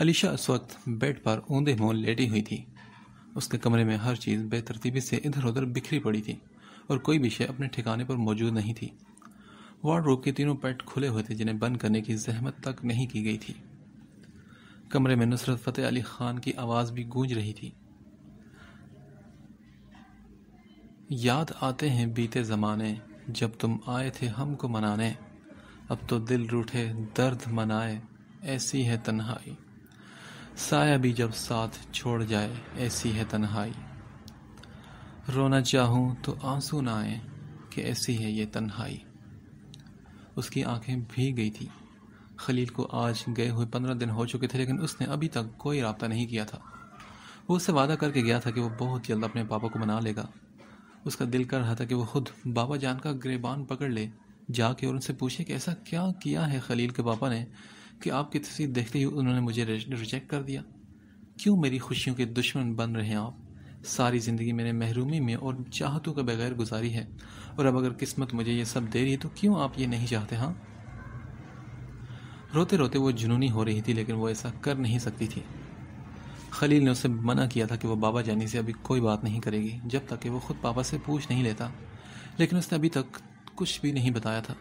अलीशा उस वक्त बेड पर ऊंधे मोल लेटी हुई थी उसके कमरे में हर चीज़ बेतरतीबी से इधर उधर बिखरी पड़ी थी और कोई भी शेय अपने ठिकाने पर मौजूद नहीं थी वार्ड रूम के तीनों पेट खुले हुए थे जिन्हें बंद करने की जहमत तक नहीं की गई थी कमरे में नुसरत फ़तेह अली ख़ान की आवाज़ भी गूंज रही थी याद आते हैं बीते ज़माने जब तुम आए थे हमको मनाने अब तो दिल रूठे दर्द मनाए ऐसी है तन्हाई साया भी जब साथ छोड़ जाए ऐसी है तन्हाई रोना चाहूँ तो आंसू ना आए कि ऐसी है ये तन्हाई उसकी आंखें भीग गई थी खलील को आज गए हुए पंद्रह दिन हो चुके थे लेकिन उसने अभी तक कोई रबता नहीं किया था वो उससे वादा करके गया था कि वो बहुत जल्द अपने पापा को मना लेगा उसका दिल कर रहा था कि वो खुद बाबा जान का ग्रेबान पकड़ ले जाके और उनसे पूछे कि ऐसा क्या किया है खलील के पापा ने कि आपकी तस्वीर देखते ही उन्होंने मुझे रिजेक्ट कर दिया क्यों मेरी खुशियों के दुश्मन बन रहे हैं आप सारी ज़िंदगी मैंने महरूमी में और चाहतों के बगैर गुजारी है और अब अगर किस्मत मुझे ये सब दे रही है तो क्यों आप ये नहीं चाहते हाँ रोते रोते वो जुनूनी हो रही थी लेकिन वो ऐसा कर नहीं सकती थी खलील ने उसे मना किया था कि वो बाबा जानी से अभी कोई बात नहीं करेगी जब तक कि वो ख़ुद पापा से पूछ नहीं लेता लेकिन उसने अभी तक कुछ भी नहीं बताया था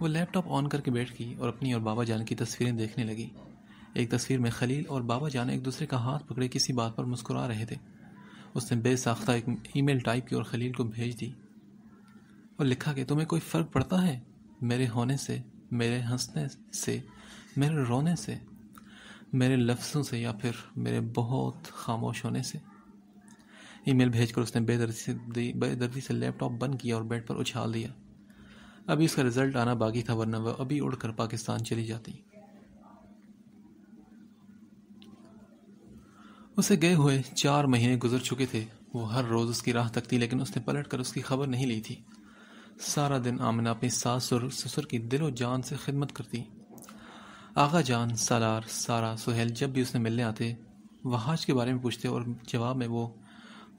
वो लैपटॉप ऑन करके बैठ गई और अपनी और बाबा जान की तस्वीरें देखने लगी एक तस्वीर में खलील और बाबा जान एक दूसरे का हाथ पकड़े किसी बात पर मुस्कुरा रहे थे उसने बेसाख्ता एक ईमेल टाइप की और खलील को भेज दी और लिखा कि तुम्हें कोई फ़र्क पड़ता है मेरे होने से मेरे हंसने से मेरे रोने से मेरे लफ्ज़ों से या फिर मेरे बहुत खामोश होने से ईमेल भेजकर उसने बेदर्दी से बेदर्दी से लैपटॉप बंद किया और बेड पर उछाल दिया अभी इसका रिजल्ट आना बाकी था वरना वह अभी उड़कर पाकिस्तान चली जाती उसे गए हुए चार महीने गुजर चुके थे वो हर रोज़ उसकी राह तकती लेकिन उसने पलट कर उसकी खबर नहीं ली थी सारा दिन आमिना अपनी सास और ससुर की दिलो जान से खिदमत करती आगा जान सालार सारा सुहेल जब भी उसने मिलने आते वहाज के बारे में पूछते और जवाब में वो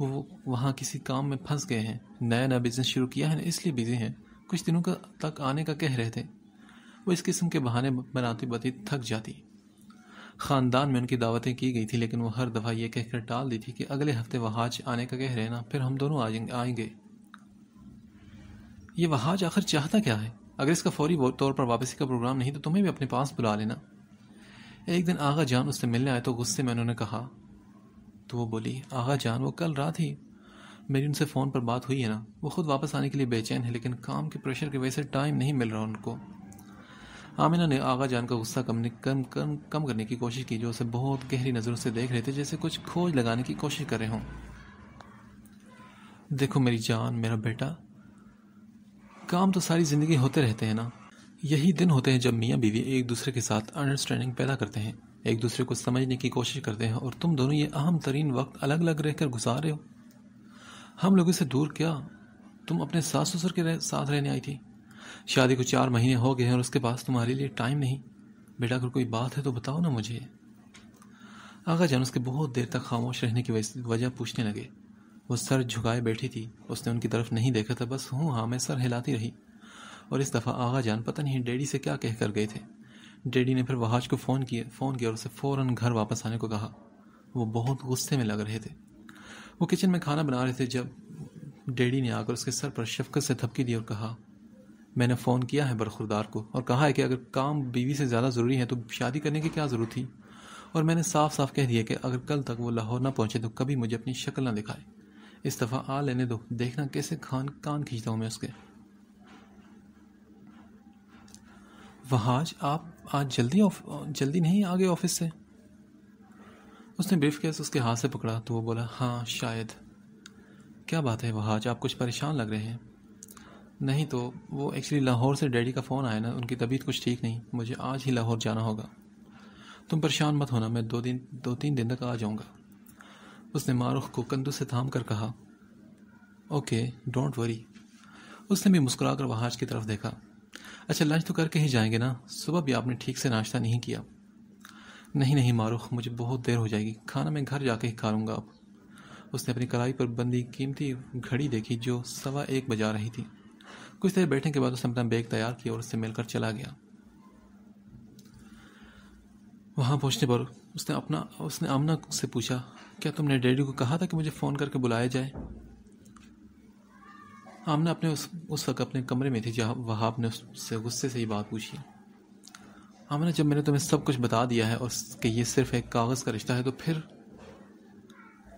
वो वहाँ किसी काम में फंस गए हैं नया नया बिज़नेस शुरू किया है इसलिए बिज़ी हैं कुछ दिनों का तक आने का कह रहे थे वो इस किस्म के बहाने बनाती बती थक जाती ख़ानदान में उनकी दावतें की गई थी लेकिन वो हर दफ़ा ये कहकर टाल दी थी कि अगले हफ्ते वहाज आने का कह रहे ना फिर हम दोनों आएंगे ये वहाज आखिर चाहता क्या है अगर इसका फौरी तौर पर वापसी का प्रोग्राम नहीं तो तुम्हें भी अपने पास बुला लेना एक दिन आगा जान उससे मिलने आए तो गुस्से में उन्होंने कहा तो वो बोली आगा जान वो कल रात ही मेरी उनसे फ़ोन पर बात हुई है ना वो खुद वापस आने के लिए बेचैन है लेकिन काम के प्रेशर की वजह से टाइम नहीं मिल रहा उनको आमिना ने आगा जान का गुस्सा कम कम कम करने की कोशिश की जो उसे बहुत गहरी नज़रों से देख रहे थे जैसे कुछ खोज लगाने की कोशिश कर रहे हों देखो मेरी जान मेरा बेटा काम तो सारी ज़िंदगी होते रहते हैं ना यही दिन होते हैं जब मियाँ बीवी एक दूसरे के साथ अंडरस्टैंडिंग पैदा करते हैं एक दूसरे को समझने की कोशिश करते हैं और तुम दोनों ये अहम तरीन वक्त अलग अलग रहकर गुजार रहे हो हम लोग इसे दूर क्या तुम अपने सास ससुर के रह, साथ रहने आई थी शादी को चार महीने हो गए हैं और उसके पास तुम्हारे लिए टाइम नहीं बेटा अगर कोई बात है तो बताओ ना मुझे आगा जान उसके बहुत देर तक खामोश रहने की वजह पूछने लगे वो सर झुकाए बैठी थी उसने उनकी तरफ नहीं देखा था बस हूँ हाँ मैं सर हिलाती रही और इस दफ़ा आगा जान पता नहीं डैडी से क्या कहकर गए थे डैडी ने फिर वहाज को फ़ोन किया फ़ोन किया और उसे फ़ौर घर वापस आने को कहा वो बहुत गुस्से में लग रहे थे वो किचन में खाना बना रहे थे जब डैडी ने आकर उसके सर पर शफकत से थपकी दी और कहा मैंने फ़ोन किया है बरखुरदार को और कहा है कि अगर काम बीवी से ज़्यादा ज़रूरी है तो शादी करने की क्या ज़रूरत थी और मैंने साफ साफ कह दिया कि अगर कल तक वो लाहौर ना पहुँचे तो कभी मुझे अपनी शक्ल ना दिखाए इस दफ़ा आ लेने दो देखना कैसे खान कान खींचता हूँ मैं उसके वहाज आप आज जल्दी जल्दी नहीं आ गए ऑफिस से उसने ब्रीफ केस उसके हाथ से पकड़ा तो वो बोला हाँ शायद क्या बात है वहाज आप कुछ परेशान लग रहे हैं नहीं तो वो एक्चुअली लाहौर से डैडी का फ़ोन आया ना उनकी तबीयत कुछ ठीक नहीं मुझे आज ही लाहौर जाना होगा तुम परेशान मत होना मैं दो दिन दो तीन दिन तक आ जाऊँगा उसने मारुख को कंधु से थाम कर कहा ओके डोंट वरी उसने भी मुस्कुरा कर वहाज की तरफ देखा अच्छा लंच तो करके ही जाएंगे ना सुबह भी आपने ठीक से नाश्ता नहीं किया नहीं नहीं मारूख मुझे बहुत देर हो जाएगी खाना मैं घर जाके ही खा लूँगा अब उसने अपनी कलाई पर बंदी कीमती घड़ी देखी जो सवा एक बजा रही थी कुछ देर बैठने के बाद उसने अपना बैग तैयार किया और उससे मिलकर चला गया वहाँ पहुँचने पर उसने अपना उसने आमना से पूछा क्या तुमने डैडी को कहा था कि मुझे फ़ोन करके बुलाया जाए आमना अपने उस उस वक्त अपने कमरे में थी जहाँ वहाँ आपने उससे गुस्से से ही बात पूछी आमना हाँ, जब मैंने तुम्हें सब कुछ बता दिया है और कि ये सिर्फ एक कागज़ का रिश्ता है तो फिर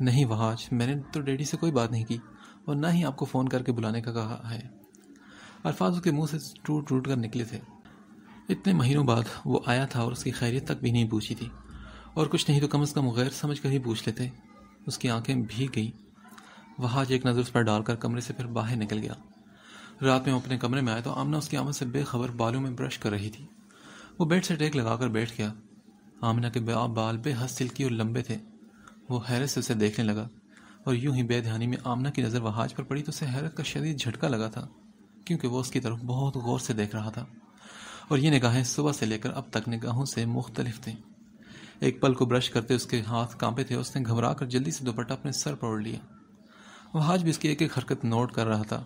नहीं वहाज मैंने तो डैडी से कोई बात नहीं की और ना ही आपको फ़ोन करके बुलाने का कहा है अल्फाज उसके मुंह से टूट टूट कर निकले थे इतने महीनों बाद वो आया था और उसकी खैरियत तक भी नहीं पूछी थी और कुछ नहीं तो कम अज़ कम गैर समझ कर ही पूछ लेते उसकी आंखें भीग गई वहाज एक नज़र उस पर डालकर कमरे से फिर बाहर निकल गया रात में वो अपने कमरे में आया तो आमना उसकी आमद से बेखबर बालों में ब्रश कर रही थी वो बेड से टेक लगाकर बैठ गया आमना के बाल बेहद सिल्की और लंबे थे वो हैरत से उसे देखने लगा और यूं ही बेध्यानी में आमना की नज़र वहाज पर पड़ी तो उसे हैरत का शरीर झटका लगा था क्योंकि वो उसकी तरफ बहुत गौर से देख रहा था और ये निगाहें सुबह से लेकर अब तक निगाहों से मुख्तलिफ थीं एक पल को ब्रश करते उसके हाथ कांपे थे उसने घबरा कर जल्दी से दुपट्टा अपने सर पर ओढ़ लिया वहाज भी उसकी एक एक हरकत नोट कर रहा था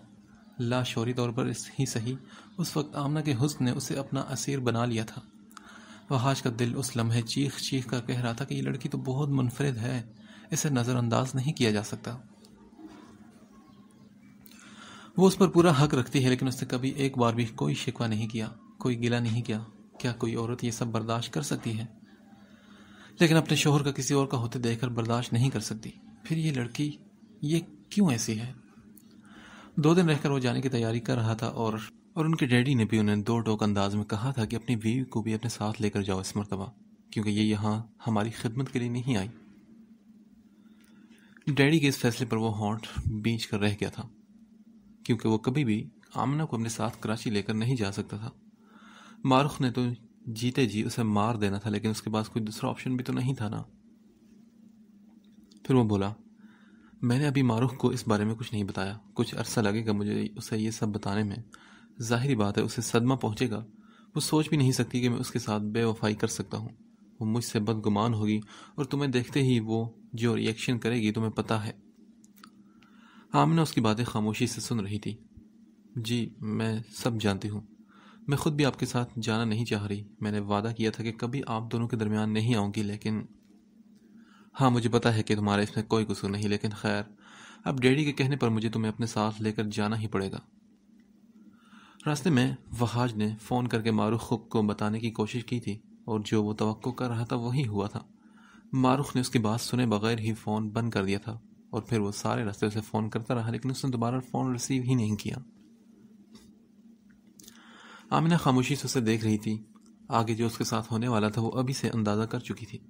ला शौरी तौर पर ही सही उस वक्त आमना के हुस्न ने उसे अपना असीर बना लिया था वहाज का दिल उस लम्हे चीख चीख कर कह रहा था कि ये लड़की तो बहुत मुनफरद है इसे नज़रअंदाज नहीं किया जा सकता वो उस पर पूरा हक रखती है लेकिन उसने कभी एक बार भी कोई शिकवा नहीं किया कोई गिला नहीं किया क्या कोई औरत ये सब बर्दाश्त कर सकती है लेकिन अपने शोहर का किसी और का होते देखकर बर्दाश्त नहीं कर सकती फिर ये लड़की ये क्यों ऐसी है दो दिन रहकर वो जाने की तैयारी कर रहा था और और उनके डैडी ने भी उन्हें दो टोक अंदाज में कहा था कि अपनी बीवी को भी अपने साथ लेकर जाओ इस मरतबा क्योंकि ये यहाँ हमारी खिदमत के लिए नहीं आई डैडी के इस फैसले पर वो हॉट बीच कर रह गया था क्योंकि वो कभी भी आमना को अपने साथ कराची लेकर नहीं जा सकता था मारूख ने तो जीते जी उसे मार देना था लेकिन उसके पास कोई दूसरा ऑप्शन भी तो नहीं था ना फिर वो बोला मैंने अभी मारूख को इस बारे में कुछ नहीं बताया कुछ अरसा लगेगा मुझे उसे ये सब बताने में जाहिर बात है उसे सदमा पहुँचेगा वो सोच भी नहीं सकती कि मैं उसके साथ बेवफाई कर सकता हूँ वो मुझसे बदगुमान होगी और तुम्हें देखते ही वो जो रिएक्शन करेगी तुम्हें पता है आमना हाँ, उसकी बातें खामोशी से सुन रही थी जी मैं सब जानती हूँ मैं खुद भी आपके साथ जाना नहीं चाह रही मैंने वादा किया था कि कभी आप दोनों के दरमियान नहीं आऊँगी लेकिन हाँ मुझे पता है कि तुम्हारा इसमें कोई कसूर नहीं लेकिन खैर अब डैडी के कहने पर मुझे तुम्हें अपने साथ लेकर जाना ही पड़ेगा रास्ते में वहाज ने फ़ोन करके मारूख को बताने की कोशिश की थी और जो वो तो कर रहा था वही हुआ था मारूख ने उसकी बात सुने बगैर ही फ़ोन बंद कर दिया था और फिर वो सारे रास्ते उसे फ़ोन करता रहा लेकिन उसने दोबारा फ़ोन रिसीव ही नहीं किया आमिना खामोशी से उसे देख रही थी आगे जो उसके साथ होने वाला था वो अभी से अंदाज़ा कर चुकी थी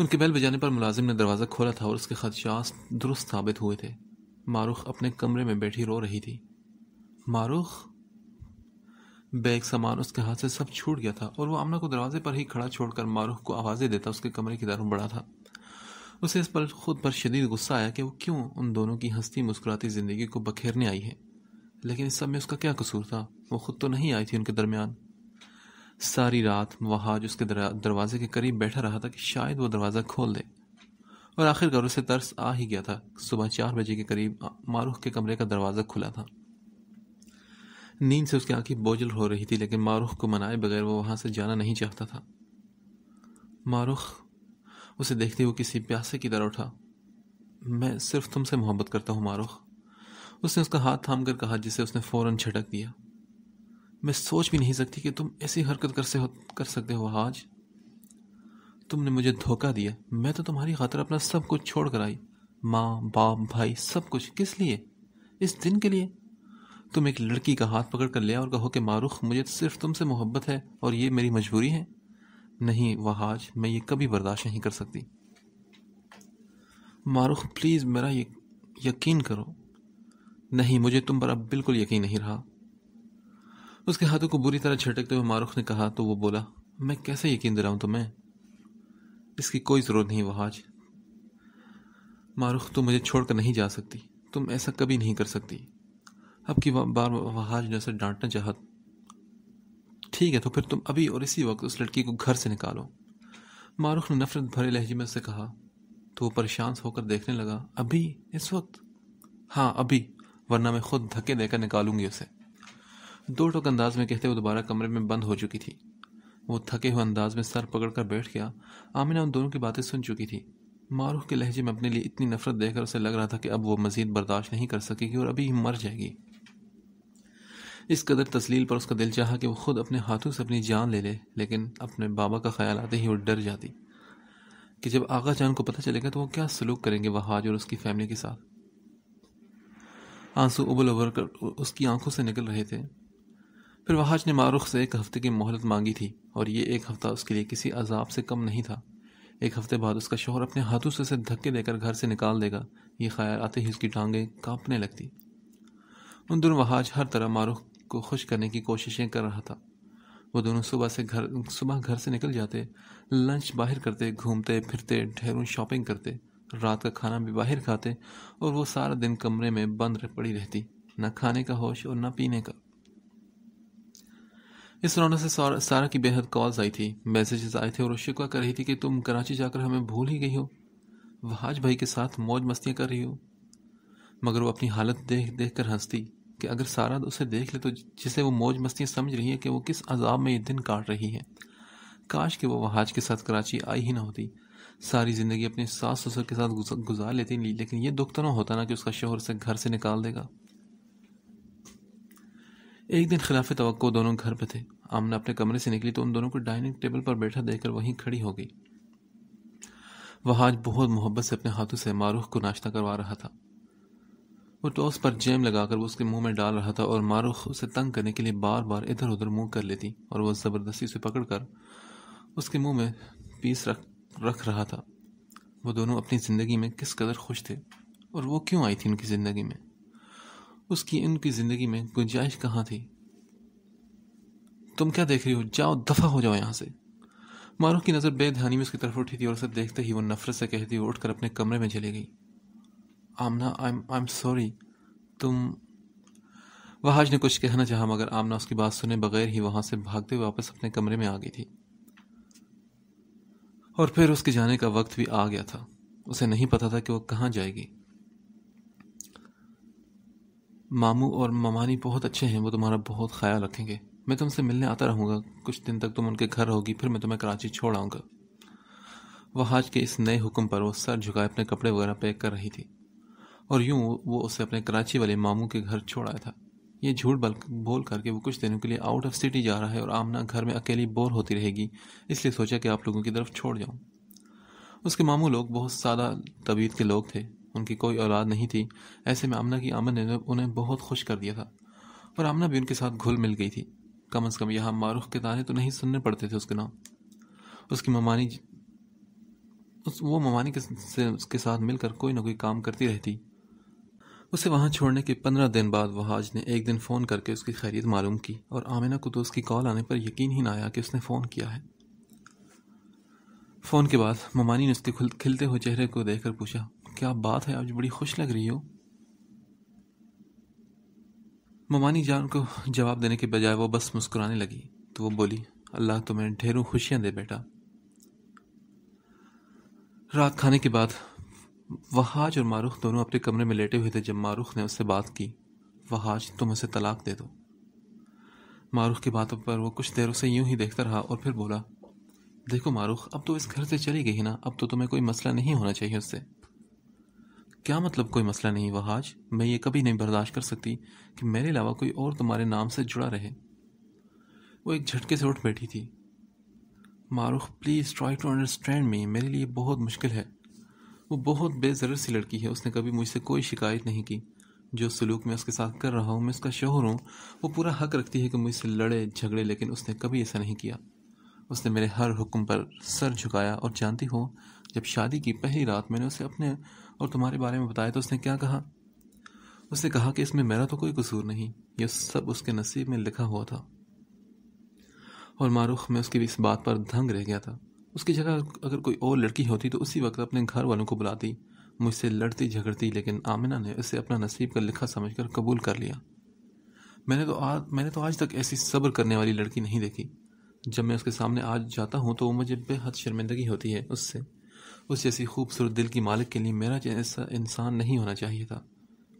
उनके बैल बजाने पर मुलाजिम ने दरवाज़ा खोला था और उसके खदशास दुरुस्त साबित हुए थे मारूख अपने कमरे में बैठी रो रही थी मारूख बैग सामान उसके हाथ से सब छूट गया था और वो आमना को दरवाजे पर ही खड़ा छोड़कर मारूख को आवाज़ें देता उसके कमरे की तरफ बढ़ा था उसे इस पर खुद पर शदीद गुस्सा आया कि वो क्यों उन दोनों की हंसती मुस्कुराती ज़िंदगी को बखेरने आई है लेकिन इस सब में उसका क्या कसूर था वो खुद तो नहीं आई थी उनके दरमियान सारी रात वहाज उसके दरवाजे के करीब बैठा रहा था कि शायद वो दरवाज़ा खोल दे और आखिरकार उसे तरस आ ही गया था सुबह चार बजे के करीब मारूख के कमरे का दरवाज़ा खुला था नींद से उसकी आंखें बोझल हो रही थी लेकिन मारूख को मनाए बगैर वो वहाँ से जाना नहीं चाहता था मारूख उसे देखते हुए किसी प्यासे की तरह उठा मैं सिर्फ तुमसे मोहब्बत करता हूँ मारूख उसने उसका हाथ थाम कर कहा जिसे उसने फ़ौरन झटक दिया मैं सोच भी नहीं सकती कि तुम ऐसी हरकत कर से हो कर सकते हो आज तुमने मुझे धोखा दिया मैं तो तुम्हारी खातर अपना सब कुछ छोड़ कर आई माँ बाप भाई सब कुछ किस लिए इस दिन के लिए तुम एक लड़की का हाथ पकड़ कर ले और कहो कि मारूख मुझे सिर्फ तुमसे मोहब्बत है और ये मेरी मजबूरी है नहीं वहाज मैं ये कभी बर्दाश्त नहीं कर सकती मारूख प्लीज़ मेरा ये यकीन करो नहीं मुझे तुम पर अब बिल्कुल यकीन नहीं रहा उसके हाथों को बुरी तरह छटकते हुए मारूख ने कहा तो वो बोला मैं कैसे यकीन दिलाऊं तुम्हें इसकी कोई ज़रूरत नहीं वहाज मारूख तुम मुझे छोड़कर नहीं जा सकती तुम ऐसा कभी नहीं कर सकती अब की बार वहाज ने उसे डांटना चाह ठीक है तो फिर तुम अभी और इसी वक्त उस लड़की को घर से निकालो मारूख ने नफरत भरे लहजे में उससे कहा तो वो परेशान होकर देखने लगा अभी इस वक्त हाँ अभी वरना मैं खुद धक्के देकर निकालूंगी उसे दो टोक अंदाज में कहते हुए दोबारा कमरे में बंद हो चुकी थी वो थके हुए अंदाज में सर पकड़कर बैठ गया आमिना उन दोनों की बातें सुन चुकी थी मारूफ के लहजे में अपने लिए इतनी नफरत देखकर उसे लग रहा था कि अब वो मज़ीद बर्दाश्त नहीं कर सकेगी और अभी ही मर जाएगी इस कदर तस्लील पर उसका दिल चाहा कि वो खुद अपने हाथों से अपनी जान ले ले लेकिन अपने बाबा का ख्याल आते ही वो डर जाती कि जब आगा जान को पता चलेगा तो वो क्या सलूक करेंगे वहाज और उसकी फैमिली के साथ आंसू उबल उबर कर उसकी आंखों से निकल रहे थे फिर वहाज ने मारुख से एक हफ्ते की मोहलत मांगी थी और ये एक हफ्ता उसके लिए किसी अजाब से कम नहीं था एक हफ्ते बाद उसका शोहर अपने हाथों से धक्के देकर घर से निकाल देगा ये ख्याल आते ही उसकी टांगें कांपने लगती उन दोनों वहाज हर तरह मारुख को खुश करने की कोशिशें कर रहा था वो दोनों सुबह से घर सुबह घर से निकल जाते लंच बाहर करते घूमते फिरते ठहरूं शॉपिंग करते रात का खाना भी बाहर खाते और वो सारा दिन कमरे में बंद पड़ी रहती न खाने का होश और न पीने का इस रौनक से सारा, सारा की बेहद कॉल्स आई थी मैसेजेस आए थे और शिकवा कर रही थी कि तुम कराची जाकर हमें भूल ही गई हो वहाज भाई के साथ मौज मस्तियाँ कर रही हो मगर वो अपनी हालत देख देख कर हंसती कि अगर सारा तो उसे देख ले तो जिसे वो मौज मस्तियाँ समझ रही है कि वो किस अजाब में ये दिन काट रही है काश कि वो वहाज के साथ कराची आई ही ना होती सारी ज़िंदगी अपने सास ससुर के साथ गुजार लेती लेकिन ये दुख तो ना होता ना कि उसका शोहर उसे घर से निकाल देगा एक दिन खिलाफ तो दोनों घर पर थे आमना अपने कमरे से निकली तो उन दोनों को डाइनिंग टेबल पर बैठा देखकर वहीं खड़ी हो गई वह आज बहुत मोहब्बत से अपने हाथों से मारूख को नाश्ता करवा रहा था वो टॉस पर जैम लगाकर वो उसके मुंह में डाल रहा था और मारूख उसे तंग करने के लिए बार बार इधर उधर मुंह कर लेती और वह ज़बरदस्ती उसे पकड़कर उसके मुंह में पीस रख रख रहा था वो दोनों अपनी ज़िंदगी में किस कदर खुश थे और वो क्यों आई थी उनकी ज़िंदगी में उसकी उनकी ज़िंदगी में गुंजाइश कहाँ थी तुम क्या देख रही हो जाओ दफा हो जाओ यहाँ से मारो की नज़र बेध्यानी में उसकी तरफ उठी थी और उसे देखते ही वो नफरत से कहती हुई उठकर अपने कमरे में चली गई आमना आई आई एम सॉरी तुम वहाज ने कुछ कहना चाहा मगर आमना उसकी बात सुने बगैर ही वहां से भागते हुए वापस अपने कमरे में आ गई थी और फिर उसके जाने का वक्त भी आ गया था उसे नहीं पता था कि वो कहाँ जाएगी मामू और मामानी बहुत अच्छे हैं वो तुम्हारा बहुत ख्याल रखेंगे मैं तुमसे मिलने आता रहूँगा कुछ दिन तक तुम उनके घर रहोगी फिर मैं तुम्हें कराची छोड़ आऊँगा वह हाज के इस नए हुक्म पर वह सर झुकाए अपने कपड़े वगैरह पैक कर रही थी और यूं वो उसे अपने कराची वाले मामू के घर छोड़ आया था ये झूठ बल बोल करके वो कुछ दिनों के लिए आउट ऑफ सिटी जा रहा है और आमना घर में अकेली बोर होती रहेगी इसलिए सोचा कि आप लोगों की तरफ छोड़ जाऊँ उसके मामू लोग बहुत सादा तबीयत के लोग थे उनकी कोई औलाद नहीं थी ऐसे में आमना की आमन ने उन्हें बहुत खुश कर दिया था और आमना भी उनके साथ घुल मिल गई थी कम अज़ कम यहाँ मारूख के ताने तो नहीं सुनने पड़ते थे उसके नाम उसकी ममानी उस वो ममानी के, से उसके साथ मिलकर कोई ना कोई काम करती रहती उसे वहाँ छोड़ने के पंद्रह दिन बाद वहाज ने एक दिन फ़ोन करके उसकी खैरियत मालूम की और आमिना को तो उसकी कॉल आने पर यकीन ही ना आया कि उसने फ़ोन किया है फ़ोन के बाद ममानी ने उसके खिलते हुए चेहरे को देखकर पूछा क्या बात है आज बड़ी खुश लग रही हो ममानी जान को जवाब देने के बजाय वो बस मुस्कुराने लगी तो वो बोली अल्लाह तुम्हें ढेरों खुशियां दे बेटा रात खाने के बाद वहाज और मारूख दोनों अपने कमरे में लेटे हुए थे जब मारूख ने उससे बात की वहाज तुम उसे तलाक दे दो मारूख की बातों पर वो कुछ देर उसे यूं ही देखता रहा और फिर बोला देखो मारूख अब तो इस घर से चली गई ना अब तो तुम्हें कोई मसला नहीं होना चाहिए उससे क्या मतलब कोई मसला नहीं वहाज मैं ये कभी नहीं बर्दाश्त कर सकती कि मेरे अलावा कोई और तुम्हारे नाम से जुड़ा रहे वो एक झटके से उठ बैठी थी Mahrukh please try to understand me मेरे लिए बहुत मुश्किल है वो बहुत बेजर सी लड़की है उसने कभी मुझसे कोई शिकायत नहीं की जो सलूक मैं उसके साथ कर रहा हूँ मैं उसका शोहर हूँ वो पूरा हक रखती है कि मुझसे लड़े झगड़े लेकिन उसने कभी ऐसा नहीं किया उसने मेरे हर हुक्म पर सर झुकाया और जानती हो जब शादी की पहली रात मैंने उसे अपने और तुम्हारे बारे में बताया तो उसने क्या कहा उसने कहा कि इसमें मेरा तो कोई कसूर नहीं यह सब उसके नसीब में लिखा हुआ था और मारूख में उसकी इस बात पर धंग रह गया था उसकी जगह अगर कोई और लड़की होती तो उसी वक्त अपने घर वालों को बुलाती मुझसे लड़ती झगड़ती लेकिन आमिना ने उसे अपना नसीब का लिखा समझकर कबूल कर लिया मैंने तो आज मैंने तो आज तक ऐसी सब्र करने वाली लड़की नहीं देखी जब मैं उसके सामने आज जाता हूँ तो मुझे बेहद शर्मिंदगी होती है उससे उस जैसी खूबसूरत दिल की मालिक के लिए मेरा जैसा इंसान नहीं होना चाहिए था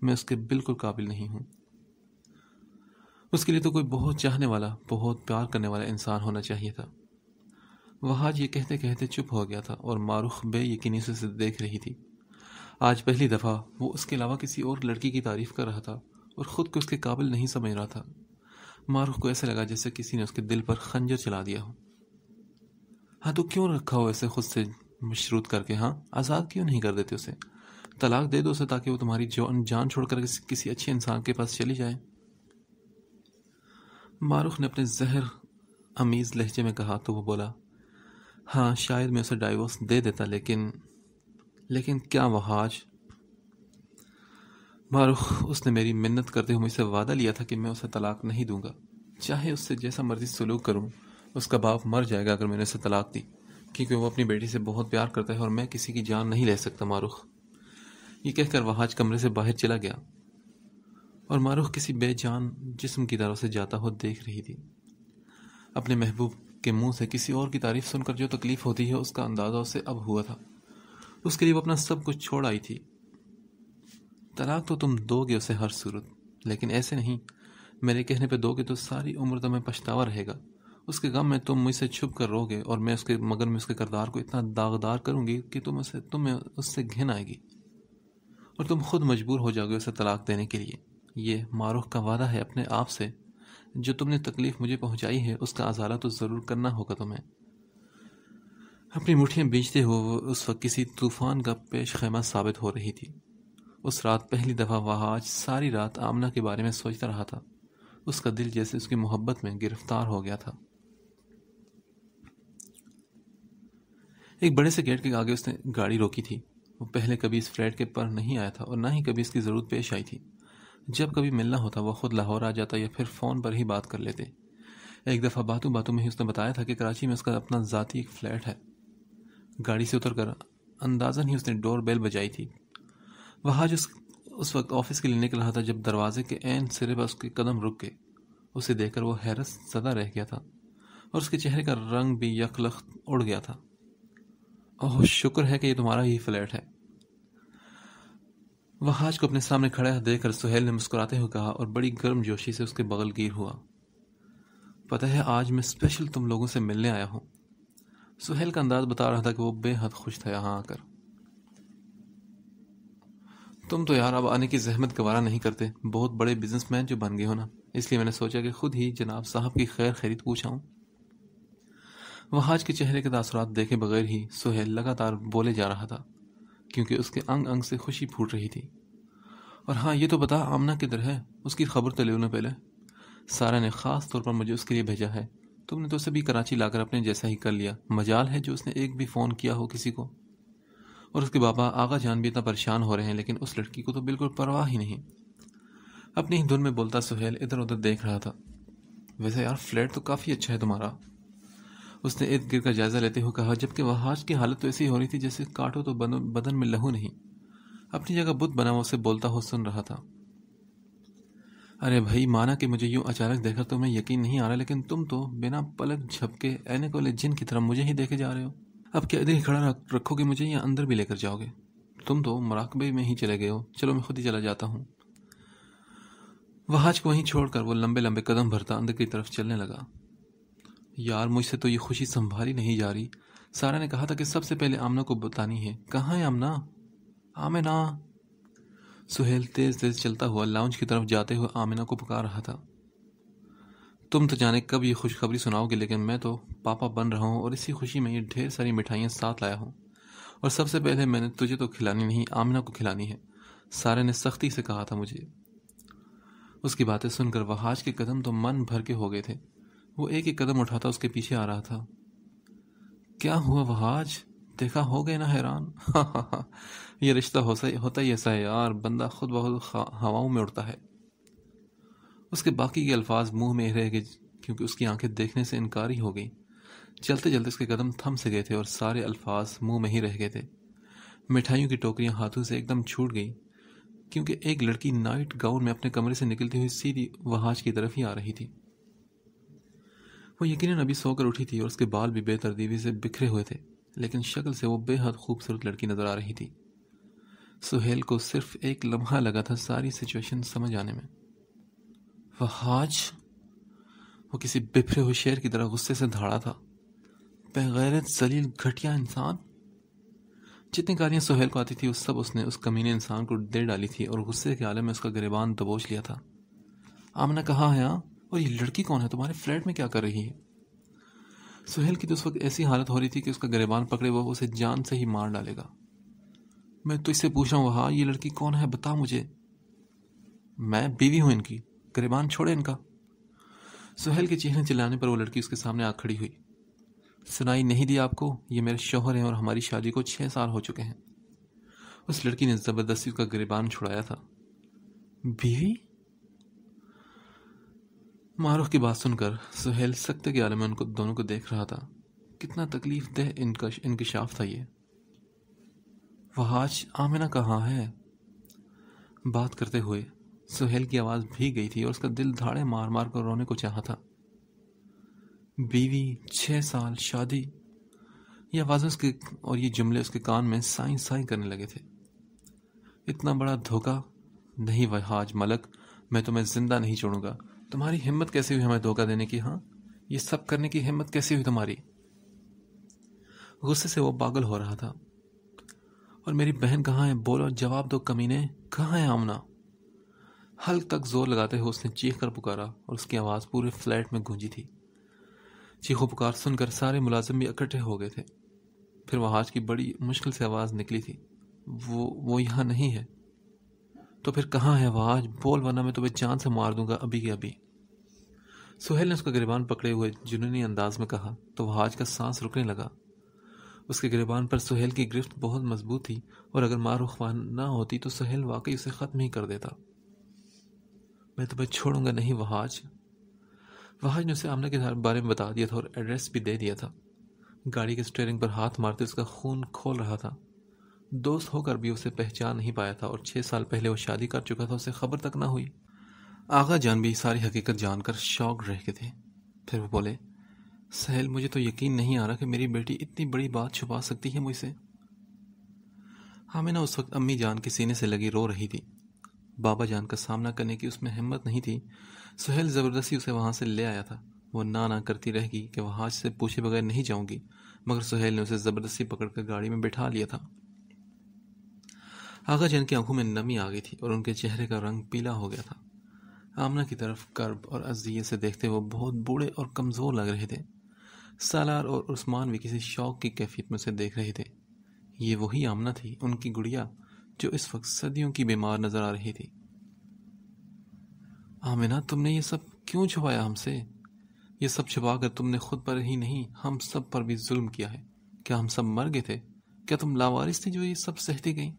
मैं उसके बिल्कुल काबिल नहीं हूँ उसके लिए तो कोई बहुत चाहने वाला बहुत प्यार करने वाला इंसान होना चाहिए था वह आज ये कहते कहते चुप हो गया था और मारूख यकीनी से देख रही थी आज पहली दफ़ा वो उसके अलावा किसी और लड़की की तारीफ़ कर रहा था और ख़ुद को उसके काबिल नहीं समझ रहा था मारूख को ऐसा लगा जैसे किसी ने उसके दिल पर खंजर चला दिया हो हाँ तो क्यों रखा हो ऐसे खुद से मशरूत करके हाँ आज़ाद क्यों नहीं कर देते उसे तलाक दे दो उसे ताकि वो तुम्हारी जान जान छोड़कर किसी अच्छे इंसान के पास चली जाए मारूख ने अपने जहर अमीज़ लहजे में कहा तो वो बोला हाँ शायद मैं उसे डाइवोर्स दे देता लेकिन लेकिन क्या वहाज मारूख उसने मेरी मिन्नत करते हुए मुझसे वादा लिया था कि मैं उसे तलाक नहीं दूंगा चाहे उससे जैसा मर्जी सलूक करूं उसका बाप मर जाएगा अगर मैंने उसे तलाक दी क्योंकि वो अपनी बेटी से बहुत प्यार करता है और मैं किसी की जान नहीं ले सकता मारूख ये कहकर वहाज कमरे से बाहर चला गया और मारूख किसी बेजान जिस्म की तरफ से जाता हुआ देख रही थी अपने महबूब के मुंह से किसी और की तारीफ सुनकर जो तकलीफ होती है उसका अंदाज़ा उसे अब हुआ था उसके लिए वो अपना सब कुछ छोड़ आई थी तलाक तो तुम दोगे उसे हर सूरत लेकिन ऐसे नहीं मेरे कहने पे दोगे तो सारी उम्र तुम्हें पछतावा रहेगा उसके गम में तुम मुझसे छुप कर रोगे और मैं उसके मगर में उसके करदार को इतना दागदार करूंगी कि तुम उसे तुम्हें उससे घिन आएगी और तुम खुद मजबूर हो जाओगे उसे तलाक देने के लिए ये मारूख का वादा है अपने आप से जो तुमने तकलीफ़ मुझे पहुंचाई है उसका अजारा तो ज़रूर करना होगा तुम्हें अपनी मुठियाँ बीजते हुए उस वक्त किसी तूफ़ान का पेश खैमा साबित हो रही थी उस रात पहली दफ़ा वह आज सारी रात आमना के बारे में सोचता रहा था उसका दिल जैसे उसकी मोहब्बत में गिरफ्तार हो गया था एक बड़े से गेट के आगे उसने गाड़ी रोकी थी वो पहले कभी इस फ्लैट के पर नहीं आया था और ना ही कभी इसकी ज़रूरत पेश आई थी जब कभी मिलना होता वह खुद लाहौर आ जाता या फिर फ़ोन पर ही बात कर लेते एक दफ़ा बातों बातों में ही उसने बताया था कि कराची में उसका अपना ज़ाती एक फ्लैट है गाड़ी से उतर कर अंदाजन ही उसने डोर बेल बजाई थी वह आज उस उस वक्त ऑफिस के लिए निकल रहा था जब दरवाजे के एन सिरे पर उसके कदम रुक गए उसे देखकर वो हैरत सदा रह गया था और उसके चेहरे का रंग भी यकलख उड़ गया था ओह शुक्र है कि ये तुम्हारा ही फ्लैट है वहाज को अपने सामने खड़ा देखकर सुहेल ने मुस्कुराते हुए कहा और बड़ी गर्म जोशी से उसके बगल गिर हुआ पता है आज मैं स्पेशल तुम लोगों से मिलने आया हूँ सुहेल का अंदाज बता रहा था कि वो बेहद खुश था यहाँ आकर तुम तो यार अब आने की जहमत गवारा नहीं करते बहुत बड़े बिजनेसमैन जो बन गए हो ना इसलिए मैंने सोचा कि खुद ही जनाब साहब की खैर खरीद पूछाऊं वहाज के चेहरे के तासरात देखे बगैर ही सुहेल लगातार बोले जा रहा था क्योंकि उसके अंग अंग से खुशी फूट रही थी और हाँ ये तो बता आमना किधर है उसकी खबर तो ले उन्हें पहले सारा ने ख़ास तौर पर मुझे उसके लिए भेजा है तुमने तो उसे भी कराची लाकर अपने जैसा ही कर लिया मजाल है जो उसने एक भी फ़ोन किया हो किसी को और उसके बाबा आगा जान भी इतना परेशान हो रहे हैं लेकिन उस लड़की को तो बिल्कुल परवाह ही नहीं अपनी ही धुन में बोलता सुहेल इधर उधर देख रहा था वैसे यार फ्लैट तो काफ़ी अच्छा है तुम्हारा उसने इर्द गिर्द का जायज़ा लेते हुए कहा जबकि वहाज की हालत तो ऐसी हो रही थी जैसे काटो तो बदन में लहू नहीं अपनी जगह बुत बना उसे बोलता हुआ सुन रहा था अरे भाई माना कि मुझे यूं अचानक देखकर तुम्हें यकीन नहीं आ रहा लेकिन तुम तो बिना पलक झपके को ले जिन की तरह मुझे ही देखे जा रहे हो अब क्या इधर ही खड़ा रखोगे मुझे या अंदर भी लेकर जाओगे तुम तो मराकबे में ही चले गए हो चलो मैं खुद ही चला जाता हूँ वहाज को वहीं छोड़कर वो लंबे लंबे कदम भरता अंदर की तरफ चलने लगा यार मुझसे तो ये खुशी संभाली नहीं जा रही सारा ने कहा था कि सबसे पहले आमना को बतानी है कहाँ है आमना आमिना सुहेल तेज तेज चलता हुआ लाउंज की तरफ जाते हुए आमिना को पुकार रहा था तुम तो जाने कब ये खुशखबरी सुनाओगे लेकिन मैं तो पापा बन रहा हूँ और इसी खुशी में ये ढेर सारी मिठाइयाँ साथ लाया हूँ और सबसे पहले मैंने तुझे तो खिलानी नहीं आमिना को खिलानी है सारे ने सख्ती से कहा था मुझे उसकी बातें सुनकर वहाज के कदम तो मन भर के हो गए थे वो एक एक कदम उठाता उसके पीछे आ रहा था क्या हुआ वह आज देखा हो गए ना हैरान ये रिश्ता हो सही होता ही ऐसा है यार बंदा खुद बहुत हवाओं में उड़ता है उसके बाकी के अल्फाज मुंह में रह गए क्योंकि उसकी आंखें देखने से इनकार ही हो गई चलते चलते उसके कदम थम से गए थे और सारे अल्फाज मुंह में ही रह गए थे मिठाइयों की टोकरियां हाथों से एकदम छूट गई क्योंकि एक लड़की नाइट गाउन में अपने कमरे से निकलती हुई सीधी वहाज की तरफ ही आ रही थी वो यकीनन अभी सोकर उठी थी और उसके बाल भी बेतरतीबी से बिखरे हुए थे लेकिन शक्ल से वो बेहद खूबसूरत लड़की नज़र आ रही थी सुहेल को सिर्फ एक लम्हा लगा था सारी सिचुएशन समझ आने में वह आज वो किसी बिफरे हुए शेर की तरह गुस्से से धाड़ा था बैरत जलील घटिया इंसान जितनी गालियाँ सुहेल को आती थी उस सब उसने उस कमीने इंसान को दे डाली थी और गुस्से के आलम में उसका गरीबान दबोच लिया था आमना कहा है यहाँ और ये लड़की कौन है तुम्हारे फ्लैट में क्या कर रही है सुहेल की तो उस वक्त ऐसी हालत हो रही थी कि उसका गरेबान पकड़े वो उसे जान से ही मार डालेगा मैं तो इससे पूछ रहा हूँ हाँ, ये लड़की कौन है बता मुझे मैं बीवी हूँ इनकी गरेबान छोड़े इनका सुहेल के चेहरे चिल्लाने पर वो लड़की उसके सामने आ खड़ी हुई सुनाई नहीं दी आपको ये मेरे शोहर हैं और हमारी शादी को छः साल हो चुके हैं उस लड़की ने ज़बरदस्ती उसका गरीबान छुड़ाया था बीवी मारूफ की बात सुनकर सुहेल सख्त के आलम उनको दोनों को देख रहा था कितना तकलीफ दह इनकशाफ था ये वहाज आमिना कहाँ है बात करते हुए सुहेल की आवाज़ भीग गई थी और उसका दिल धाड़े मार मार कर रोने को चाहा था बीवी छः साल शादी ये आवाज़ उसके और ये जुमले उसके कान में साई साई करने लगे थे इतना बड़ा धोखा नहीं वहाज मलक मैं तुम्हें जिंदा नहीं छोड़ूंगा तुम्हारी हिम्मत कैसे हुई हमें धोखा देने की हाँ ये सब करने की हिम्मत कैसे हुई तुम्हारी गुस्से से वो पागल हो रहा था और मेरी बहन कहाँ है बोलो जवाब दो कमीने कहाँ है आमना हल तक जोर लगाते हुए उसने चीख कर पुकारा और उसकी आवाज़ पूरे फ्लैट में गूंजी थी चीखों पुकार सुनकर सारे मुलाजिम भी इकट्ठे हो गए थे फिर वहाज की बड़ी मुश्किल से आवाज़ निकली थी वो वो यहाँ नहीं है तो फिर कहाँ है आवाज बोल वरना मैं तुम्हें जान से मार दूंगा अभी के अभी सुहेल ने उसका गिरबान पकड़े हुए जुनूनी अंदाज में कहा तो वहाज का सांस रुकने लगा उसके गिरबान पर सुहेल की गिरफ्त बहुत मजबूत थी और अगर मारू खान ना होती तो सुहेल वाकई उसे ख़त्म ही कर देता मैं तुम्हें छोड़ूंगा नहीं वहाज वहाज ने उसे आमने के बारे में बता दिया था और एड्रेस भी दे दिया था गाड़ी के स्टेयरिंग पर हाथ मारते उसका खून खोल रहा था दोस्त होकर भी उसे पहचान नहीं पाया था और छः साल पहले वो शादी कर चुका था उसे खबर तक ना हुई आगा जान भी सारी हकीकत जानकर शौक रह गए थे फिर वो बोले सहेल मुझे तो यकीन नहीं आ रहा कि मेरी बेटी इतनी बड़ी बात छुपा सकती है मुझसे हामिना उस वक्त अम्मी जान के सीने से लगी रो रही थी बाबा जान का सामना करने की उसमें हिम्मत नहीं थी सुहेल ज़बरदस्ती उसे वहाँ से ले आया था वो ना ना करती रह गई कि वह हाथ से पूछे बगैर नहीं जाऊंगी मगर सुहेल ने उसे ज़बरदस्ती पकड़कर गाड़ी में बिठा लिया था आगा जैन की आंखों में नमी आ गई थी और उनके चेहरे का रंग पीला हो गया था आमना की तरफ कर्ब और अजिये से देखते वो बहुत बूढ़े और कमज़ोर लग रहे थे सालार और उस्मान भी किसी शौक की कैफियत में से देख रहे थे ये वही आमना थी उनकी गुड़िया जो इस वक्त सदियों की बीमार नजर आ रही थी आमिना तुमने ये सब क्यों छुपाया हमसे ये सब छुपा कर तुमने खुद पर ही नहीं हम सब पर भी जुल्म किया है क्या हम सब मर गए थे क्या तुम लावारिस थी जो ये सब सहती गई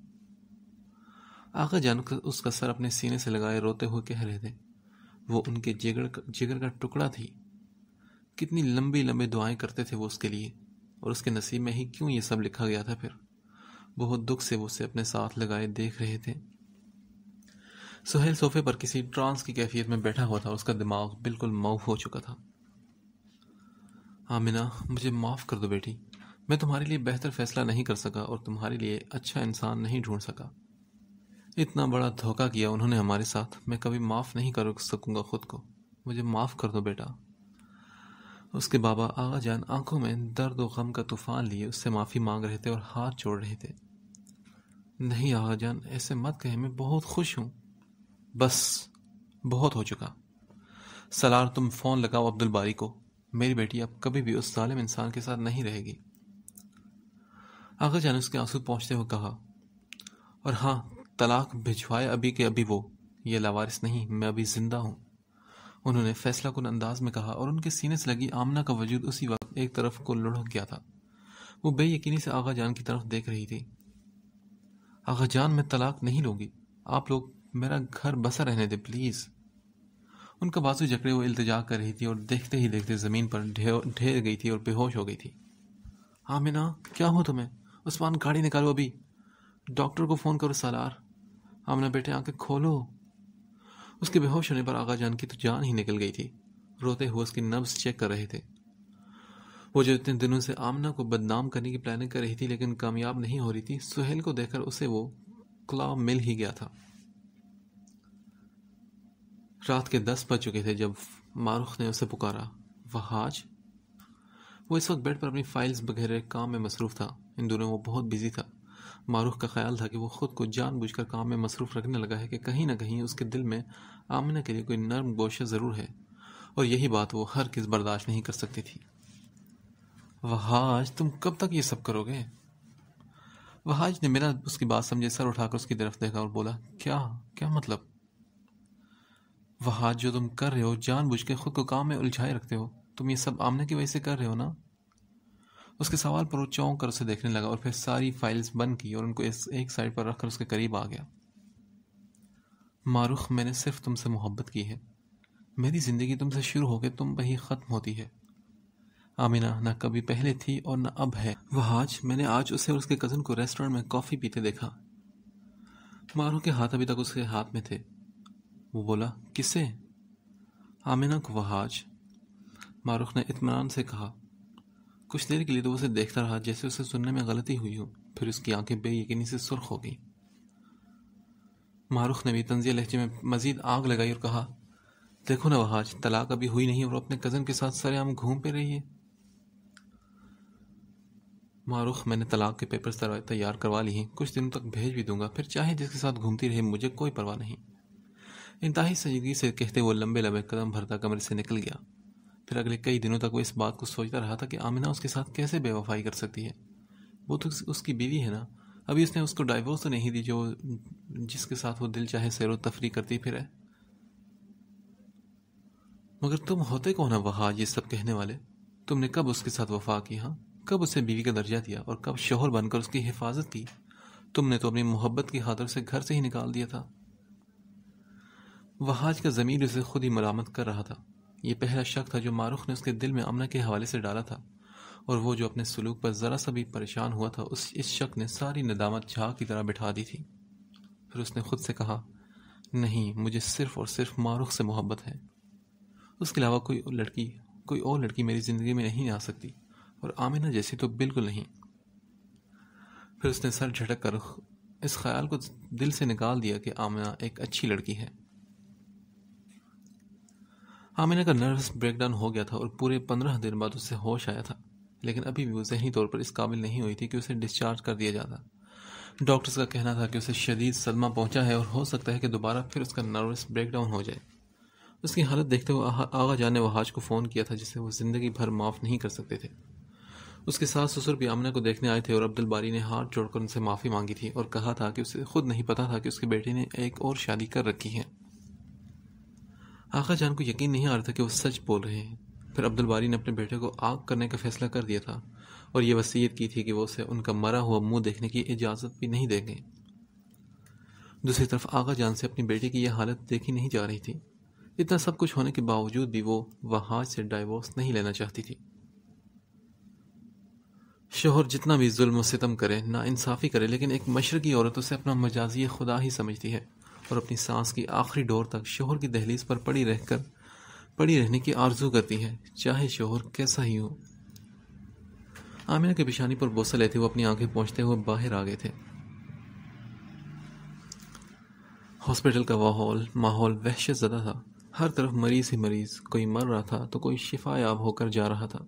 आकर जान उसका सर अपने सीने से लगाए रोते हुए कह रहे थे वो उनके जिगर जिगर का टुकड़ा थी कितनी लंबी लंबी दुआएं करते थे वो उसके लिए और उसके नसीब में ही क्यों ये सब लिखा गया था फिर बहुत दुख से वो उसे अपने साथ लगाए देख रहे थे सुहेल सोफे पर किसी ट्रांस की कैफियत में बैठा हुआ था उसका दिमाग बिल्कुल मऊ हो चुका था आमिना मुझे माफ़ कर दो बेटी मैं तुम्हारे लिए बेहतर फैसला नहीं कर सका और तुम्हारे लिए अच्छा इंसान नहीं ढूंढ सका इतना बड़ा धोखा किया उन्होंने हमारे साथ मैं कभी माफ़ नहीं कर सकूँगा खुद को मुझे माफ़ कर दो बेटा उसके बाबा आगा जान आंखों में दर्द और गम का तूफान लिए उससे माफ़ी मांग रहे थे और हाथ जोड़ रहे थे नहीं आगा जान ऐसे मत कहे मैं बहुत खुश हूँ बस बहुत हो चुका सलार तुम फ़ोन लगाओ अब्दुल बारी को मेरी बेटी अब कभी भी उस सालिम इंसान के साथ नहीं रहेगी आगा जान उसके आंसू पहुँचते हुए कहा और हाँ तलाक भिजवाए अभी के अभी वो ये लावारिस नहीं मैं अभी जिंदा हूँ उन्होंने फैसला कुन अंदाज में कहा और उनके सीने से लगी आमना का वजूद उसी वक्त एक तरफ को लुढ़क गया था वो बेयकीनी से आगा जान की तरफ देख रही थी आगा जान मैं तलाक नहीं लूंगी आप लोग मेरा घर बसा रहने दे प्लीज़ उनका बाजू जकड़े वो इल्तजा कर रही थी और देखते ही देखते ज़मीन पर ढेर गई थी और बेहोश हो गई थी आमिना क्या हो तुम्हें उस्मान गाड़ी निकालो अभी डॉक्टर को फ़ोन करो सालार आमना बेटे आंखें खोलो उसके बेहोश होने पर आगा जान की तो जान ही निकल गई थी रोते हुए उसकी नब्स चेक कर रहे थे वो जो इतने दिनों से आमना को बदनाम करने की प्लानिंग कर रही थी लेकिन कामयाब नहीं हो रही थी सुहेल को देखकर उसे वो क्लाव मिल ही गया था रात के दस बज चुके थे जब मारुख ने उसे पुकारा वहाज वो इस वक्त बेड पर अपनी फाइल्स वगैरह काम में मसरूफ था इन दोनों वो बहुत बिजी था मारूफ का ख्याल था कि वो ख़ुद को जानबूझकर काम में मसरूफ़ रखने लगा है कि कहीं ना कहीं उसके दिल में आमना के लिए कोई नर्म गोशा ज़रूर है और यही बात वो हर किस बर्दाश्त नहीं कर सकती थी वहाज तुम कब तक ये सब करोगे वहाज ने मेरा उसकी बात समझे सर उठाकर उसकी तरफ देखा और बोला क्या क्या मतलब वहाज जो तुम कर रहे हो जानबूझ के खुद को काम में उलझाए रखते हो तुम ये सब आमने की वजह से कर रहे हो ना उसके सवाल पर वो चौंक कर उसे देखने लगा और फिर सारी फाइल्स बंद की और उनको इस एक साइड पर रखकर उसके करीब आ गया मारूख मैंने सिर्फ तुमसे मोहब्बत की है मेरी ज़िंदगी तुमसे शुरू होकर तुम वही ख़त्म होती है आमिना ना कभी पहले थी और ना अब है वह आज मैंने आज उसे और उसके कज़न को रेस्टोरेंट में कॉफ़ी पीते देखा मारूह के हाथ अभी तक उसके हाथ में थे वो बोला किसे आमिना को वह आज मारूख ने इतमान से कहा कुछ देर के लिए तो उसे देखता रहा जैसे उसे सुनने में गलती हुई हो फिर उसकी आंखें बेयकीनी से सुर्ख हो गई मारूख ने भी तंजिया लहजे में मजीद आग लगाई और कहा देखो ना वहाज तलाक अभी हुई नहीं और अपने कज़न के साथ सरेआम घूम पे रही है मारूख मैंने तलाक के पेपर्स तैयार करवा लिए हैं कुछ दिनों तक भेज भी दूंगा फिर चाहे जिसके साथ घूमती रहे मुझे कोई परवाह नहीं इंतहाई सजगी से कहते वो लंबे लंबे कदम भरता कमरे से निकल गया फिर अगले कई दिनों तक वो इस बात को सोचता रहा था कि आमिना उसके साथ कैसे बेवफाई कर सकती है वो तो उसकी बीवी है ना अभी उसने उसको डाइवोर्स तो नहीं दी जो जिसके साथ वो दिल चाहे सैर तफरी करती फिर मगर तुम होते कौन है वहा ये सब कहने वाले तुमने कब उसके साथ वफा की हाँ कब उसे बीवी का दर्जा दिया और कब शोहर बनकर उसकी हिफाजत की तुमने तो अपनी मोहब्बत की खातर से घर से ही निकाल दिया था वहाज का ज़मीर उसे खुद ही मलामत कर रहा था ये पहला शक था जो मारूख ने उसके दिल में अमना के हवाले से डाला था और वो जो अपने सलूक पर ज़रा सा भी परेशान हुआ था उस इस शक ने सारी नदामत झा की तरह बिठा दी थी फिर उसने खुद से कहा नहीं मुझे सिर्फ़ और सिर्फ मारूख से मोहब्बत है उसके अलावा कोई लड़की कोई और लड़की मेरी ज़िंदगी में नहीं आ सकती और आमिना जैसी तो बिल्कुल नहीं फिर उसने सर झटक कर इस ख्याल को दिल से निकाल दिया कि आमिना एक अच्छी लड़की है आमिना का नर्वस ब्रेकडाउन हो गया था और पूरे पंद्रह दिन बाद उसे होश आया था लेकिन अभी भी वो जहनी तौर पर इस काबिल नहीं हुई थी कि उसे डिस्चार्ज कर दिया जाता डॉक्टर्स का कहना था कि उसे शदीद सदमा पहुंचा है और हो सकता है कि दोबारा फिर उसका नर्वस ब्रेकडाउन हो जाए उसकी हालत देखते हुए आगा जान ने वहाज को फ़ोन किया था जिसे वो ज़िंदगी भर माफ़ नहीं कर सकते थे उसके सास ससुर भी आमना को देखने आए थे और अब्दुल बारी ने हाथ जोड़कर उनसे माफ़ी मांगी थी और कहा था कि उसे खुद नहीं पता था कि उसके बेटे ने एक और शादी कर रखी है आका जान को यकीन नहीं आ रहा था कि वो सच बोल रहे हैं फिर अब्दुल बारी ने अपने बेटे को आग करने का फैसला कर दिया था और ये वसीयत की थी कि वो उसे उनका मरा हुआ मुंह देखने की इजाज़त भी नहीं देंगे दूसरी तरफ आगा जान से अपनी बेटी की यह हालत देखी नहीं जा रही थी इतना सब कुछ होने के बावजूद भी वो वहाज से डाइवोर्स नहीं लेना चाहती थी शोहर जितना भी जुल्म सितम करे इंसाफी करे लेकिन एक मशरकी औरत उसे अपना मजाजी खुदा ही समझती है और अपनी सांस की आखिरी डोर तक शोहर की दहलीज पर पड़ी रहकर पड़ी रहने की आरजू करती है चाहे शोहर कैसा ही हो आमिना के पिशानी पर बोसा लेते हुए अपनी आंखें पहुंचते हुए बाहर आ गए थे हॉस्पिटल का माहौल माहौल वहशत ज्यादा था हर तरफ मरीज ही मरीज कोई मर रहा था तो कोई शिफा याब होकर जा रहा था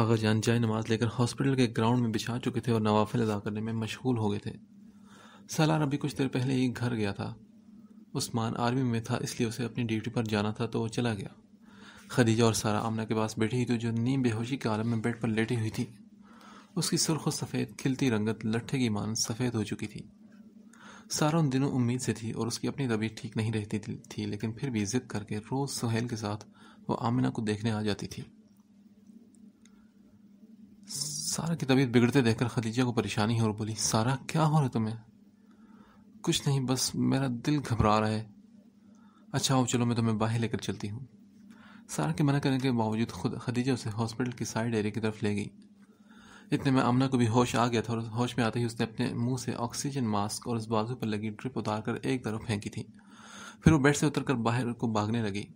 आगा जान जाए नमाज लेकर हॉस्पिटल के ग्राउंड में बिछा चुके थे और नवाफिल अदा करने में मशगूल हो गए थे सलार अभी कुछ देर पहले ही घर गया था उस्मान आर्मी में था इसलिए उसे अपनी ड्यूटी पर जाना था तो वो चला गया खदीजा और सारा आमना के पास बैठी हुई तो थी जो नीम बेहोशी के आलम में बेड पर लेटी हुई थी उसकी सुर्ख सफ़ेद खिलती रंगत लट्ठे की मान सफ़ेद हो चुकी थी सारा उन दिनों उम्मीद से थी और उसकी अपनी तबीयत ठीक नहीं रहती थी लेकिन फिर भी जिद करके रोज़ सुहेल के साथ वो आमिना को देखने आ जाती थी सारा की तबीयत बिगड़ते देखकर खदीजा को परेशानी है और बोली सारा क्या हो रहा तुम्हें कुछ नहीं बस मेरा दिल घबरा रहा है अच्छा आओ चलो मैं तुम्हें बाहर लेकर चलती हूँ सारा के मना करने के बावजूद खुद खदीजा उसे हॉस्पिटल की साइड एरिया की तरफ ले गई इतने में अमना को भी होश आ गया था और होश में आते ही उसने अपने मुंह से ऑक्सीजन मास्क और उस बाजू पर लगी ड्रिप उतार कर एक तरफ फेंकी थी फिर वो बेड से उतर कर बाहर को भागने लगी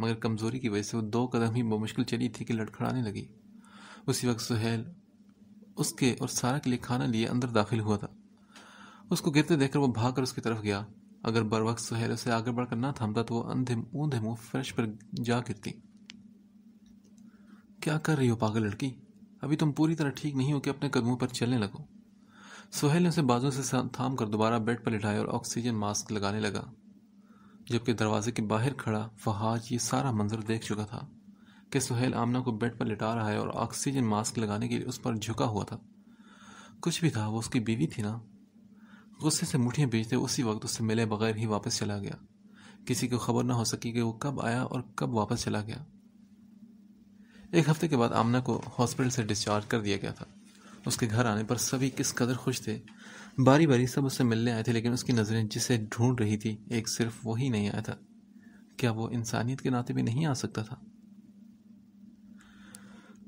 मगर कमज़ोरी की वजह से वो दो कदम ही बमुश्किल चली थी कि लड़खड़ाने लगी उसी वक्त सुहेल उसके और सारा के लिए खाना लिए अंदर दाखिल हुआ था उसको गिरते देखकर वो भागकर उसकी तरफ गया अगर बर वक्त सुहेल उसे आगे बढ़कर ना थामता तो वो अंधे ऊंधे मुंह फ्रेश पर जा गिरती क्या कर रही हो पागल लड़की अभी तुम पूरी तरह ठीक नहीं हो कि अपने कदमों पर चलने लगो सुहेल ने उसे बाजू से थाम कर दोबारा बेड पर लिटाया और ऑक्सीजन मास्क लगाने लगा जबकि दरवाजे के बाहर खड़ा फहाज ये सारा मंजर देख चुका था कि सुहेल आमना को बेड पर लिटा रहा है और ऑक्सीजन मास्क लगाने के लिए उस पर झुका हुआ था कुछ भी था वो उसकी बीवी थी ना गुस्से से मुठियाँ बेचते उसी वक्त उससे मिले बगैर ही वापस चला गया किसी को खबर ना हो सकी कि वो कब आया और कब वापस चला गया एक हफ्ते के बाद आमना को हॉस्पिटल से डिस्चार्ज कर दिया गया था उसके घर आने पर सभी किस कदर खुश थे बारी बारी सब उससे मिलने आए थे लेकिन उसकी नज़रें जिसे ढूंढ रही थी एक सिर्फ वो ही नहीं आया था क्या वो इंसानियत के नाते भी नहीं आ सकता था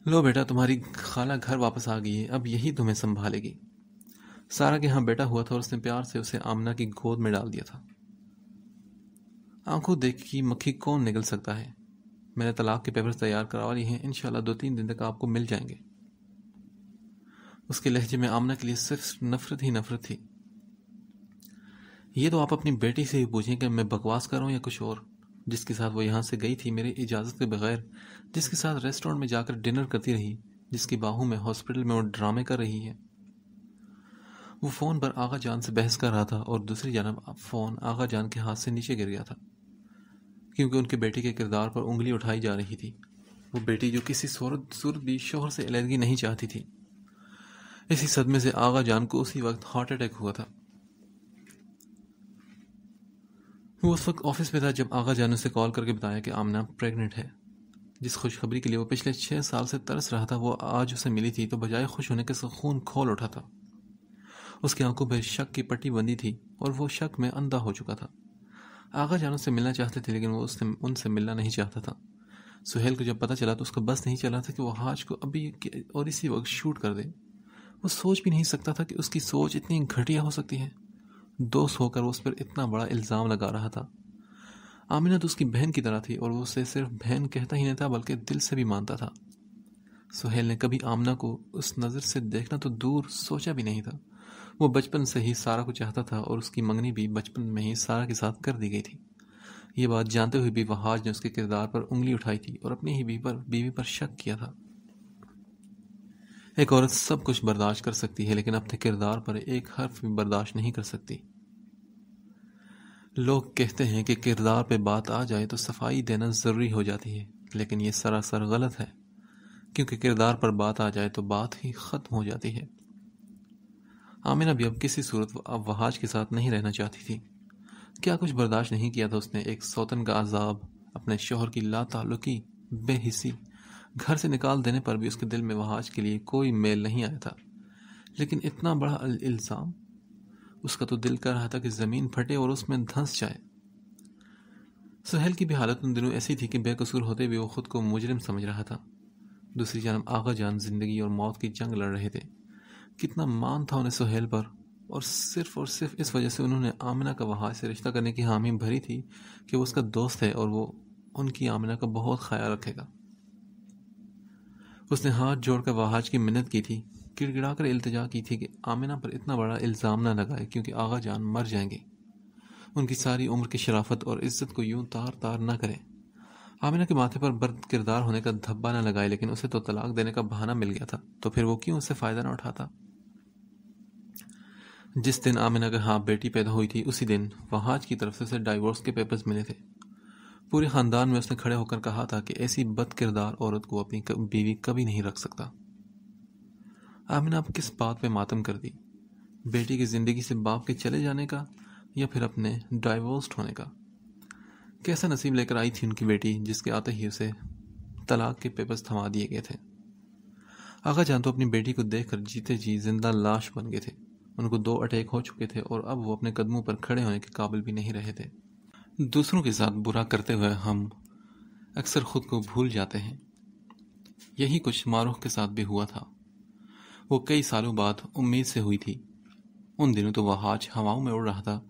लो बेटा तुम्हारी खाला घर वापस आ गई है अब यही तुम्हें संभालेगी सारा के यहाँ बेटा हुआ था और उसने प्यार से उसे आमना की गोद में डाल दिया था आंखों देख की मक्खी कौन निकल सकता है मैंने तलाक के पेपर तैयार करवा लिए हैं इनशाला दो तीन दिन तक आपको मिल जाएंगे उसके लहजे में आमना के लिए सिर्फ नफरत ही नफरत थी ये तो आप अपनी बेटी से ही पूछें कि मैं बकवास कर रहा हूँ या कुछ और जिसके साथ वो यहाँ से गई थी मेरी इजाज़त के बगैर जिसके साथ रेस्टोरेंट में जाकर डिनर करती रही जिसकी बाहू में हॉस्पिटल में वो ड्रामे कर रही है वो फ़ोन पर आगा जान से बहस कर रहा था और दूसरी जानब फ़ोन आगा जान के हाथ से नीचे गिर गया था क्योंकि उनके बेटे के किरदार पर उंगली उठाई जा रही थी वो बेटी जो किसी सूरत सूरत भी शोहर से अलहदगी नहीं चाहती थी इसी सदमे से आगा जान को उसी वक्त हार्ट अटैक हुआ था वो उस वक्त ऑफिस में था जब आगा जान उसे कॉल करके बताया कि आमना प्रेगनेंट है जिस खुशखबरी के लिए वो पिछले छः साल से तरस रहा था वो आज उसे मिली थी तो बजाय खुश होने के खून खोल उठा था उसकी आंखों पर शक की पट्टी बंधी थी और वो शक में अंधा हो चुका था आगा जान उससे मिलना चाहते थे लेकिन वो उससे उनसे मिलना नहीं चाहता था सुहेल को जब पता चला तो उसका बस नहीं चला था कि वो हाज को अभी और इसी वक्त शूट कर दे वो सोच भी नहीं सकता था कि उसकी सोच इतनी घटिया हो सकती है दोस्त होकर वो उस पर इतना बड़ा इल्ज़ाम लगा रहा था आमिना तो उसकी बहन की तरह थी और वो उसे सिर्फ बहन कहता ही नहीं था बल्कि दिल से भी मानता था सुहेल ने कभी आमना को उस नज़र से देखना तो दूर सोचा भी नहीं था वो बचपन से ही सारा को चाहता था और उसकी मंगनी भी बचपन में ही सारा के साथ कर दी गई थी ये बात जानते हुए भी वहाज ने उसके किरदार पर उंगली उठाई थी और अपनी ही बीवी पर बीवी पर शक किया था एक औरत सब कुछ बर्दाश्त कर सकती है लेकिन अपने किरदार पर एक हर्फ भी बर्दाश्त नहीं कर सकती लोग कहते हैं कि किरदार पे बात आ जाए तो सफाई देना ज़रूरी हो जाती है लेकिन ये सरासर गलत है क्योंकि किरदार पर बात आ जाए तो बात ही ख़त्म हो जाती है आमिना भी अब किसी सूरत अब वहाज के साथ नहीं रहना चाहती थी क्या कुछ बर्दाश्त नहीं किया था उसने एक सौतन का अजाब अपने शोहर की लाताल्लुकी बेहिसी घर से निकाल देने पर भी उसके दिल में वहाज के लिए कोई मेल नहीं आया था लेकिन इतना बड़ा इल्ज़ाम उसका तो दिल कर रहा था कि ज़मीन फटे और उसमें धंस जाए सहेल की भी हालत उन दिनों ऐसी थी कि बेकसूर होते हुए वो खुद को मुजरिम समझ रहा था दूसरी जानब आगा जान जिंदगी और मौत की जंग लड़ रहे थे कितना मान था उन्हें सुहेल पर और सिर्फ और सिर्फ इस वजह से उन्होंने आमिना का वहाँ से रिश्ता करने की हामी भरी थी कि वो उसका दोस्त है और वो उनकी आमिना का बहुत ख्याल रखेगा उसने हाथ जोड़कर वहाज की मिन्नत की थी गिड़गिड़ा कर इल्तजा की थी कि आमिना पर इतना बड़ा इल्ज़ाम ना लगाए क्योंकि आगा जान मर जाएंगे उनकी सारी उम्र की शराफत और इज्जत को यूं तार तार ना करें आमिना के माथे पर बर्द किरदार होने का धब्बा ना लगाए लेकिन उसे तो तलाक देने का बहाना मिल गया था तो फिर वो क्यों उससे फ़ायदा ना उठाता जिस दिन आमिना के हाँ बेटी पैदा हुई थी उसी दिन वहाज की तरफ से उसे डाइवोर्स के पेपर्स मिले थे पूरे ख़ानदान में उसने खड़े होकर कहा था कि ऐसी बद किरदार औरत को अपनी बीवी कभी नहीं रख सकता आमिना अब किस बात पे मातम कर दी बेटी की ज़िंदगी से बाप के चले जाने का या फिर अपने डाइवोर्स्ड होने का कैसा नसीब लेकर आई थी उनकी बेटी जिसके आते ही उसे तलाक के पेपर्स थमा दिए गए थे आगा जान तो अपनी बेटी को देखकर जीते जी जिंदा लाश बन गए थे उनको दो अटैक हो चुके थे और अब वो अपने कदमों पर खड़े होने के काबिल भी नहीं रहे थे दूसरों के साथ बुरा करते हुए हम अक्सर खुद को भूल जाते हैं यही कुछ मारूख के साथ भी हुआ था वो कई सालों बाद उम्मीद से हुई थी उन दिनों तो वह हाज हवाओं में उड़ रहा था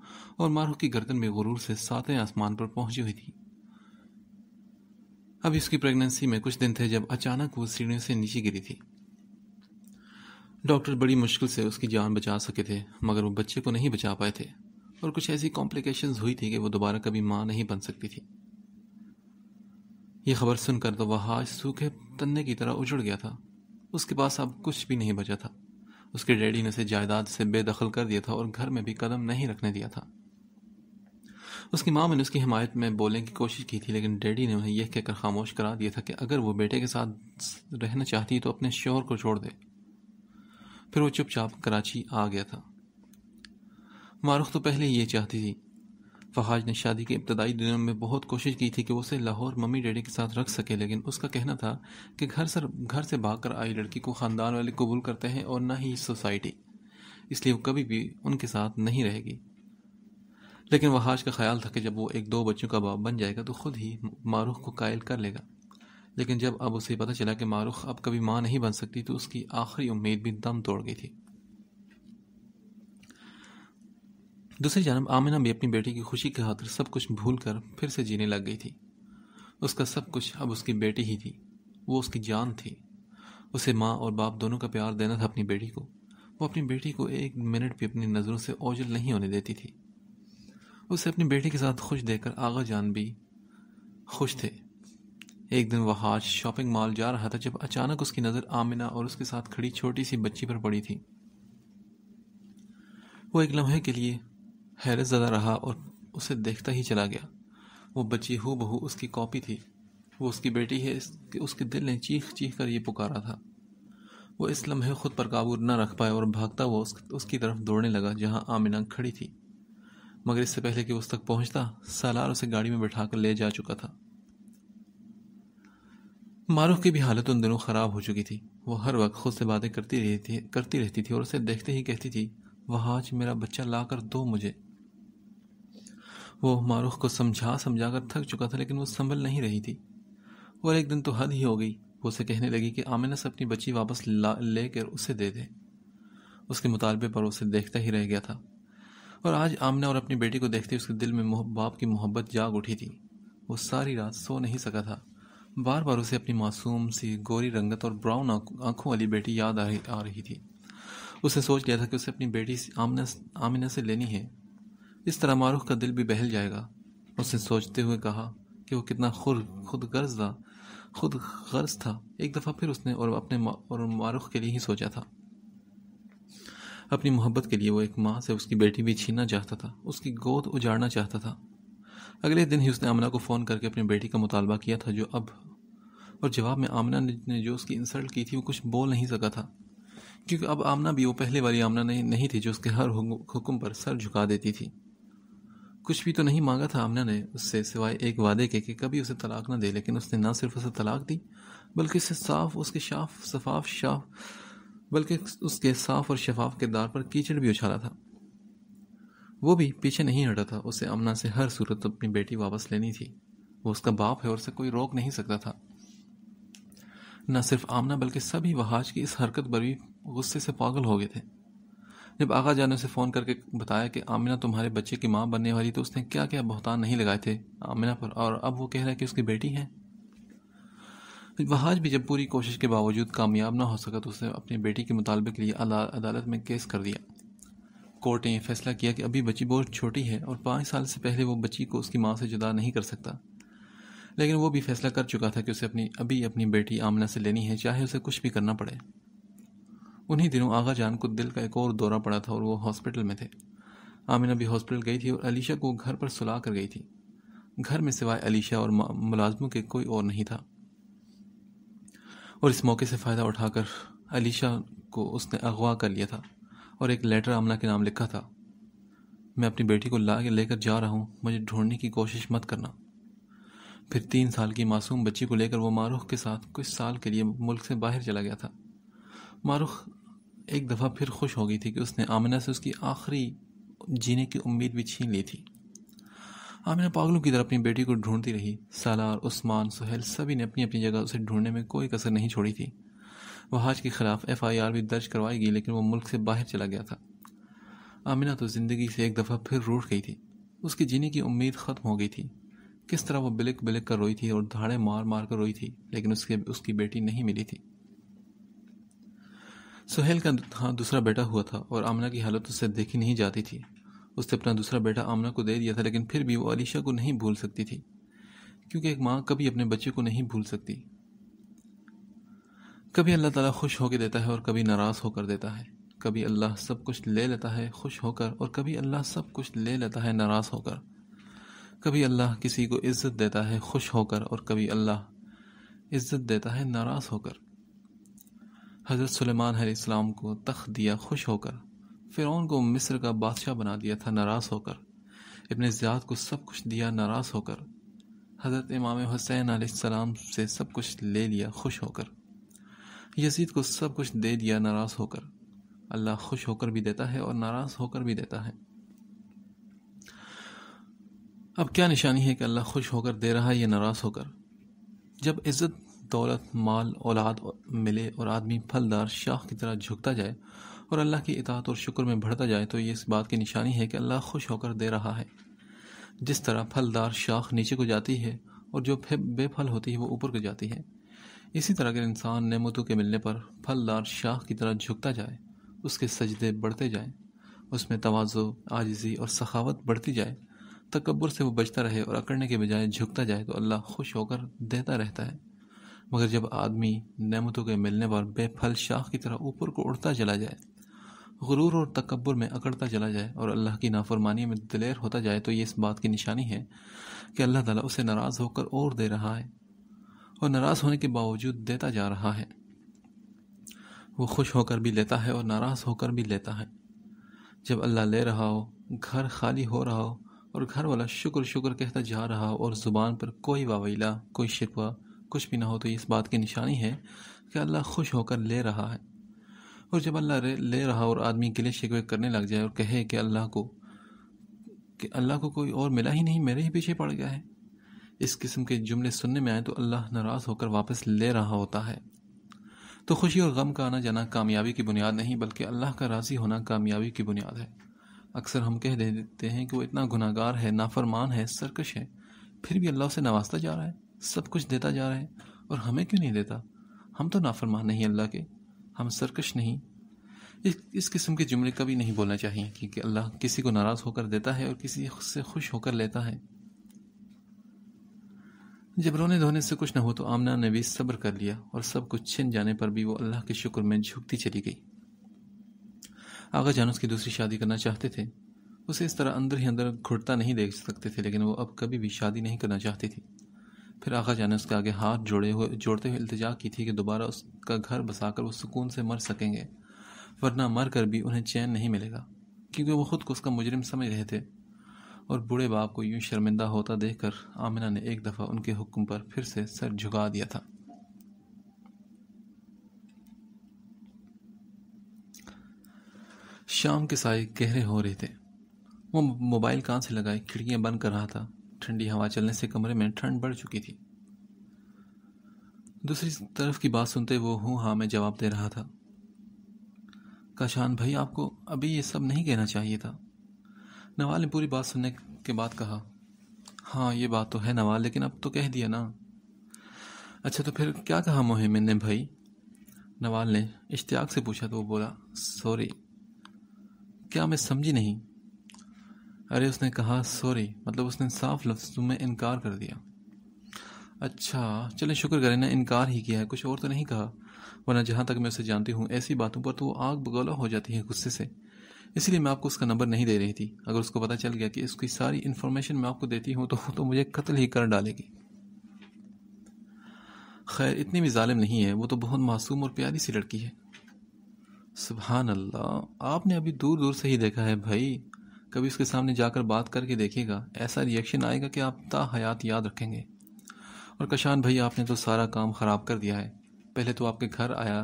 और मारूख की गर्दन में गुरूर से सातें आसमान पर पहुंची हुई थी अब इसकी प्रेगनेंसी में कुछ दिन थे जब अचानक वो सीढ़ियों से नीचे गिरी थी डॉक्टर बड़ी मुश्किल से उसकी जान बचा सके थे मगर वो बच्चे को नहीं बचा पाए थे और कुछ ऐसी कॉम्प्लिकेशंस हुई थी कि वो दोबारा कभी माँ नहीं बन सकती थी ये खबर सुनकर तो वह आज सूखे तन्ने की तरह उजड़ गया था उसके पास अब कुछ भी नहीं बचा था उसके डैडी ने उसे जायदाद से बेदखल कर दिया था और घर में भी कदम नहीं रखने दिया था उसकी माँ ने उसकी हिमायत में बोलने की कोशिश की थी लेकिन डैडी ने उन्हें यह कहकर खामोश करा दिया था कि अगर वो बेटे के साथ रहना चाहती तो अपने शोहर को छोड़ दे फिर वो चुपचाप कराची आ गया था मारूख तो पहले ये चाहती थी फहाज ने शादी के इब्तदाई दिनों में बहुत कोशिश की थी कि वो उसे लाहौर मम्मी डैडी के साथ रख सके लेकिन उसका कहना था कि घर सर घर से भागकर आई लड़की को ख़ानदान वाले कबूल करते हैं और ना ही सोसाइटी इसलिए वो कभी भी उनके साथ नहीं रहेगी लेकिन वहाज का ख्याल था कि जब वो एक दो बच्चों का बाप बन जाएगा तो खुद ही मारूख को कायल कर लेगा लेकिन जब अब उसे पता चला कि मारुख अब कभी माँ नहीं बन सकती तो उसकी आखिरी उम्मीद भी दम तोड़ गई थी दूसरी जानब आमिना भी अपनी बेटी की खुशी की खातिर सब कुछ भूल कर फिर से जीने लग गई थी उसका सब कुछ अब उसकी बेटी ही थी वो उसकी जान थी उसे माँ और बाप दोनों का प्यार देना था अपनी बेटी को वो अपनी बेटी को एक मिनट भी अपनी नज़रों से ओझल नहीं होने देती थी उसे अपनी बेटी के साथ खुश देखकर आगा जान भी खुश थे एक दिन वह आज शॉपिंग मॉल जा रहा था जब अचानक उसकी नज़र आमिना और उसके साथ खड़ी छोटी सी बच्ची पर पड़ी थी वो एक लम्हे के लिए हैरत ज़्यादा रहा और उसे देखता ही चला गया वो बच्ची हो बहू उसकी कॉपी थी वो उसकी बेटी है इसके उसके दिल ने चीख चीख कर ये पुकारा था वो इस लम्हे खुद पर काबू न रख पाए और भागता हुआ उसकी तरफ दौड़ने लगा जहाँ आमिना खड़ी थी मगर इससे पहले कि उस तक पहुँचता सालार उसे गाड़ी में बैठा कर ले जा चुका था मारूफ की भी हालत उन दिनों ख़राब हो चुकी थी वो हर वक्त खुद से बातें करती रहती थी करती रहती थी और उसे देखते ही कहती थी वह आज मेरा बच्चा ला कर दो मुझे वो मारूफ को समझा समझा कर थक चुका था लेकिन वो संभल नहीं रही थी और एक दिन तो हद ही हो गई वो उसे कहने लगी कि आमिना से अपनी बच्ची वापस ले कर उसे दे दे उसके मुतालबे पर उसे देखता ही रह गया था और आज आमना और अपनी बेटी को देखते उसके दिल में बाप की मोहब्बत जाग उठी थी वो सारी रात सो नहीं सका था बार बार उसे अपनी मासूम सी गोरी रंगत और ब्राउन आंखों वाली बेटी याद आ रही आ रही थी उसे सोच लिया था कि उसे अपनी बेटी आमना आमिना से लेनी है इस तरह मारूख का दिल भी बहल जाएगा उसने सोचते हुए कहा कि वो कितना खुर खुद गर्ज था खुद गर्ज था एक दफ़ा फिर उसने और अपने और मारूख के लिए ही सोचा था अपनी मोहब्बत के लिए वो एक माँ से उसकी बेटी भी छीनना चाहता था उसकी गोद उजाड़ना चाहता था अगले दिन ही उसने अमला को फ़ोन करके अपनी बेटी का मुतालबा किया था जो अब और जवाब में आमना ने जो उसकी इंसल्ट की थी वो कुछ बोल नहीं सका था क्योंकि अब आमना भी वो पहले वाली आमना नहीं, नहीं थी जो उसके हर हुक्म पर सर झुका देती थी कुछ भी तो नहीं मांगा था आमना ने उससे सिवाय एक वादे के कि कभी उसे तलाक ना दे लेकिन उसने ना सिर्फ उसे तलाक दी बल्कि उसे साफ उसके शाफ शफाफ शाफ बल्कि उसके साफ और शफाफ किरदार पर कीचड़ भी उछाला था वो भी पीछे नहीं हटा था उसे अमना से हर सूरत अपनी बेटी वापस लेनी थी वो उसका बाप है और उसे कोई रोक नहीं सकता था न सिर्फ आमना बल्कि सभी वहाज की इस हरकत पर भी गुस्से से पागल हो गए थे जब आगा जान उसे फ़ोन करके बताया कि आमिना तुम्हारे बच्चे की माँ बनने वाली तो उसने क्या क्या बहुतान नहीं लगाए थे आमिना पर और अब वो कह रहा है कि उसकी बेटी है वहाज भी जब पूरी कोशिश के बावजूद कामयाब ना हो सका तो उसने अपनी बेटी के मुतालबे के लिए अदालत में केस कर दिया कोर्ट ने फैसला किया कि अभी बच्ची बहुत छोटी है और पाँच साल से पहले वो बच्ची को उसकी माँ से जुदा नहीं कर सकता लेकिन वो भी फैसला कर चुका था कि उसे अपनी अभी अपनी बेटी आमना से लेनी है चाहे उसे कुछ भी करना पड़े उन्हीं दिनों आगा जान को दिल का एक और दौरा पड़ा था और वो हॉस्पिटल में थे आमिना भी हॉस्पिटल गई थी और अलीशा को घर पर सुला कर गई थी घर में सिवाय अलीशा और मुलाजमों के कोई और नहीं था और इस मौके से फ़ायदा उठाकर अलीशा को उसने अगवा कर लिया था और एक लेटर आमना के नाम लिखा था मैं अपनी बेटी को ला लेकर जा रहा हूँ मुझे ढूंढने की कोशिश मत करना फिर तीन साल की मासूम बच्ची को लेकर वो मारूख के साथ कुछ साल के लिए मुल्क से बाहर चला गया था मारूख एक दफ़ा फिर खुश हो गई थी कि उसने आमिना से उसकी आखिरी जीने की उम्मीद भी छीन ली थी आमिना पागलों की तरह अपनी बेटी को ढूंढती रही सालार उस्मान सुहेल सभी ने अपनी अपनी जगह उसे ढूंढने में कोई कसर नहीं छोड़ी थी वहाज के खिलाफ एफ आई आर भी दर्ज करवाई गई लेकिन वो मुल्क से बाहर चला गया था आमिना तो ज़िंदगी से एक दफ़ा फिर रूठ गई थी उसकी जीने की उम्मीद ख़त्म हो गई थी किस तरह वो बिलक बिलक कर रोई थी और धाड़े मार मार कर रोई थी लेकिन उसके उसकी बेटी नहीं मिली थी सुहेल का हाँ दूसरा बेटा हुआ था और आमना की हालत उससे देखी नहीं जाती थी उसने अपना दूसरा बेटा आमना को दे दिया था लेकिन फिर भी वो अलीशा को नहीं भूल सकती थी क्योंकि एक माँ कभी अपने बच्चे को नहीं भूल सकती कभी अल्लाह ताला खुश होकर देता है और कभी नाराज़ होकर देता है कभी अल्लाह सब कुछ ले लेता है खुश होकर और कभी अल्लाह सब कुछ ले लेता है नाराज़ होकर कभी अल्लाह किसी को इज्जत देता है खुश होकर और कभी अल्लाह इज्जत देता है नाराज़ होकर हज़रत सलेमान इस्लाम को तख दिया खुश होकर फ़िरौन को मिस्र का बादशाह बना दिया था नाराज़ होकर इबन ज़ियाद को सब कुछ दिया नाराज़ होकर हज़रत इमाम हुसैन सलाम से सब कुछ ले लिया खुश होकर यजीद को सब कुछ दे दिया नाराज़ होकर अल्लाह खुश होकर भी देता है और नाराज़ होकर भी देता है अब क्या निशानी है कि अल्लाह खुश होकर दे रहा है या नाराज़ होकर जब इज़्ज़त दौलत माल औलाद मिले और आदमी फलदार शाख की तरह झुकता जाए और अल्लाह की इतात और शुक्र में बढ़ता जाए तो ये इस बात की निशानी है कि अल्लाह खुश होकर दे रहा है जिस तरह फलदार शाख नीचे को जाती है और जो फिर बेफल होती है वो ऊपर को जाती है इसी तरह अगर इंसान नेमतों के मिलने पर फलदार शाख की तरह झुकता जाए उसके सजदे बढ़ते जाएं उसमें तोज़ो आजिज़ी और सखावत बढ़ती जाए तकबर से वो बचता रहे और अकड़ने के बजाय झुकता जाए तो अल्लाह खुश होकर देता रहता है मगर जब आदमी नमतों के मिलने पर बेफल शाख की तरह ऊपर को उड़ता चला जाए गुरूर और तकबर में अकड़ता चला जाए और अल्लाह की नाफरमानी में दिलेर होता जाए तो ये इस बात की निशानी है कि अल्लाह ताला उसे नाराज़ होकर और दे रहा है और नाराज़ होने के बावजूद देता जा रहा है वो खुश होकर भी लेता है और नाराज़ होकर भी लेता है जब अल्लाह ले रहा हो घर खाली हो रहा हो और घर वाला शुक्र शुक्र कहता जा रहा और ज़ुबान पर कोई वावीला कोई शिकवा कुछ भी ना हो तो इस बात की निशानी है कि अल्लाह खुश होकर ले रहा है और जब अल्लाह ले रहा और आदमी गिले शिकवे करने लग जाए और कहे कि अल्लाह को कि अल्लाह को कोई और मिला ही नहीं मेरे ही पीछे पड़ गया है इस किस्म के जुमले सुनने में आए तो अल्लाह नाराज़ होकर वापस ले रहा होता है तो खुशी और गम का आना जाना कामयाबी की बुनियाद नहीं बल्कि अल्लाह का राज़ी होना कामयाबी की बुनियाद है अक्सर हम कह देते हैं कि वो इतना गुनागार है नाफरमान है सरकश है फिर भी अल्लाह उसे नवाजता जा रहा है सब कुछ देता जा रहा है और हमें क्यों नहीं देता हम तो नाफरमान नहीं अल्लाह के हम सरकश नहीं इस इस किस्म के जुमले कभी नहीं बोलना चाहिए क्योंकि अल्लाह किसी को नाराज़ होकर देता है और किसी से खुश होकर लेता है जब रोने धोने से कुछ न हो तो आमना ने भी सब्र कर लिया और सब कुछ छिन जाने पर भी वो अल्लाह के शुक्र में झुकती चली गई आगा जान उसकी दूसरी शादी करना चाहते थे उसे इस तरह अंदर ही अंदर घुटता नहीं देख सकते थे लेकिन वो अब कभी भी शादी नहीं करना चाहती थी फिर आगा जान उसके आगे हाथ जोड़े हुए जोड़ते हुए इल्तजा की थी कि दोबारा उसका घर बसाकर वो सुकून से मर सकेंगे वरना मर कर भी उन्हें चैन नहीं मिलेगा क्योंकि वो खुद को उसका मुजरिम समझ रहे थे और बूढ़े बाप को यूं शर्मिंदा होता देखकर आमिना ने एक दफ़ा उनके हुक्म पर फिर से सर झुका दिया था शाम के साय गहरे हो रहे थे वो मोबाइल कहाँ से लगाए खिड़कियाँ बंद कर रहा था ठंडी हवा चलने से कमरे में ठंड बढ़ चुकी थी दूसरी तरफ की बात सुनते वो हूँ हाँ मैं जवाब दे रहा था काशान भाई आपको अभी ये सब नहीं कहना चाहिए था नवाल ने पूरी बात सुनने के बाद कहा हाँ ये बात तो है नवाल लेकिन अब तो कह दिया ना अच्छा तो फिर क्या कहा मोहिमिन ने भाई नवाल ने इश्तियाक से पूछा तो वो बोला सॉरी क्या मैं समझी नहीं अरे उसने कहा सॉरी मतलब उसने साफ लफ्ज़ तुम्हें इनकार कर दिया अच्छा चले शुक्र करें ना इनकार ही किया है कुछ और तो नहीं कहा वरना जहाँ तक मैं उसे जानती हूँ ऐसी बातों पर तो वो आग बगौला हो जाती है गुस्से से इसलिए मैं आपको उसका नंबर नहीं दे रही थी अगर उसको पता चल गया कि इसकी सारी इन्फॉर्मेशन मैं आपको देती हूँ तो तो मुझे कत्ल ही कर डालेगी खैर इतनी भी जालिम नहीं है वो तो बहुत मासूम और प्यारी सी लड़की है सुबहान अल्लाह आपने अभी दूर दूर से ही देखा है भाई कभी उसके सामने जाकर बात करके देखेगा ऐसा रिएक्शन आएगा कि आप ता हयात याद रखेंगे और कशान भाई आपने तो सारा काम ख़राब कर दिया है पहले तो आपके घर आया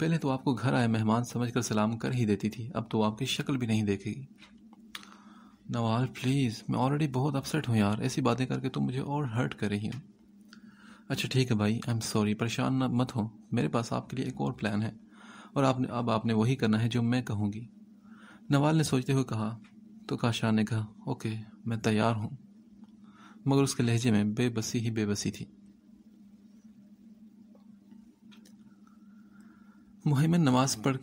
पहले तो आपको घर आया मेहमान समझकर सलाम कर ही देती थी अब तो आपकी शक्ल भी नहीं देखेगी नवाल प्लीज़ मैं ऑलरेडी बहुत अपसेट हूँ यार ऐसी बातें करके तुम मुझे और हर्ट कर रही हो अच्छा ठीक है भाई आई एम सॉरी परेशान मत हो मेरे पास आपके लिए एक और प्लान है और आपने अब आपने वही करना है जो मैं कहूँगी नवाल ने सोचते हुए कहा तो काशा ने कहा ओके मैं तैयार हूँ मगर उसके लहजे में बेबसी ही बेबसी थी मुहैमन नमाज पढ़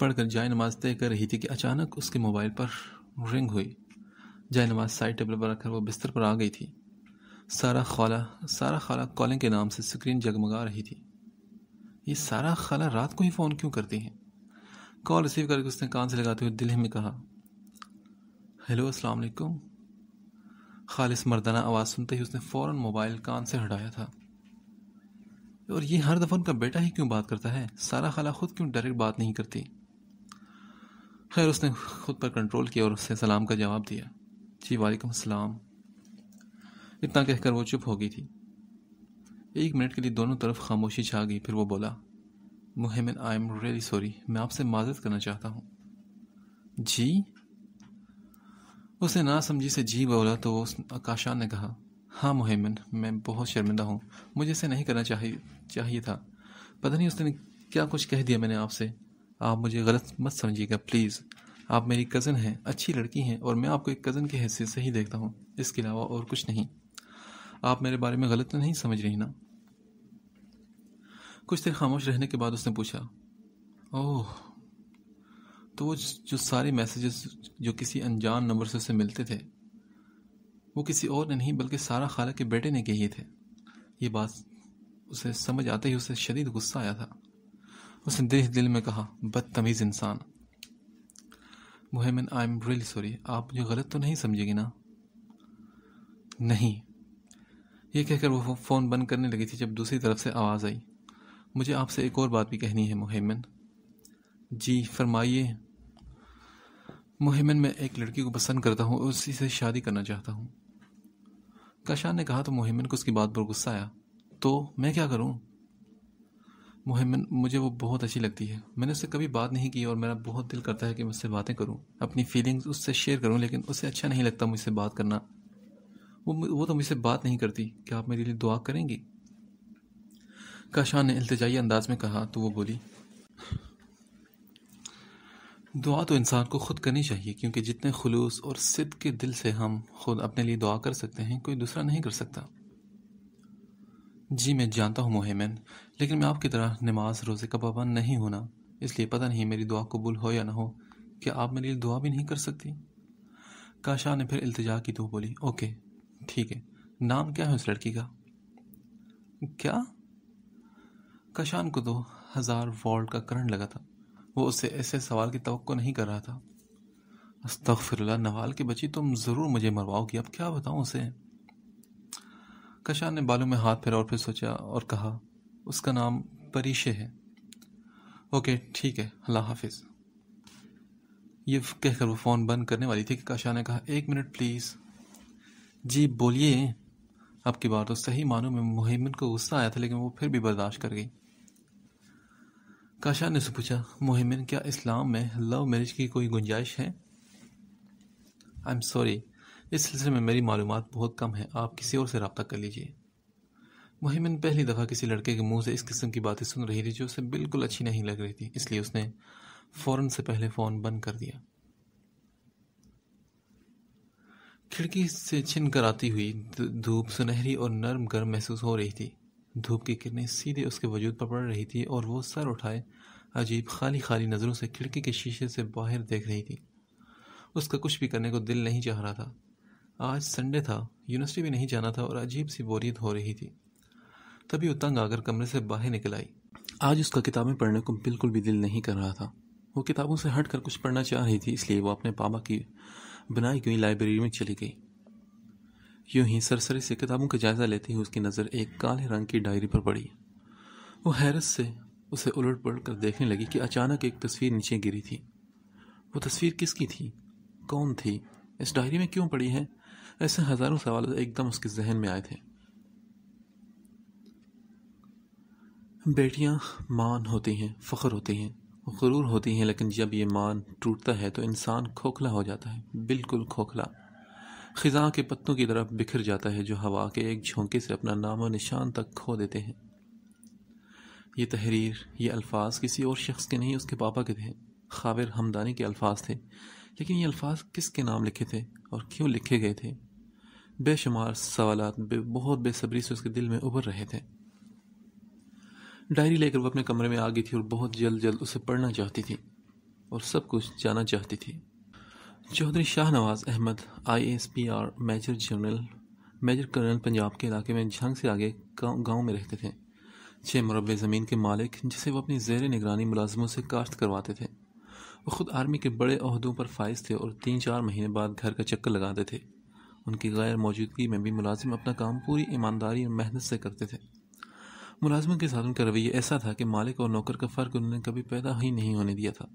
पढ़कर जाय नमाज तय कर रही थी कि अचानक उसके मोबाइल पर रिंग हुई जाय नमाज साइड टेबल पर रखकर वो बिस्तर पर आ गई थी सारा खाला सारा खाला कॉलिंग के नाम से स्क्रीन जगमगा रही थी ये सारा खाला रात को ही फ़ोन क्यों करती है कॉल रिसीव करके उसने कान से लगाते हुए दिल में कहा हेलो अस्सलाम वालेकुम खालिस मर्दाना आवाज़ सुनते ही उसने फ़ौरन मोबाइल कान से हटाया था और ये हर दफ़ा उनका बेटा ही क्यों बात करता है सारा खाला खुद क्यों डायरेक्ट बात नहीं करती खैर उसने खुद पर कंट्रोल किया और उससे सलाम का जवाब दिया जी वालेकुम सलाम इतना कहकर वो चुप हो गई थी एक मिनट के लिए दोनों तरफ खामोशी छा गई फिर वो बोला Muhaimin I am really sorry मैं आपसे माजत करना चाहता हूँ जी उसने ना समझी से जी बोला तो उस आकाशा ने कहा हाँ मुहैमिन मैं बहुत शर्मिंदा हूँ मुझे इसे नहीं करना चाहिए चाहिए था पता नहीं उसने क्या कुछ कह दिया मैंने आपसे आप मुझे गलत मत समझिएगा प्लीज़ आप मेरी कज़न हैं अच्छी लड़की हैं और मैं आपको एक कज़न के हैसियत से ही देखता हूँ इसके अलावा और कुछ नहीं आप मेरे बारे में गलत तो नहीं समझ रही ना कुछ देर खामोश रहने के बाद उसने पूछा ओह तो वो जो सारे मैसेजेस जो किसी अनजान नंबर से उसे मिलते थे वो किसी और ने नहीं बल्कि सारा खाला के बेटे ने किए थे ये बात उसे समझ आते ही उसे शदीद गुस्सा आया था उसने दिल दिल में कहा बदतमीज़ इंसान Muhaimin I am really sorry आप मुझे गलत तो नहीं समझेगी ना नहीं ये कहकर वो फ़ोन बंद करने लगी थी जब दूसरी तरफ से आवाज़ आई मुझे आपसे एक और बात भी कहनी है मुहैमन जी फरमाइए मुहैमन मैं एक लड़की को पसंद करता हूँ और उसी से शादी करना चाहता हूँ काशान ने कहा तो मोहिमन को उसकी बात पर गुस्सा आया तो मैं क्या करूँ मोहिमन मुझे वो बहुत अच्छी लगती है मैंने उससे कभी बात नहीं की और मेरा बहुत दिल करता है कि मैं उससे बातें करूँ अपनी फीलिंग्स उससे शेयर करूँ लेकिन उससे अच्छा नहीं लगता मुझसे बात करना वो वो तो मुझसे बात नहीं करती क्या आप मेरे लिए दुआ करेंगी काशान ने अल्तजाई अंदाज में कहा तो वो बोली दुआ तो इंसान को ख़ुद करनी चाहिए क्योंकि जितने खलूस और सिद्ध के दिल से हम खुद अपने लिए दुआ कर सकते हैं कोई दूसरा नहीं कर सकता जी मैं जानता हूँ मोहिमन लेकिन मैं आपकी तरह नमाज रोज़े का पाबंद नहीं होना इसलिए पता नहीं मेरी दुआ कबूल हो या ना हो क्या आप मेरे लिए दुआ भी नहीं कर सकती काशा ने फिर अल्तजा की तो बोली ओके ठीक है नाम क्या है उस लड़की का क्या कशान को दो हज़ार वॉल्ट का करंट लगा था वो उससे ऐसे सवाल की तो नहीं कर रहा था अस्तफ़िरल्ला नवाल की बची तुम ज़रूर मुझे मरवाओगी अब क्या बताऊँ उसे कशान ने बालों में हाथ फेरा और फिर सोचा और कहा उसका नाम परीशे है ओके ठीक है अल्लाह हाफिज़ ये कहकर वो फ़ोन बंद करने वाली थी कि काशा ने कहा एक मिनट प्लीज़ जी बोलिए आपकी बात तो सही मानो में मुहिमिन को गुस्सा आया था लेकिन वो फिर भी बर्दाश्त कर गई काशा ने से पूछा मोहिमन क्या इस्लाम में लव मैरिज की कोई गुंजाइश है आई एम सॉरी इस सिलसिले में मेरी मालूम बहुत कम है आप किसी और से रबता कर लीजिए मुहिमिन पहली दफ़ा किसी लड़के के मुंह से इस किस्म की बातें सुन रही थी जो उसे बिल्कुल अच्छी नहीं लग रही थी इसलिए उसने फ़ौरन से पहले फ़ोन बंद कर दिया खिड़की से छिन कर आती हुई धूप सुनहरी और नरम गर्म महसूस हो रही थी धूप की किरणें सीधे उसके वजूद पर पड़ रही थी और वो सर उठाए अजीब खाली खाली नज़रों से खिड़की के शीशे से बाहर देख रही थी उसका कुछ भी करने को दिल नहीं चाह रहा था आज संडे था यूनिवर्सिटी भी नहीं जाना था और अजीब सी बोरियत हो रही थी तभी वो तंग आकर कमरे से बाहर निकल आई आज उसका किताबें पढ़ने को बिल्कुल भी दिल नहीं कर रहा था वो किताबों से हट कर कुछ पढ़ना चाह रही थी इसलिए वो अपने पापा की बनाई गई लाइब्रेरी में चली गई यूं ही सरसरी से किताबों का जायजा लेते हुए उसकी नज़र एक काले रंग की डायरी पर पड़ी वो हैरत से उसे उलट पलट कर देखने लगी कि अचानक एक तस्वीर नीचे गिरी थी वो तस्वीर किसकी थी कौन थी इस डायरी में क्यों पड़ी है ऐसे हजारों सवाल एकदम उसके जहन में आए थे बेटियां मान होती हैं फ़ख्र होती हैं गुरूर होती हैं लेकिन जब ये मान टूटता है तो इंसान खोखला हो जाता है बिल्कुल खोखला ख़ज़ा के पत्तों की तरफ बिखर जाता है जो हवा के एक झोंके से अपना नामो निशान तक खो देते हैं ये तहरीर ये अल्फाज किसी और शख्स के नहीं उसके पापा के थे खाबिर हमदानी के अल्फाज थे लेकिन ये अल्फाज किसके नाम लिखे थे और क्यों लिखे गए थे बेशुमार सवाल बे बहुत बेसब्री से उसके दिल में उभर रहे थे डायरी लेकर वो अपने कमरे में आ गई थी और बहुत जल्द जल्द उसे पढ़ना चाहती थी और सब कुछ जाना चाहती थी Chaudhary Shahnawaz Ahmed I S P R major general major colonel Punjab के इलाके में झंग से आगे गांव में रहते थे छः मुरबे ज़मीन के मालिक जिसे वो अपनी ज़ैर निगरानी मुलाजमों से काश्त करवाते थे वो ख़ुद आर्मी के बड़े अहदों पर फाइज थे और तीन चार महीने बाद घर का चक्कर लगाते थे उनकी गैर मौजूदगी में भी मुलाजिम अपना काम पूरी ईमानदारी और मेहनत से करते थे मुलाजमत के साथ उनका रवैया ऐसा था कि मालिक और नौकर का फ़र्क उन्होंने कभी पैदा ही नहीं होने दिया था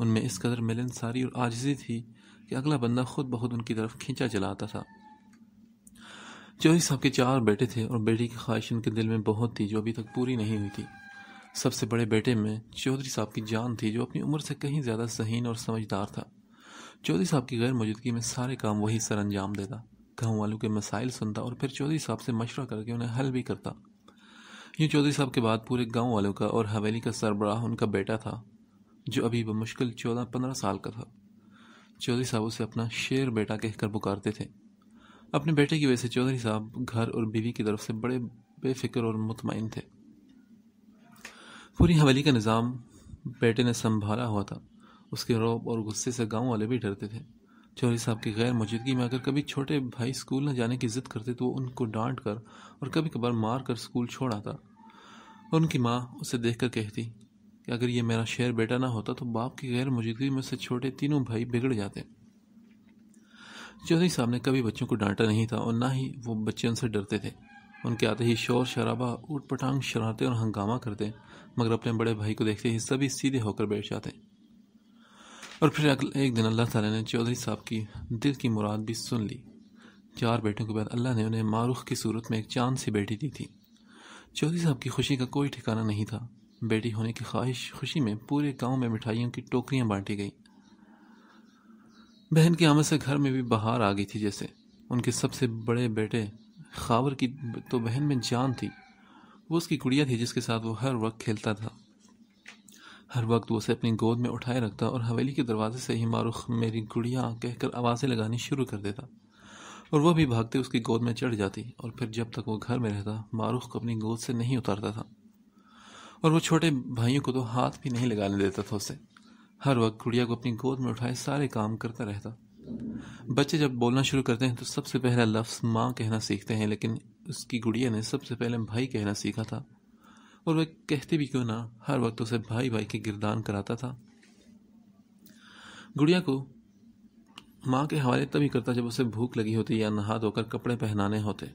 उनमें इस कदर मिलनसारी और आजिजी थी कि अगला बंदा खुद बहुत उनकी तरफ खींचा चला आता था चौधरी साहब के चार बेटे थे और बेटी की ख्वाहिश उनके दिल में बहुत थी जो अभी तक पूरी नहीं हुई थी सबसे बड़े बेटे में चौधरी साहब की जान थी जो अपनी उम्र से कहीं ज़्यादा सहीन और समझदार था चौधरी साहब की गैर मौजूदगी में सारे काम वही सर अंजाम देता गाँव वालों के मसाइल सुनता और फिर चौधरी साहब से मशवरा करके उन्हें हल भी करता यूँ चौधरी साहब के बाद पूरे गांव वालों का और हवेली का सरबराह उनका बेटा था जो अभी बमुश्किल चौदह पंद्रह साल का था चौधरी साहब उसे अपना शेर बेटा कहकर पुकारते थे अपने बेटे की वजह से चौधरी साहब घर और बीवी की तरफ से बड़े बेफिक्र और मुतमिन थे पूरी हवेली का निज़ाम बेटे ने संभाला हुआ था उसके रौब और गुस्से से गांव वाले भी डरते थे चौधरी साहब की गैर मौजूदगी में अगर कभी छोटे भाई स्कूल न जाने की ज़िद करते तो वो उनको डांट कर और कभी कभार मार कर स्कूल छोड़ा था और उनकी माँ उसे देख कर कहती कि अगर ये मेरा शेर बेटा ना होता तो बाप की गैर मौजूदगी में से छोटे तीनों भाई बिगड़ जाते चौधरी साहब ने कभी बच्चों को डांटा नहीं था और ना ही वो बच्चे उनसे डरते थे उनके आते ही शोर शराबा ऊट पटांग शरारते और हंगामा करते मगर अपने बड़े भाई को देखते ही सभी सीधे होकर बैठ जाते और फिर अगले एक दिन अल्लाह ताला ने चौधरी साहब की दिल की मुराद भी सुन ली चार बेटों के बाद अल्लाह ने उन्हें मारूख की सूरत में एक चांद सी बेटी दी थी चौधरी साहब की खुशी का कोई ठिकाना नहीं था बेटी होने की ख्वाहिश खुशी में पूरे गांव में मिठाइयों की टोकरियां बांटी गई बहन की आमद से घर में भी बहार आ गई थी जैसे उनके सबसे बड़े बेटे खावर की तो बहन में जान थी वो उसकी गुड़िया थी जिसके साथ वो हर वक्त खेलता था हर वक्त वो उसे अपनी गोद में उठाए रखता और हवेली के दरवाजे से ही मारूख मेरी गुड़िया कहकर आवाज़ें लगानी शुरू कर देता और वह भी भागते उसकी गोद में चढ़ जाती और फिर जब तक वो घर में रहता मारूफ को अपनी गोद से नहीं उतारता था और वो छोटे भाइयों को तो हाथ भी नहीं लगाने देता था उसे हर वक्त गुड़िया को अपनी गोद में उठाए सारे काम करता रहता बच्चे जब बोलना शुरू करते हैं तो सबसे पहला लफ्ज़ माँ कहना सीखते हैं लेकिन उसकी गुड़िया ने सबसे पहले भाई कहना सीखा था और वह कहते भी क्यों ना हर वक्त उसे भाई भाई के गिरदान कराता था गुड़िया को माँ के हवाले तभी करता जब उसे भूख लगी होती या नहा धोकर कपड़े पहनाने होते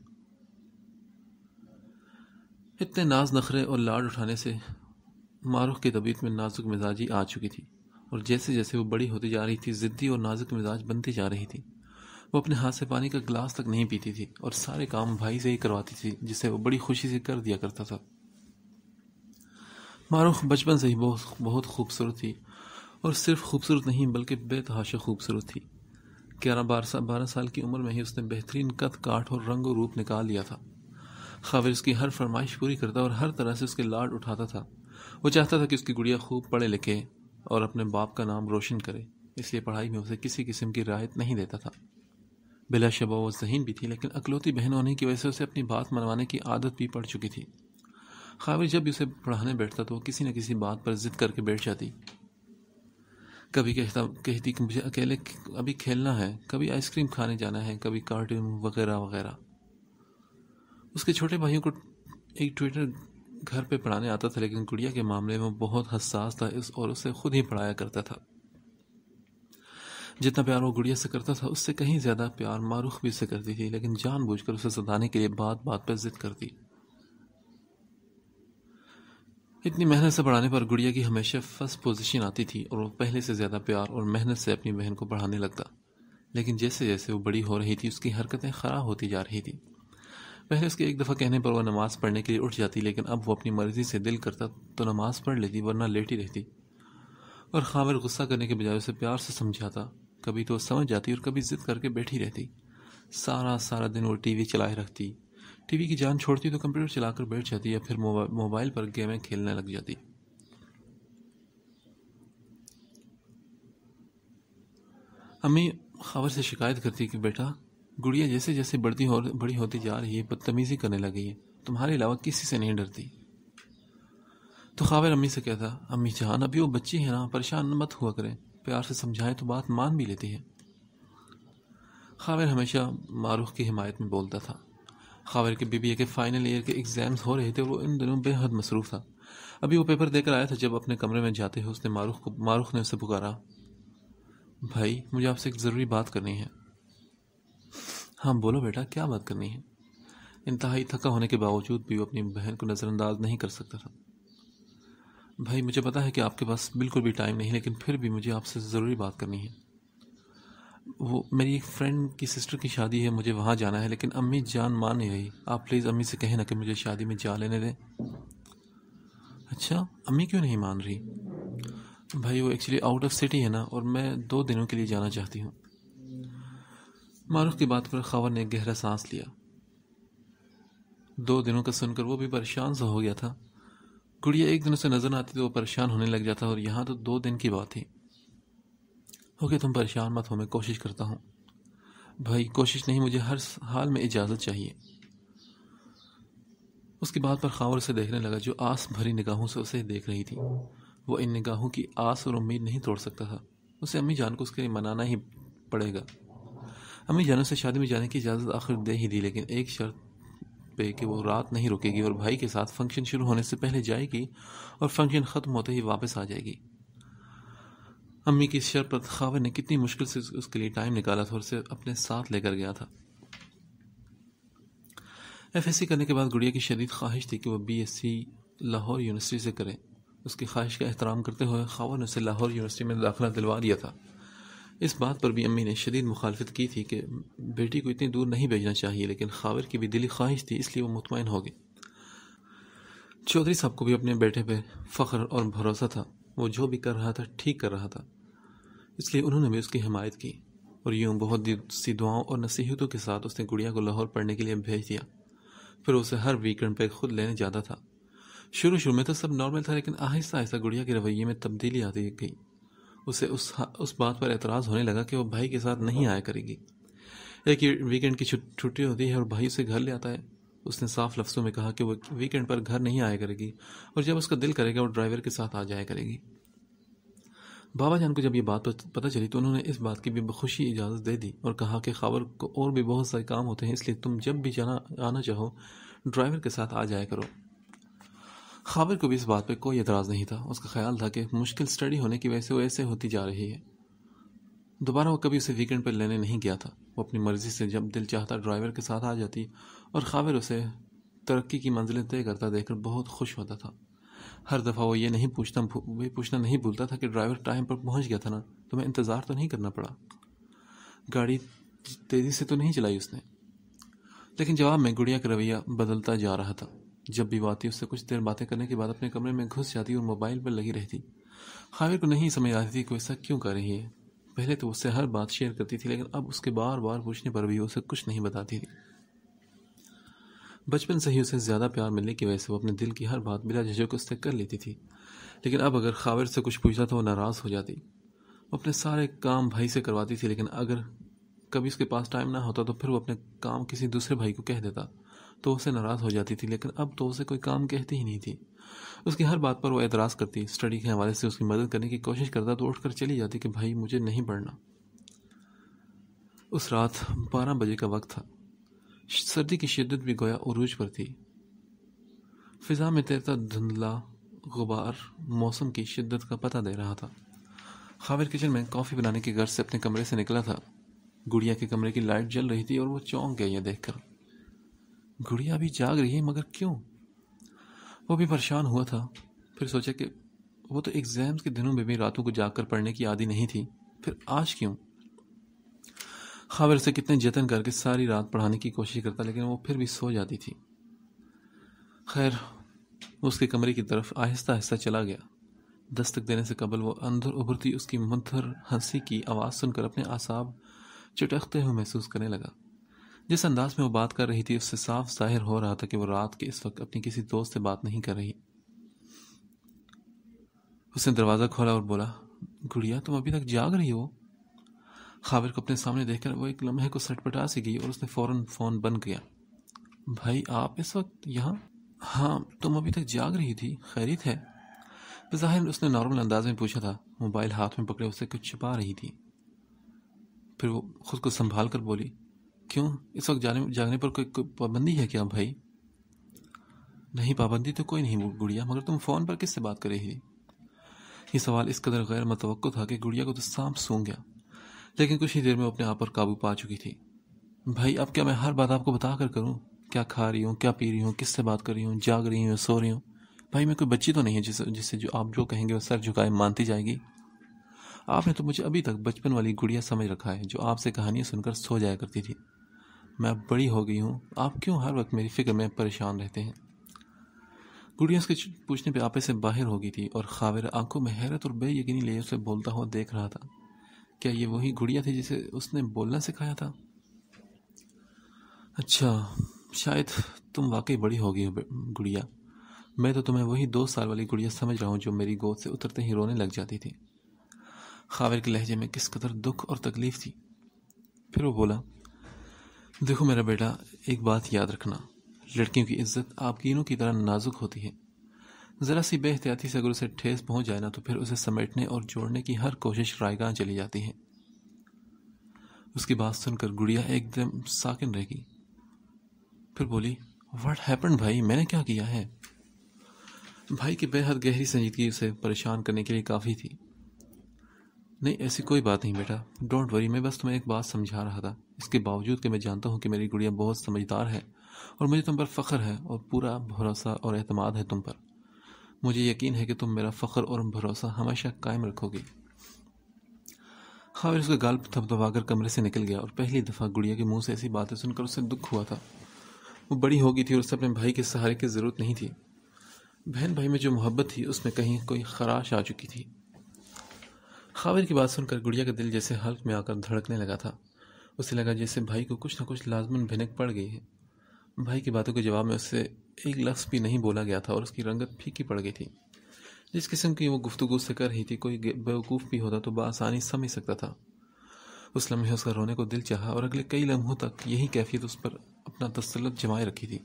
इतने नाज नखरे और लाड उठाने से मारूख की तबीयत में नाजुक मिजाजी आ चुकी थी और जैसे जैसे वो बड़ी होती जा रही थी ज़िद्दी और नाजुक मिजाज बनती जा रही थी वो अपने हाथ से पानी का गिलास तक नहीं पीती थी और सारे काम भाई से ही करवाती थी जिसे वो बड़ी खुशी से कर दिया करता था मारूख बचपन से ही बहुत बहुत खूबसूरत थी और सिर्फ खूबसूरत नहीं बल्कि बेतहाशा खूबसूरत थी ग्यारह बारह बारह साल की उम्र में ही उसने बेहतरीन कद काठ और रंग रूप निकाल लिया था खाविर उसकी हर फरमाइश पूरी करता और हर तरह से उसके लाड उठाता था वो चाहता था कि उसकी गुड़िया खूब पढ़े लिखे और अपने बाप का नाम रोशन करे इसलिए पढ़ाई में उसे किसी किस्म की रायत नहीं देता था बिला शबा वो जहीन भी थी लेकिन अकलौती बहन होने की वजह से उसे अपनी बात मनवाने की आदत भी पड़ चुकी थी खाविर जब भी उसे पढ़ाने बैठता तो वो किसी न किसी बात पर जिद करके बैठ जाती कभी कहता कहती कि मुझे अकेले अभी खेलना है कभी आइसक्रीम खाने जाना है कभी कार्टून वगैरह वगैरह उसके छोटे भाइयों को एक ट्विटर घर पे पढ़ाने आता था लेकिन गुड़िया के मामले में बहुत हसास था इस और उसे खुद ही पढ़ाया करता था जितना प्यार वो गुड़िया से करता था उससे कहीं ज़्यादा प्यार मारूख भी से करती थी लेकिन जानबूझकर उसे सताने के लिए बात बात पर जिद करती इतनी मेहनत से पढ़ाने पर गुड़िया की हमेशा फर्स्ट पोजीशन आती थी और वो पहले से ज़्यादा प्यार और मेहनत से अपनी बहन को पढ़ाने लगता लेकिन जैसे जैसे वो बड़ी हो रही थी उसकी हरकतें ख़राब होती जा रही थी पहले उसके एक दफ़ा कहने पर वह नमाज़ पढ़ने के लिए उठ जाती लेकिन अब वो अपनी मर्ज़ी से दिल करता तो नमाज़ पढ़ लेती वरना लेटी रहती और खामिर गुस्सा करने के बजाय उसे प्यार से समझाता कभी तो समझ जाती और कभी ज़िद करके बैठी रहती सारा सारा दिन वो टीवी चलाए रखती टीवी की जान छोड़ती तो कंप्यूटर चलाकर बैठ जाती या फिर मोबाइल पर गेमें खेलने लग जाती अम्मी खबर से शिकायत करती कि बेटा गुड़िया जैसे जैसे बढ़ती हो बड़ी होती जा रही है बदतमीज़ी करने लगी है तुम्हारे अलावा किसी से नहीं डरती तो खावर अम्मी से कहता अम्मी जान अभी वो बच्ची है ना परेशान मत हुआ करें प्यार से समझाएं तो बात मान भी लेती है खावर हमेशा मारूख की हिमायत में बोलता था खबर के बीबीए के फाइनल ईयर के एग्ज़ाम्स हो रहे थे और वो इन दिनों बेहद मसरूफ़ था अभी वो पेपर देकर आया था जब अपने कमरे में जाते हुए उसने मारूख को मारूख ने उसे पुकारा भाई मुझे आपसे एक ज़रूरी बात करनी है हाँ बोलो बेटा क्या बात करनी है इंतहाई थका होने के बावजूद भी वो अपनी बहन को नज़रअंदाज नहीं कर सकता था भाई मुझे पता है कि आपके पास बिल्कुल भी टाइम नहीं लेकिन फिर भी मुझे आपसे ज़रूरी बात करनी है वो मेरी एक फ्रेंड की सिस्टर की शादी है मुझे वहाँ जाना है लेकिन अम्मी जान मान नहीं रही आप प्लीज़ अम्मी से कहें ना कि मुझे शादी में जा लेने दें अच्छा अम्मी क्यों नहीं मान रही भाई वो एक्चुअली आउट ऑफ सिटी है ना और मैं दो दिनों के लिए जाना चाहती हूँ मारूफ की बात पर खबर ने गहरा सांस लिया दो दिनों का सुनकर वो भी परेशान सा हो गया था गुड़िया एक दिन उसे नज़र आती तो वो परेशान होने लग जाता और यहाँ तो दो दिन की बात थी ओके तुम परेशान मत हो मैं कोशिश करता हूँ भाई कोशिश नहीं मुझे हर हाल में इजाज़त चाहिए उसकी बात पर खावर से देखने लगा जो आस भरी निगाहों से उसे देख रही थी वो इन निगाहों की आस और उम्मीद नहीं तोड़ सकता था उसे अम्मी जान को उसके लिए मनाना ही पड़ेगा अम्मी जान उसे शादी में जाने की इजाज़त आखिर दे ही दी लेकिन एक शर्त पे कि वो रात नहीं रुकेगी और भाई के साथ फंक्शन शुरू होने से पहले जाएगी और फंक्शन ख़त्म होते ही वापस आ जाएगी अम्मी की शर पर खावर ने कितनी मुश्किल से उसके लिए टाइम निकाला था और उसे अपने साथ लेकर गया था एफ एस सी करने के बाद गुड़िया की शदीद ख्वाहिश थी कि वह B S C Lahore university से करें उसकी ख्वाहिश का एहतराम करते हुए खावर ने उसे लाहौर यूनिवर्सिटी में दाखिला दिलवा दिया था इस बात पर भी अम्मी ने शदीद मुखालफत की थी कि बेटी को इतनी दूर नहीं भेजना चाहिए लेकिन खावर की भी दिली ख्वाहिश थी इसलिए वो मुतमिन हो गए चौधरी साहब को भी अपने बेटे पर फ़ख्र और भरोसा था वो जो भी कर रहा था ठीक कर रहा था इसलिए उन्होंने भी उसकी हमायत की और यूं बहुत सी दुआओं और नसीहतों के साथ उसने गुड़िया को लाहौर पढ़ने के लिए भेज दिया फिर उसे हर वीकेंड पर खुद लेने जाता था शुरू शुरू में तो सब नॉर्मल था लेकिन आहिस्ता आहिस्ता गुड़िया के रवैये में तब्दीली आती गई उसे उस उस बात पर एतराज़ होने लगा कि वह भाई के साथ नहीं आया करेगी एक वीकेंड की छुट्टी होती है और भाई उसे घर ले आता है उसने साफ लफ्ज़ों में कहा कि वह वीकेंड पर घर नहीं आया करेगी और जब उसका दिल करेगा वो ड्राइवर के साथ आ जाया करेगी बाबा जान को जब ये बात पता चली तो उन्होंने इस बात की भी बखुशी इजाज़त दे दी और कहा कि खावर को और भी बहुत सारे काम होते हैं इसलिए तुम जब भी जाना आना चाहो ड्राइवर के साथ आ जाया करो ख़बर को भी इस बात पर कोई एतराज़ नहीं था उसका ख्याल था कि मुश्किल स्टडी होने की वजह से वो ऐसे होती जा रही है दोबारा वो कभी उसे वीकेंड पर लेने नहीं गया था वो अपनी मर्ज़ी से जब दिल चाहता ड्राइवर के साथ आ जाती और खावर उसे तरक्की की मंजिलें तय करता देखकर बहुत खुश होता था हर दफ़ा वो ये नहीं पूछता वो पूछना नहीं भूलता था कि ड्राइवर टाइम पर पहुंच गया था ना तो मैं इंतज़ार तो नहीं करना पड़ा गाड़ी तेज़ी से तो नहीं चलाई उसने लेकिन जवाब में गुड़िया का रवैया बदलता जा रहा था जब भी वो आती उससे कुछ देर बातें करने के बाद अपने कमरे में घुस जाती और मोबाइल पर लगी रहती खाविर को नहीं समझ आती थी कि ऐसा क्यों कर रही है पहले तो उससे हर बात शेयर करती थी लेकिन अब उसके बार बार पूछने पर भी उसे कुछ नहीं बताती थी बचपन से ही उसे ज़्यादा प्यार मिलने की वजह से वो अपने दिल की हर बात बिना झिझक उससे कर लेती थी लेकिन अब अगर खाविर से कुछ पूछता तो वो नाराज़ हो जाती वो अपने सारे काम भाई से करवाती थी लेकिन अगर कभी उसके पास टाइम ना होता तो फिर वो अपने काम किसी दूसरे भाई को कह देता तो उसे नाराज़ हो जाती थी लेकिन अब तो उसे कोई काम कहती ही नहीं थी उसकी हर बात पर वो एतराज़ करती स्टडी के हवाले से उसकी मदद करने की कोशिश करता तो उठकर चली जाती कि भाई मुझे नहीं पढ़ना उस रात बारह बजे का वक्त था सर्दी की शिद्दत भी गोया अरूज पर थी फिजा में तैरता धुंधला गुबार मौसम की शिद्दत का पता दे रहा था खाविर किचन में कॉफ़ी बनाने के गर्ज से अपने कमरे से निकला था गुड़िया के कमरे की लाइट जल रही थी और वो चौंक गया यह देखकर गुड़िया भी जाग रही है मगर क्यों वो भी परेशान हुआ था फिर सोचा कि वो तो एग्ज़ाम्स के दिनों में भी रातों को जाग कर पढ़ने की आदि नहीं थी फिर आज क्यों खबर हाँ, से कितने जतन करके सारी रात पढ़ाने की कोशिश करता लेकिन वो फिर भी सो जाती थी खैर उसके कमरे की तरफ आहिस्ता आहिस्ता चला गया दस्तक देने से कबल वो अंदर उभरती उसकी मंथर हंसी की आवाज़ सुनकर अपने आसाब चटकते हुए महसूस करने लगा जिस अंदाज में वो बात कर रही थी उससे साफ जाहिर हो रहा था कि वो रात के इस वक्त अपनी किसी दोस्त से बात नहीं कर रही उसने दरवाज़ा खोला और बोला गुड़िया तुम अभी तक जाग रही हो खाबिर को अपने सामने देखकर वो एक लम्हे को सटपटा सी गई और उसने फ़ौरन फ़ोन बंद किया भाई आप इस वक्त यहाँ हाँ तुम अभी तक जाग रही थी खैरित है बज़ाहिर उसने नॉर्मल अंदाज में पूछा था मोबाइल हाथ में पकड़े उसे कुछ छिपा रही थी फिर वो खुद को संभाल कर बोली क्यों इस वक्त जाने जागने पर कोई, कोई पाबंदी है क्या भाई नहीं पाबंदी तो कोई नहीं गुड़िया मगर तुम फ़ोन पर किससे बात कर रही थी ये सवाल इस कदर गैर मतवक़ था कि गुड़िया को तो सांप सूंघ गया लेकिन कुछ ही देर में अपने आप पर काबू पा चुकी थी भाई अब क्या मैं हर बात आपको बता कर करूँ क्या खा रही हूँ क्या पी रही हूँ किससे बात कर रही हूँ जाग रही हूँ सो रही हूँ भाई मैं कोई बच्ची तो नहीं है जिससे जिससे जो आप जो कहेंगे वो सर झुकाए मानती जाएगी आपने तो मुझे अभी तक बचपन वाली गुड़िया समझ रखा है जो आपसे कहानियाँ सुनकर सो जाया करती थी मैं अब बड़ी हो गई हूँ आप क्यों हर वक्त मेरी फिक्र में परेशान रहते हैं गुड़िया उसके पूछने पर आपे से बाहर हो गई थी और खावेर आंखों में हैरत और बेयकीनी लिए उसे बोलता हुआ देख रहा था क्या ये वही गुड़िया थी जिसे उसने बोलना सिखाया था अच्छा शायद तुम वाकई बड़ी हो गई हो गुड़िया मैं तो तुम्हें वही दो साल वाली गुड़िया समझ रहा हूँ जो मेरी गोद से उतरते ही रोने लग जाती थी खाविर के लहजे में किस कदर दुख और तकलीफ थी फिर वो बोला देखो मेरा बेटा एक बात याद रखना लड़कियों की इज्जत आपकीनों की तरह नाजुक होती है ज़रा सी बेहतियाती से अगर उसे ठेस पहुंच जाए ना तो फिर उसे समेटने और जोड़ने की हर कोशिश रायगा चली जाती है उसकी बात सुनकर गुड़िया एकदम साकिन रह गई फिर बोली व्हाट हैपन भाई मैंने क्या किया है भाई की बेहद गहरी संजीदगी उसे परेशान करने के लिए काफ़ी थी नहीं ऐसी कोई बात नहीं बेटा डोंट वरी मैं बस तुम्हें एक बात समझा रहा था इसके बावजूद कि मैं जानता हूँ कि मेरी गुड़िया बहुत समझदार है और मुझे तुम पर फ़ख्र है और पूरा भरोसा और अहतमाद है तुम पर मुझे यकीन है कि तुम मेरा फ़ख्र और भरोसा हमेशा कायम रखोगी खाविर उसका गाल थपथपाकर कमरे से निकल गया और पहली दफ़ा गुड़िया के मुंह से ऐसी बातें सुनकर उसे दुख हुआ था वो बड़ी हो गई थी और उसे अपने भाई के सहारे की ज़रूरत नहीं थी बहन भाई में जो मोहब्बत थी उसमें कहीं कोई खराश आ चुकी थी खाविर की बात सुनकर गुड़िया का दिल जैसे हल्क में आकर धड़कने लगा था उसे लगा जैसे भाई को कुछ ना कुछ लाजमन भिनक पड़ गई है भाई की बातों के जवाब में उससे एक लफ्ज़ भी नहीं बोला गया था और उसकी रंगत फीकी पड़ गई थी जिस किस्म की वो गुफ्तगु से कर रही थी कोई बेवकूफ़ भी होता तो बसानी समझ सकता था उस लम्हे उसका रोने को दिल चाह और अगले कई लम्हों तक यही कैफियत उस पर अपना तसलत जमाए रखी थी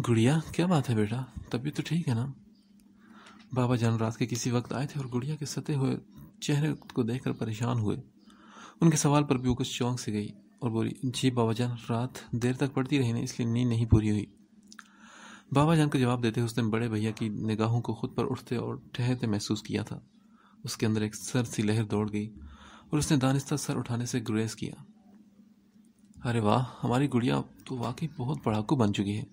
गुड़िया क्या बात है बेटा तबीयत तो ठीक है ना बाबा जान रात के किसी वक्त आए थे और गुड़िया के सते हुए चेहरे को देखकर परेशान हुए उनके सवाल पर भी वो कुछ चौंक से गई और बोली जी बाबा जान रात देर तक पड़ती रही ना इसलिए नींद नहीं पूरी हुई बाबा जान का जवाब देते उसने बड़े भैया की निगाहों को खुद पर उठते और ठहरते महसूस किया था उसके अंदर एक सर सी लहर दौड़ गई और उसने दानिस्ता सर उठाने से गुरेज किया अरे वाह हमारी गुड़िया तो वाकई बहुत पढ़ाकू बन चुकी है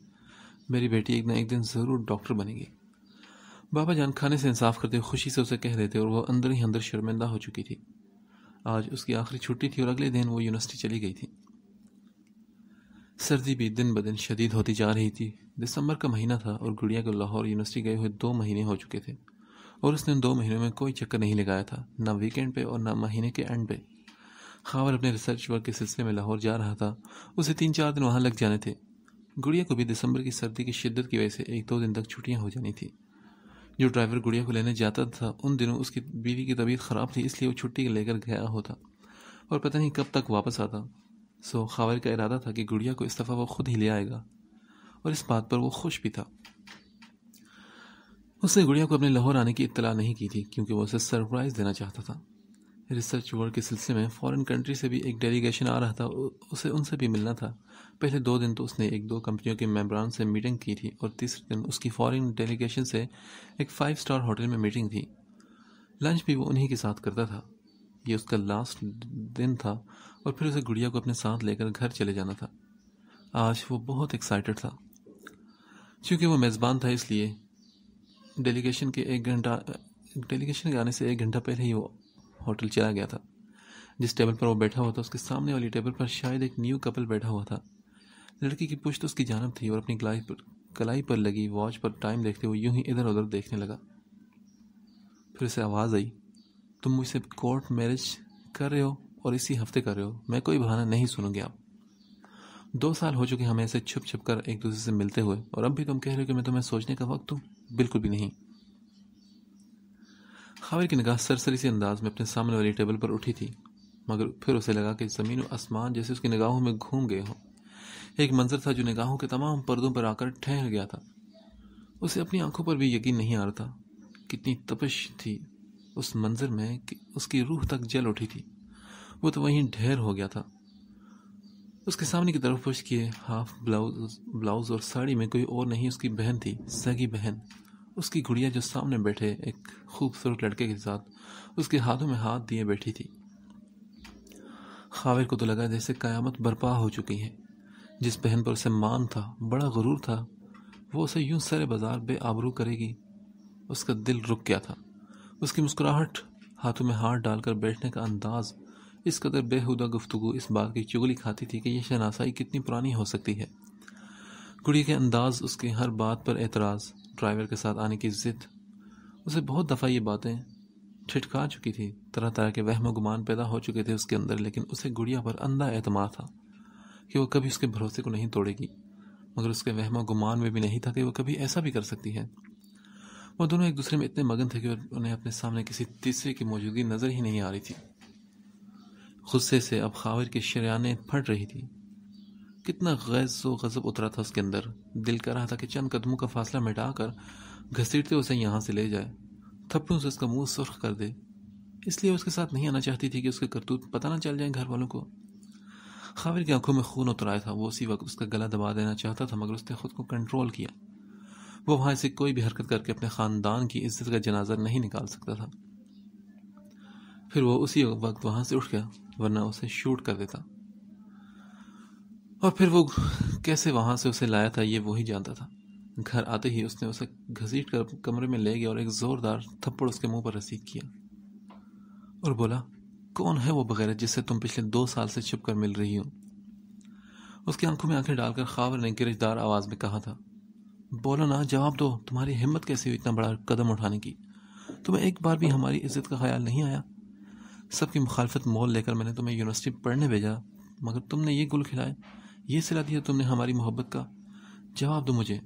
मेरी बेटी एक ना एक दिन ज़रूर डॉक्टर बनेगी बाबा जान खाने से इंसाफ करते हुए खुशी से उसे कह देते और वह अंदर ही अंदर शर्मिंदा हो चुकी थी आज उसकी आखिरी छुट्टी थी और अगले दिन वो यूनिवर्सिटी चली गई थी सर्दी भी दिन ब दिन शदीद होती जा रही थी दिसंबर का महीना था और गुड़िया को लाहौर यूनिवर्सिटी गए हुए दो महीने हो चुके थे और उसने दो महीनों में कोई चक्कर नहीं लगाया था ना वीकेंड पे और ना महीने के एंड पे खावर अपने रिसर्च वर्क के सिलसिले में लाहौर जा रहा था उसे तीन चार दिन वहाँ लग जाने थे गुड़िया को भी दिसंबर की सर्दी की शिद्दत की वजह से एक दो दिन तक छुट्टियाँ हो जानी थी जो ड्राइवर गुड़िया को लेने जाता था उन दिनों उसकी बीवी की तबीयत ख़राब थी इसलिए वो छुट्टी लेकर गया होता और पता नहीं कब तक वापस आता सो खावर का इरादा था कि गुड़िया को इस दफ़ा वो खुद ही ले आएगा और इस बात पर वो खुश भी था उसने गुड़िया को अपने लाहौर आने की इतला नहीं की थी क्योंकि वो उसे सरप्राइज़ देना चाहता था रिसर्च वर्क के सिलसिले में फॉरेन कंट्री से भी एक डेलीगेशन आ रहा था उसे उनसे भी मिलना था पहले दो दिन तो उसने एक दो कंपनियों के मेम्बरान से मीटिंग की थी और तीसरे दिन उसकी फॉरेन डेलीगेशन से एक फाइव स्टार होटल में मीटिंग थी लंच भी वो उन्हीं के साथ करता था ये उसका लास्ट दिन था और फिर उसे गुड़िया को अपने साथ लेकर घर चले जाना था आज वो बहुत एक्साइटेड था क्योंकि वो मेज़बान था इसलिए डेलीगेशन के एक घंटा डेलीगेशन के आने से एक घंटा पहले ही वो होटल चला गया था जिस टेबल पर वो बैठा हुआ था उसके सामने वाली टेबल पर शायद एक न्यू कपल बैठा हुआ था लड़की की पुश्त उसकी जानब थी और अपनी कलाई पर कलाई पर लगी वॉच पर टाइम देखते हुए यूं ही इधर उधर देखने लगा फिर उसे आवाज़ आई तुम मुझसे कोर्ट मैरिज कर रहे हो और इसी हफ्ते कर रहे हो मैं कोई बहाना नहीं सुनूंगी आप दो साल हो चुके हमें ऐसे छुप छुप कर एक दूसरे से मिलते हुए और अब भी तुम कह रहे हो कि मैं तुम्हें सोचने का वक्त हूँ बिल्कुल भी नहीं खाविर की निगाह सरसरी से अंदाज में अपने सामने वाली टेबल पर उठी थी मगर फिर उसे लगा कि ज़मीन और आसमान जैसे उसकी निगाहों में घूम गए हों एक मंजर था जो निगाहों के तमाम पर्दों पर आकर ठहर गया था उसे अपनी आंखों पर भी यकीन नहीं आ रहा था कितनी तपश थी उस मंजर में कि उसकी रूह तक जल उठी थी वो तो वहीं ढेर हो गया था उसके सामने की तरफ पुश किए हाफ ब्लाउज ब्लाउज और साड़ी में कोई और नहीं उसकी बहन थी सगी बहन उसकी गुड़िया जो सामने बैठे एक खूबसूरत लड़के के साथ उसके हाथों में हाथ दिए बैठी थी खाविर को तो लगा जैसे कयामत बर्पा हो चुकी है जिस बहन पर उसे मान था बड़ा गुरूर था वो उसे यूं सर बाजार बेआबरू करेगी उसका दिल रुक गया था उसकी मुस्कुराहट हाथों में हाथ डालकर बैठने का अंदाज इस कदर बेहुदा गुफ्तु इस बात की चुगली खाती थी कि यह शनासाई कितनी पुरानी हो सकती है कुड़ी के अंदाज उसकी हर बात पर एतराज़ ड्राइवर के साथ आने की जिद उसे बहुत दफ़ा ये बातें छिटका चुकी थी तरह तरह के वहम गुमान पैदा हो चुके थे उसके अंदर लेकिन उसे गुड़िया पर अंधा एतमाद था कि वो कभी उसके भरोसे को नहीं तोड़ेगी मगर उसके वहम गुमान में भी नहीं था कि वो कभी ऐसा भी कर सकती है वो दोनों एक दूसरे में इतने मगन थे कि उन्हें अपने सामने किसी तीसरे की मौजूदगी नज़र ही नहीं आ रही थी गुस्से से अब खाविर की शरियाने फट रही थी कितना गैज व गज़ब उतरा था उसके अंदर दिल कर रहा था कि चंद कदमों का फासला मिटा कर घसीटते उसे यहाँ से ले जाए थप्पड़ों से उसका मुंह सुर्ख कर दे इसलिए उसके साथ नहीं आना चाहती थी कि उसके करतूत पता ना चल जाए घर वालों को खाविर की आंखों में खून उतर आया था वो उसी वक्त उसका गला दबा देना चाहता था मगर उसने खुद को कंट्रोल किया वो वहां से कोई भी हरकत करके अपने खानदान की इज्जत का जनाजा नहीं निकाल सकता था फिर वो उसी वक्त वहां से उठ गया वरना उसे शूट कर देता और फिर वो कैसे वहां से उसे लाया था ये वो जानता था घर आते ही उसने उसे घसीट कर कमरे में ले गया और एक जोरदार थप्पड़ उसके मुंह पर रसीद किया और बोला कौन है वो बग़ैर जिससे तुम पिछले दो साल से छिप कर मिल रही हो उसकी आंखों में आंखें डालकर खावर ने गिरजदार आवाज़ में कहा था बोलो ना जवाब दो तुम्हारी हिम्मत कैसे हुई इतना बड़ा कदम उठाने की तुम्हें एक बार भी हमारी इज्जत का ख्याल नहीं आया सबकी मुखालफत मोल लेकर मैंने तुम्हें यूनिवर्सिटी पढ़ने भेजा मगर तुमने ये गुल खिलाया ये सिला दिया तुमने हमारी मोहब्बत का जवाब दो मुझे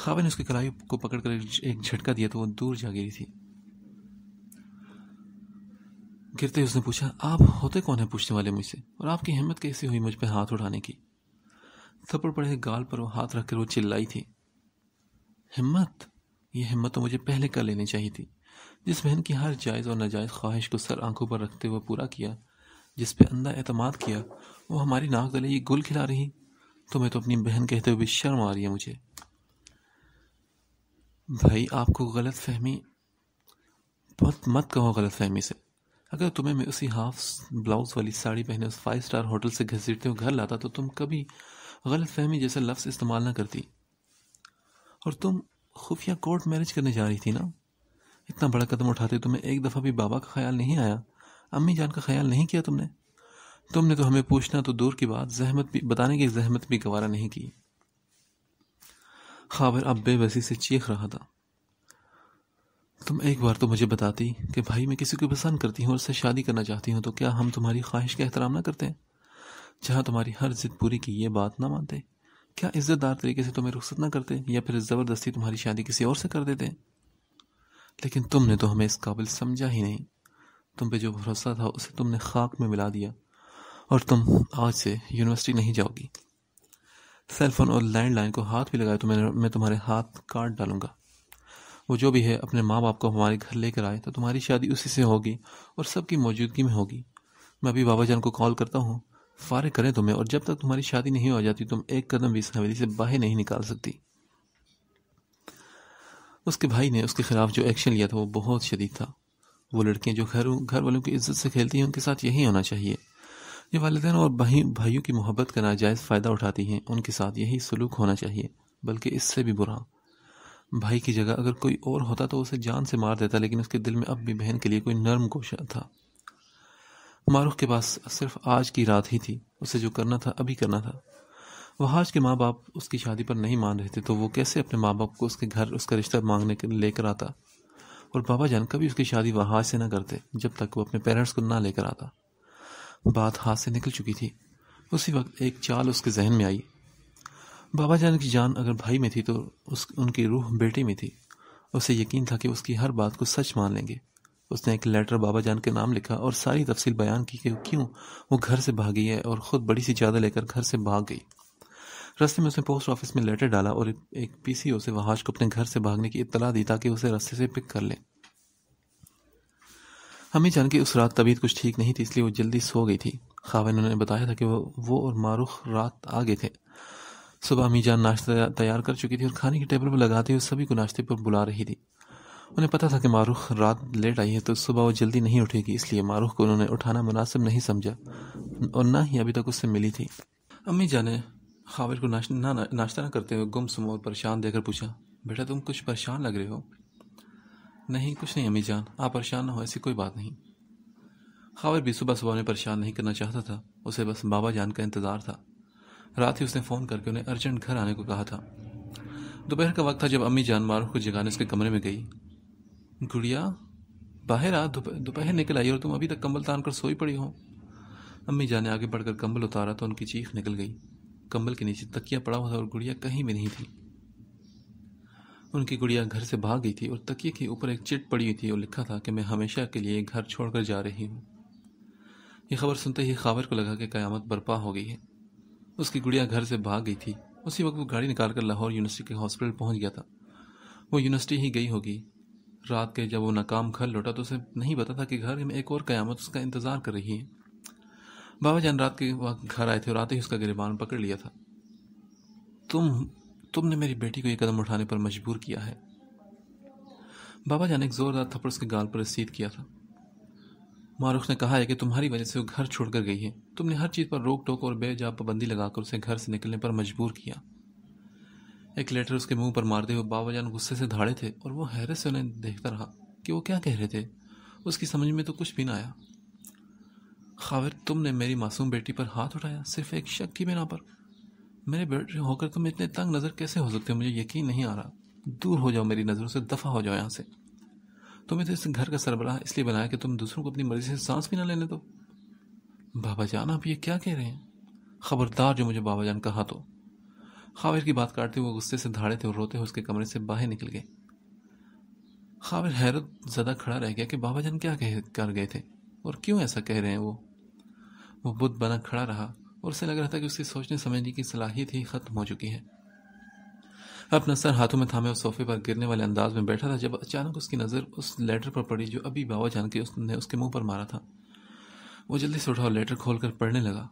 खावर ने उसकी कलाई को कर एक झटका दिया तो वो दूर जा गिरी थी गिरते उसने पूछा आप होते कौन है पूछने वाले मुझसे और आपकी हिम्मत कैसे हुई मुझ पर हाथ उठाने की थप्पड़ पड़े गाल पर वो हाथ रखकर वो चिल्लाई थी हिम्मत ये हिम्मत तो मुझे पहले कर लेनी चाहिए थी जिस बहन की हर जायज़ और नाजायज़ ख्वाहिश को सर आंखों पर रखते हुए पूरा किया जिस पे अंधा एतमाद किया वो हमारी नाक गले ये गुल खिला रही तो मैं तो अपनी बहन कहते हुए भी शर्म आ रही है मुझे भाई आपको गलत फहमी बहुत मत कहो गलत फहमी से अगर तुम्हें मैं उसी हाफ ब्लाउज वाली साड़ी पहने उस फाइव स्टार होटल से घसीटते हुए घर लाता तो तुम कभी गलत फहमी जैसा लफ्ज़ इस्तेमाल ना करती और तुम खुफिया कोर्ट मैरिज करने जा रही थी ना इतना बड़ा कदम उठाते तुम्हें तो एक दफ़ा भी बाबा का ख्याल नहीं आया अम्मी जान का ख्याल नहीं किया तुमने तुमने तो हमें पूछना तो दूर की बात जहमत भी बताने की जहमत भी गवारा नहीं की खाबर अब बेबसी से चीख रहा था तुम एक बार तो मुझे बताती कि भाई मैं किसी को पसंद करती हूँ और उससे शादी करना चाहती हूँ तो क्या हम तुम्हारी ख्वाहिश का एहतराम ना करते हैं जहाँ तुम्हारी हर जिद पूरी की ये बात ना मानते क्या इज्जतदार तरीके से तुम्हें रुख्सत ना करते या फिर ज़बरदस्ती तुम्हारी शादी किसी और से कर देते लेकिन तुमने तो हमें इस काबिल समझा ही नहीं तुम पे जो भरोसा था उसे तुमने खाक में मिला दिया और तुम आज से यूनिवर्सिटी नहीं जाओगी सेलफोन और लैंडलाइन को हाथ भी लगाए तो मैं मैं तुम्हारे हाथ काट डालूंगा वो जो भी है अपने माँ बाप को हमारे घर लेकर आए तो तुम्हारी शादी उसी से होगी और सबकी मौजूदगी में होगी मैं अभी बाबा जान को कॉल करता हूँ फ़ारे करें तुम्हें और जब तक तुम्हारी शादी नहीं हो जाती तुम एक कदम भी इस हवेली से बाहर नहीं निकाल सकती उसके भाई ने उसके खिलाफ जो एक्शन लिया था वो बहुत शदीद था वो लड़कियाँ जो घर घर वालों की इज्जत से खेलती हैं उनके साथ यही होना चाहिए ये वालदेन और भाई भाइयों की मोहब्बत का नाजायज़ फ़ायदा उठाती हैं उनके साथ यही सलूक होना चाहिए बल्कि इससे भी बुरा भाई की जगह अगर कोई और होता तो उसे जान से मार देता लेकिन उसके दिल में अब भी बहन के लिए कोई नर्म गोशा था मारूख के पास सिर्फ आज की रात ही थी उसे जो करना था अभी करना था वह आज के माँ बाप उसकी शादी पर नहीं मान रहे थे तो वो कैसे अपने माँ बाप को उसके घर उसका रिश्ता मांगने के लेकर आता और बाबा जान कभी उसकी शादी वहाज से ना करते जब तक वो अपने पेरेंट्स को ना लेकर आता बात हाथ से निकल चुकी थी उसी वक्त एक चाल उसके जहन में आई बाबा जान की जान अगर भाई में थी तो उस उनकी रूह बेटे में थी उसे यकीन था कि उसकी हर बात को सच मान लेंगे उसने एक लेटर बाबा जान के नाम लिखा और सारी तफसील बयान की कि क्यों वो घर से भागी है और ख़ुद बड़ी सी चादर लेकर घर से भाग गई रास्ते में उसने पोस्ट ऑफिस में लेटर डाला और एक पीसीओ से वहाज को अपने घर से भागने की इतला दी ताकि उसे रास्ते से पिक कर लें हमें जान के उस रात तबीयत कुछ ठीक नहीं थी इसलिए वो जल्दी सो गई थी खाविन उन्होंने बताया था कि वो वो और मारूख रात आ गए थे सुबह अम्मी जान नाश्ता तैयार कर चुकी थी और खाने की टेबल पर लगाते हुए सभी को नाश्ते पर बुला रही थी उन्हें पता था कि मारूख रात लेट आई है तो सुबह वो जल्दी नहीं उठेगी इसलिए मारूख को उन्होंने उठाना मुनासिब नहीं समझा और ना ही अभी तक उससे मिली थी अम्मी जान ने खाविर को नाश्ता ना, नाश्ता ना करते हुए सुम और परेशान देकर पूछा बेटा तुम कुछ परेशान लग रहे हो नहीं कुछ नहीं अम्मी जान आप परेशान ना हो ऐसी कोई बात नहीं खाविर भी सुबह सुबह उन्हें परेशान नहीं करना चाहता था उसे बस बाबा जान का इंतज़ार था रात ही उसने फ़ोन करके उन्हें अर्जेंट घर आने को कहा था दोपहर का वक्त था जब अम्मी जान मारूफ को जगाने उसके कमरे में गई गुड़िया बाहर आ दोपहर निकल आई और तुम अभी तक कंबल तान कर सोई पड़ी हो अम्मी जाने आगे बढ़कर कंबल उतारा तो उनकी चीख निकल गई कंबल के नीचे तकिया पड़ा हुआ था और गुड़िया कहीं भी नहीं थी उनकी गुड़िया घर से भाग गई थी और तकिए के ऊपर एक चिट पड़ी हुई थी और लिखा था कि मैं हमेशा के लिए घर छोड़कर जा रही हूँ ये खबर सुनते ही खावर को लगा कि कयामत बर्पा हो गई है उसकी गुड़िया घर से भाग गई थी उसी वक्त वो गाड़ी निकाल कर लाहौर यूनिवर्सिटी के हॉस्पिटल पहुंच गया था वो यूनिवर्सिटी ही गई होगी रात के जब वो नाकाम घर लौटा तो उसे नहीं पता था कि घर में एक और कयामत उसका इंतज़ार कर रही है बाबा जान रात के वक्त घर आए थे और आते ही उसका गिरबान पकड़ लिया था तुम तुमने मेरी बेटी को ये कदम उठाने पर मजबूर किया है बाबा जान एक ज़ोरदार थप्पड़ उसके गाल पर रसीद किया था मारुख ने कहा है कि तुम्हारी वजह से वो घर छोड़कर गई है तुमने हर चीज़ पर रोक टोक और बेजा पाबंदी लगाकर उसे घर से निकलने पर मजबूर किया एक लेटर उसके मुंह पर मारते हुए बाबाजान गुस्से से धाड़े थे और वो हैरत से उन्हें देखता रहा कि वो क्या कह रहे थे उसकी समझ में तो कुछ भी ना आया खाविर तुमने मेरी मासूम बेटी पर हाथ उठाया सिर्फ एक शक की बिना पर मेरे बेटे होकर तुम इतने तंग नज़र कैसे हो सकते हो मुझे यकीन नहीं आ रहा दूर हो जाओ मेरी नज़रों से दफ़ा हो जाओ यहाँ से तुम्हें तो इस घर का सरबराह इसलिए बनाया कि तुम दूसरों को अपनी मर्जी से सांस भी ना लेने दो बाबा जान आप ये क्या कह रहे हैं खबरदार जो मुझे बाबा जान कहा तो खाविर की बात काटते हुए गुस्से से धाड़े थे और रोते हुए उसके कमरे से बाहर निकल गए खाविर हैरत ज़्यादा खड़ा रह गया कि बाबा जान क्या कह कर गए थे और क्यों ऐसा कह रहे हैं वो वो बुद्ध बना खड़ा रहा और उसे लग रहा था कि उसकी सोचने समझने की सलाहियत ही ख़त्म हो चुकी है अपना सर हाथों में थामे और सोफे पर गिरने वाले अंदाज में बैठा था जब अचानक उसकी नज़र उस लेटर पर पड़ी जो अभी बाबा जान के उसने उसके मुंह पर मारा था वो जल्दी से उठा और लेटर खोल कर पढ़ने लगा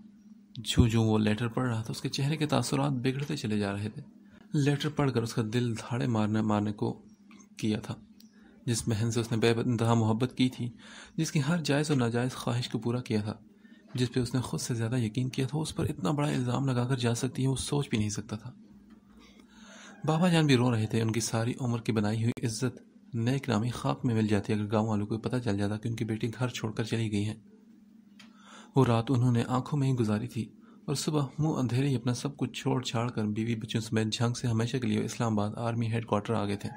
जू जू वो लेटर पढ़ रहा था उसके चेहरे के तासुरात बिगड़ते चले जा रहे थे लेटर पढ़कर उसका दिल धाड़े मारने मारने को किया था जिस महन से उसने बेबंदा मोहब्बत की थी जिसकी हर जायज़ और नाजायज़ ख्वाहिश को पूरा किया था जिस पे उसने खुद से ज़्यादा यकीन किया था उस पर इतना बड़ा इल्ज़ाम लगाकर जा सकती है वो सोच भी नहीं सकता था बाबा जान भी रो रहे थे उनकी सारी उम्र की बनाई हुई इज्जत नए नामी खाक में मिल जाती अगर गाँव वालों को पता चल जाता कि उनकी बेटी घर छोड़कर चली गई है वो रात उन्होंने आंखों में ही गुजारी थी और सुबह मुंह अंधेरे ही अपना सब कुछ छोड़ छाड़ कर बीवी बच्चों समेत झंग से हमेशा के लिए इस्लामाबाद आर्मी हेडक्वार्टर आ गए थे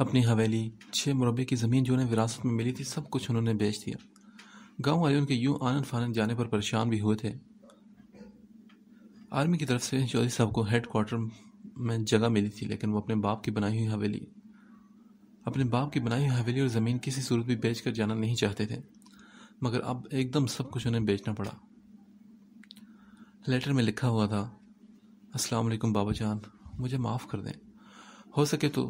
अपनी हवेली छः मुरबे की ज़मीन जो उन्हें विरासत में मिली थी सब कुछ उन्होंने बेच दिया गाँव वाले उनके यूँ आनंद फानंद जाने पर परेशान भी हुए थे आर्मी की तरफ से चौधरी साहब को हेड क्वार्टर में जगह मिली थी लेकिन वो अपने बाप की बनाई हुई हवेली अपने बाप की बनाई हुई हवेली और ज़मीन किसी सूरत भी बेच कर जाना नहीं चाहते थे मगर अब एकदम सब कुछ उन्हें बेचना पड़ा लेटर में लिखा हुआ था अस्सलाम वालेकुम बाबा जान मुझे माफ़ कर दें हो सके तो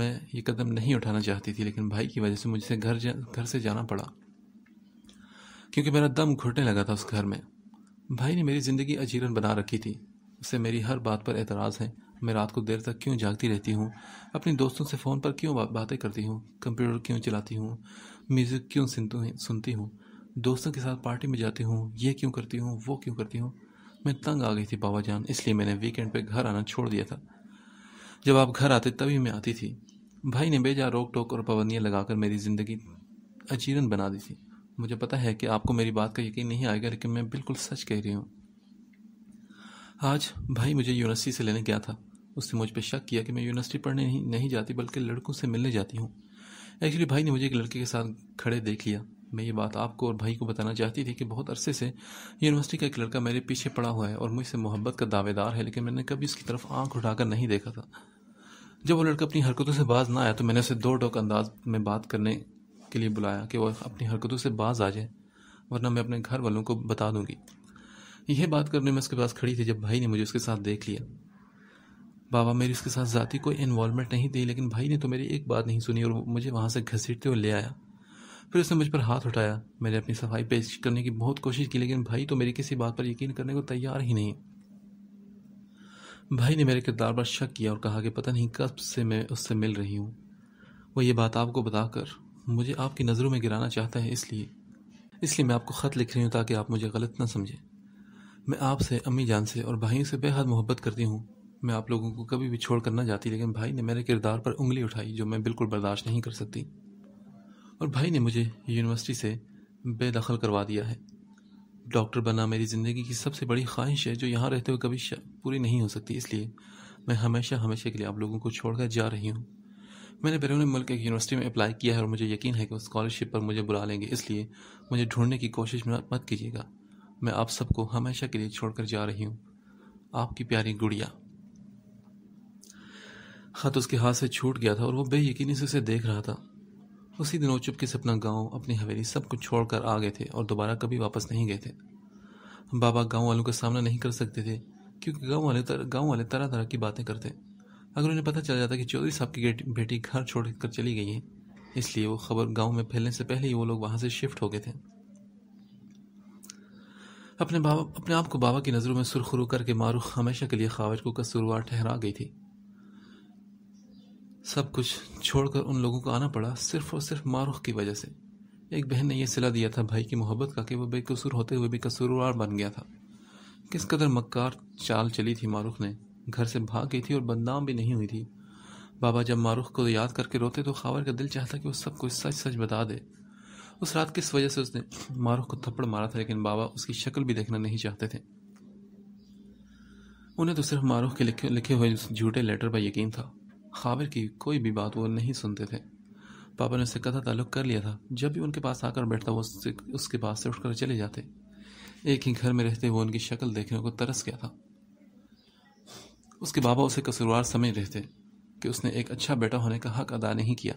मैं ये कदम नहीं उठाना चाहती थी लेकिन भाई की वजह से मुझसे घर जा घर से जाना पड़ा क्योंकि मेरा दम घुटने लगा था उस घर में भाई ने मेरी ज़िंदगी अजीरन बना रखी थी उसे मेरी हर बात पर एतराज़ है मैं रात को देर तक क्यों जागती रहती हूँ अपने दोस्तों से फ़ोन पर क्यों बातें करती हूँ कंप्यूटर क्यों चलाती हूँ म्यूज़िक क्यों सुनती हूँ दोस्तों के साथ पार्टी में जाती हूँ ये क्यों करती हूँ वो क्यों करती हूँ मैं तंग आ गई थी बाबा जान इसलिए मैंने वीकेंड पे घर आना छोड़ दिया था जब आप घर आते तभी मैं आती थी भाई ने बेजा रोक टोक और पाबंदियाँ लगाकर मेरी ज़िंदगी अजीरन बना दी थी मुझे पता है कि आपको मेरी बात का यकीन नहीं आएगा लेकिन मैं बिल्कुल सच कह रही हूँ आज भाई मुझे यूनिवर्सिटी से लेने गया था उसने मुझ पर शक किया कि मैं यूनिवर्सिटी पढ़ने नहीं, नहीं जाती बल्कि लड़कों से मिलने जाती हूँ एक्चुअली भाई ने मुझे एक लड़के के साथ खड़े देख लिया मैं ये बात आपको और भाई को बताना चाहती थी कि बहुत अरसे से यूनिवर्सिटी का एक लड़का मेरे पीछे पड़ा हुआ है और मुझसे मोहब्बत का दावेदार है लेकिन मैंने कभी उसकी तरफ आंख उठाकर नहीं देखा था जब वो लड़का अपनी हरकतों से बाज ना आया तो मैंने उसे दो टोक अंदाज में बात करने के लिए बुलाया कि वह अपनी हरकतों से बाज आ जाए वरना मैं अपने घर वालों को बता दूंगी यह बात करने में उसके पास खड़ी थी जब भाई ने मुझे उसके साथ देख लिया बाबा मेरी उसके साथ ज़ाती कोई इन्वॉलमेंट नहीं थी लेकिन भाई ने तो मेरी एक बात नहीं सुनी और मुझे वहाँ से घसीटते हुए ले आया फिर उसने मुझ पर हाथ उठाया मैंने अपनी सफाई पेश करने की बहुत कोशिश की लेकिन भाई तो मेरी किसी बात पर यकीन करने को तैयार ही नहीं भाई ने मेरे किरदार पर शक किया और कहा कि पता नहीं कब से मैं उससे मिल रही हूँ वो ये बात आपको बताकर मुझे आपकी नज़रों में गिराना चाहता है इसलिए इसलिए मैं आपको ख़त लिख रही हूँ ताकि आप मुझे गलत ना समझें मैं आपसे अम्मी जान से और भाइयों से बेहद मोहब्बत करती हूँ मैं आप लोगों को कभी भी छोड़ कर ना जाती लेकिन भाई ने मेरे किरदार पर उंगली उठाई जो मैं बिल्कुल बर्दाश्त नहीं कर सकती और भाई ने मुझे यूनिवर्सिटी से बेदखल करवा दिया है डॉक्टर बनना मेरी ज़िंदगी की सबसे बड़ी ख्वाहिश है जो यहाँ रहते हुए कभी पूरी नहीं हो सकती इसलिए मैं हमेशा हमेशा के लिए आप लोगों को छोड़कर जा रही हूँ मैंने बैरून मुल्क एक यूनिवर्सिटी में अप्लाई किया है और मुझे यकीन है कि उस स्कॉलरशिप पर मुझे बुला लेंगे इसलिए मुझे ढूंढने की कोशिश मत कीजिएगा मैं आप सबको हमेशा के लिए छोड़कर जा रही हूँ आपकी प्यारी गुड़िया खत उसके हाथ से छूट गया था और वो बेयकीनी से उसे देख रहा था उसी दिन वो चुपके से अपना गांव अपनी हवेली सब कुछ छोड़कर आ गए थे और दोबारा कभी वापस नहीं गए थे बाबा गांव वालों का सामना नहीं कर सकते थे क्योंकि गांव वाले गांव वाले तरह तरह की बातें करते अगर उन्हें पता चल जाता कि चौधरी साहब की बेटी घर छोड़ कर चली गई है इसलिए वो खबर गांव में फैलने से पहले ही वो लोग वहां से शिफ्ट हो गए थे अपने बाबा अपने आप को बाबा की नज़रों में सुरखरू करके मारूख हमेशा के लिए खावज को कसूरवार ठहरा गई थी सब कुछ छोड़कर उन लोगों को आना पड़ा सिर्फ और सिर्फ मारूख की वजह से एक बहन ने यह सिला दिया था भाई की मोहब्बत का कि वह बेकसूर होते हुए भी कसूरवार बन गया था किस कदर मक्कार चाल चली थी मारूख ने घर से भाग गई थी और बदनाम भी नहीं हुई थी बाबा जब मारूख को याद करके रोते तो खावर का दिल चाहता कि वो कुछ सच सच बता दे उस रात किस वजह से उसने मारूख को थप्पड़ मारा था लेकिन बाबा उसकी शक्ल भी देखना नहीं चाहते थे उन्हें तो सिर्फ मारूख के लिखे लिखे हुए झूठे लेटर पर यकीन था खावर की कोई भी बात वो नहीं सुनते थे पापा ने उससे कथा ताल्लुक कर लिया था जब भी उनके पास आकर बैठता वो उससे उसके पास से उठकर चले जाते एक ही घर में रहते हुए उनकी शक्ल देखने को तरस गया था उसके बाबा उसे कसूरवार समझ रहे थे कि उसने एक अच्छा बेटा होने का हक अदा नहीं किया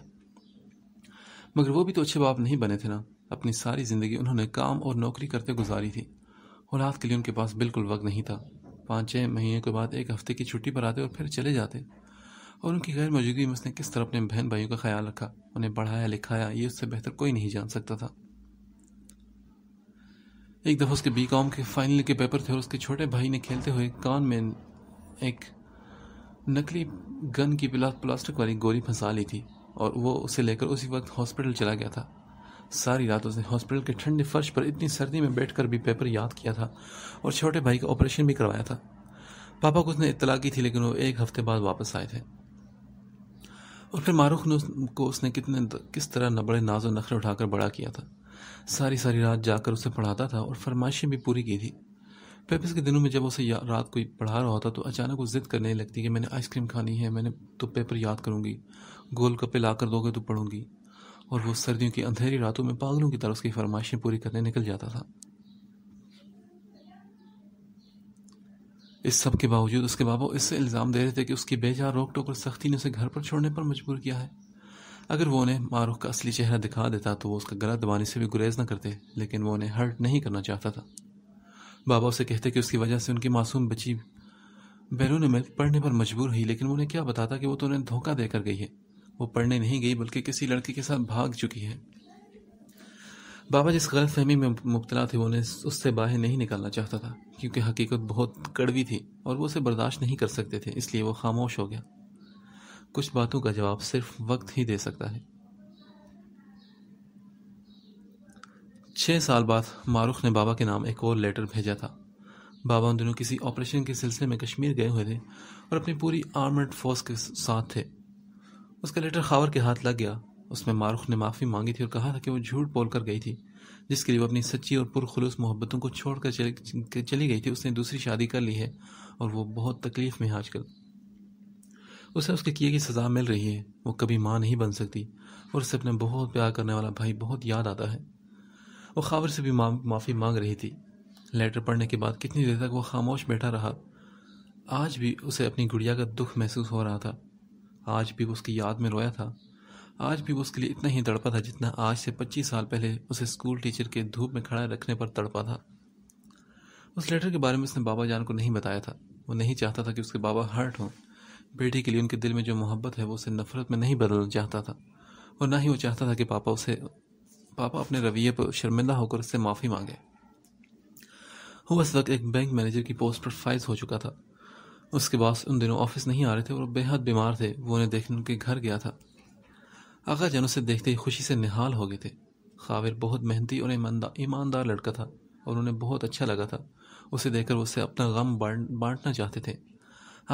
मगर वो भी तो अच्छे बाप नहीं बने थे ना अपनी सारी ज़िंदगी उन्होंने काम और नौकरी करते गुजारी थी औलाद के लिए उनके पास बिल्कुल वक्त नहीं था पाँच छः महीने के बाद एक हफ्ते की छुट्टी पर आते और फिर चले जाते और उनकी गैर मौजूदगी में उसने किस तरह अपने बहन भाइयों का ख्याल रखा उन्हें पढ़ाया लिखाया ये उससे बेहतर कोई नहीं जान सकता था एक दफ़ा उसके बी कॉम के फाइनल के पेपर थे और उसके छोटे भाई ने खेलते हुए कान में एक नकली गन की प्लास्टिक वाली गोली फंसा ली थी और वो उसे लेकर उसी वक्त हॉस्पिटल चला गया था सारी रात उसने हॉस्पिटल के ठंडे फर्श पर इतनी सर्दी में बैठकर भी पेपर याद किया था और छोटे भाई का ऑपरेशन भी करवाया था पापा को उसने इतला की थी लेकिन वो एक हफ्ते बाद वापस आए थे और फिर मारूख ने उसको को उसने कितने किस तरह नबड़े नाजो नखरे उठाकर बड़ा किया था सारी सारी रात जाकर उसे पढ़ाता था और फरमाइशें भी पूरी की थी पेपर्स के दिनों में जब उसे रात कोई पढ़ा रहा होता तो अचानक वो ज़िद करने लगती कि मैंने आइसक्रीम खानी है मैंने तो पेपर याद करूँगी गोल कपे ला कर दोगे तो पढ़ूँगी और वो सर्दियों की अंधेरी रातों में पागलों की तरह उसकी फरमाइशें पूरी करने निकल जाता था इस सब के बावजूद उसके बाबा इससे इल्ज़ाम दे रहे थे कि उसकी बेजार रोक टोक और सख्ती ने उसे घर पर छोड़ने पर मजबूर किया है अगर वो उन्हें मारूख का असली चेहरा दिखा देता तो वो उसका गला दबाने से भी गुरेज ना करते लेकिन वो उन्हें हर्ट नहीं करना चाहता था बाबा उसे कहते कि उसकी वजह से उनकी मासूम बची बैरून मिल्क पढ़ने पर मजबूर हुई लेकिन उन्हें क्या बताता कि वो तो उन्हें धोखा देकर गई है वो पढ़ने नहीं गई बल्कि किसी लड़के के साथ भाग चुकी है बाबा जिस गलत फहमी में मुबतला थे उन्हें उससे बाहर नहीं निकालना चाहता था क्योंकि हकीकत बहुत कड़वी थी और वो उसे बर्दाश्त नहीं कर सकते थे इसलिए वो खामोश हो गया कुछ बातों का जवाब सिर्फ वक्त ही दे सकता है छः साल बाद मारूख ने बाबा के नाम एक और लेटर भेजा था बाबा उन दिनों किसी ऑपरेशन के सिलसिले में कश्मीर गए हुए थे और अपनी पूरी आर्मड फोर्स के साथ थे उसका लेटर खावर के हाथ लग गया उसमें मारूख ने माफ़ी मांगी थी और कहा था कि वो झूठ बोल कर गई थी जिसके लिए वो अपनी सच्ची और पुरखलूस मोहब्बतों को छोड़ चली, चली गई थी उसने दूसरी शादी कर ली है और वो बहुत तकलीफ़ में है आजकल उसे उसके किए की सज़ा मिल रही है वो कभी माँ नहीं बन सकती और उसे अपने बहुत प्यार करने वाला भाई बहुत याद आता है वो खावर से भी माफ़ी मांग रही थी लेटर पढ़ने के बाद कितनी देर तक वो खामोश बैठा रहा आज भी उसे अपनी गुड़िया का दुख महसूस हो रहा था आज भी वो उसकी याद में रोया था आज भी वो उसके लिए इतना ही तड़पा था जितना आज से पच्चीस साल पहले उसे स्कूल टीचर के धूप में खड़ा रखने पर तड़पा था उस लेटर के बारे में उसने बाबा जान को नहीं बताया था वो नहीं चाहता था कि उसके बाबा हर्ट हों बेटी के लिए उनके दिल में जो मोहब्बत है वो उसे नफरत में नहीं बदलना चाहता था और ना ही वो चाहता था कि पापा उसे पापा अपने रवैये पर शर्मिंदा होकर उससे माफ़ी मांगे वो उस वक्त एक बैंक मैनेजर की पोस्ट पर फाइज हो चुका था उसके बाद उन दिनों ऑफिस नहीं आ रहे थे और बेहद बीमार थे वो उन्हें देखने उनके घर गया था आका जन उसे देखते ही खुशी से निहाल हो गए थे खाविर बहुत मेहनती और ईमानदार लड़का था और उन्हें बहुत अच्छा लगा था उसे देखकर उससे अपना गम बांटना चाहते थे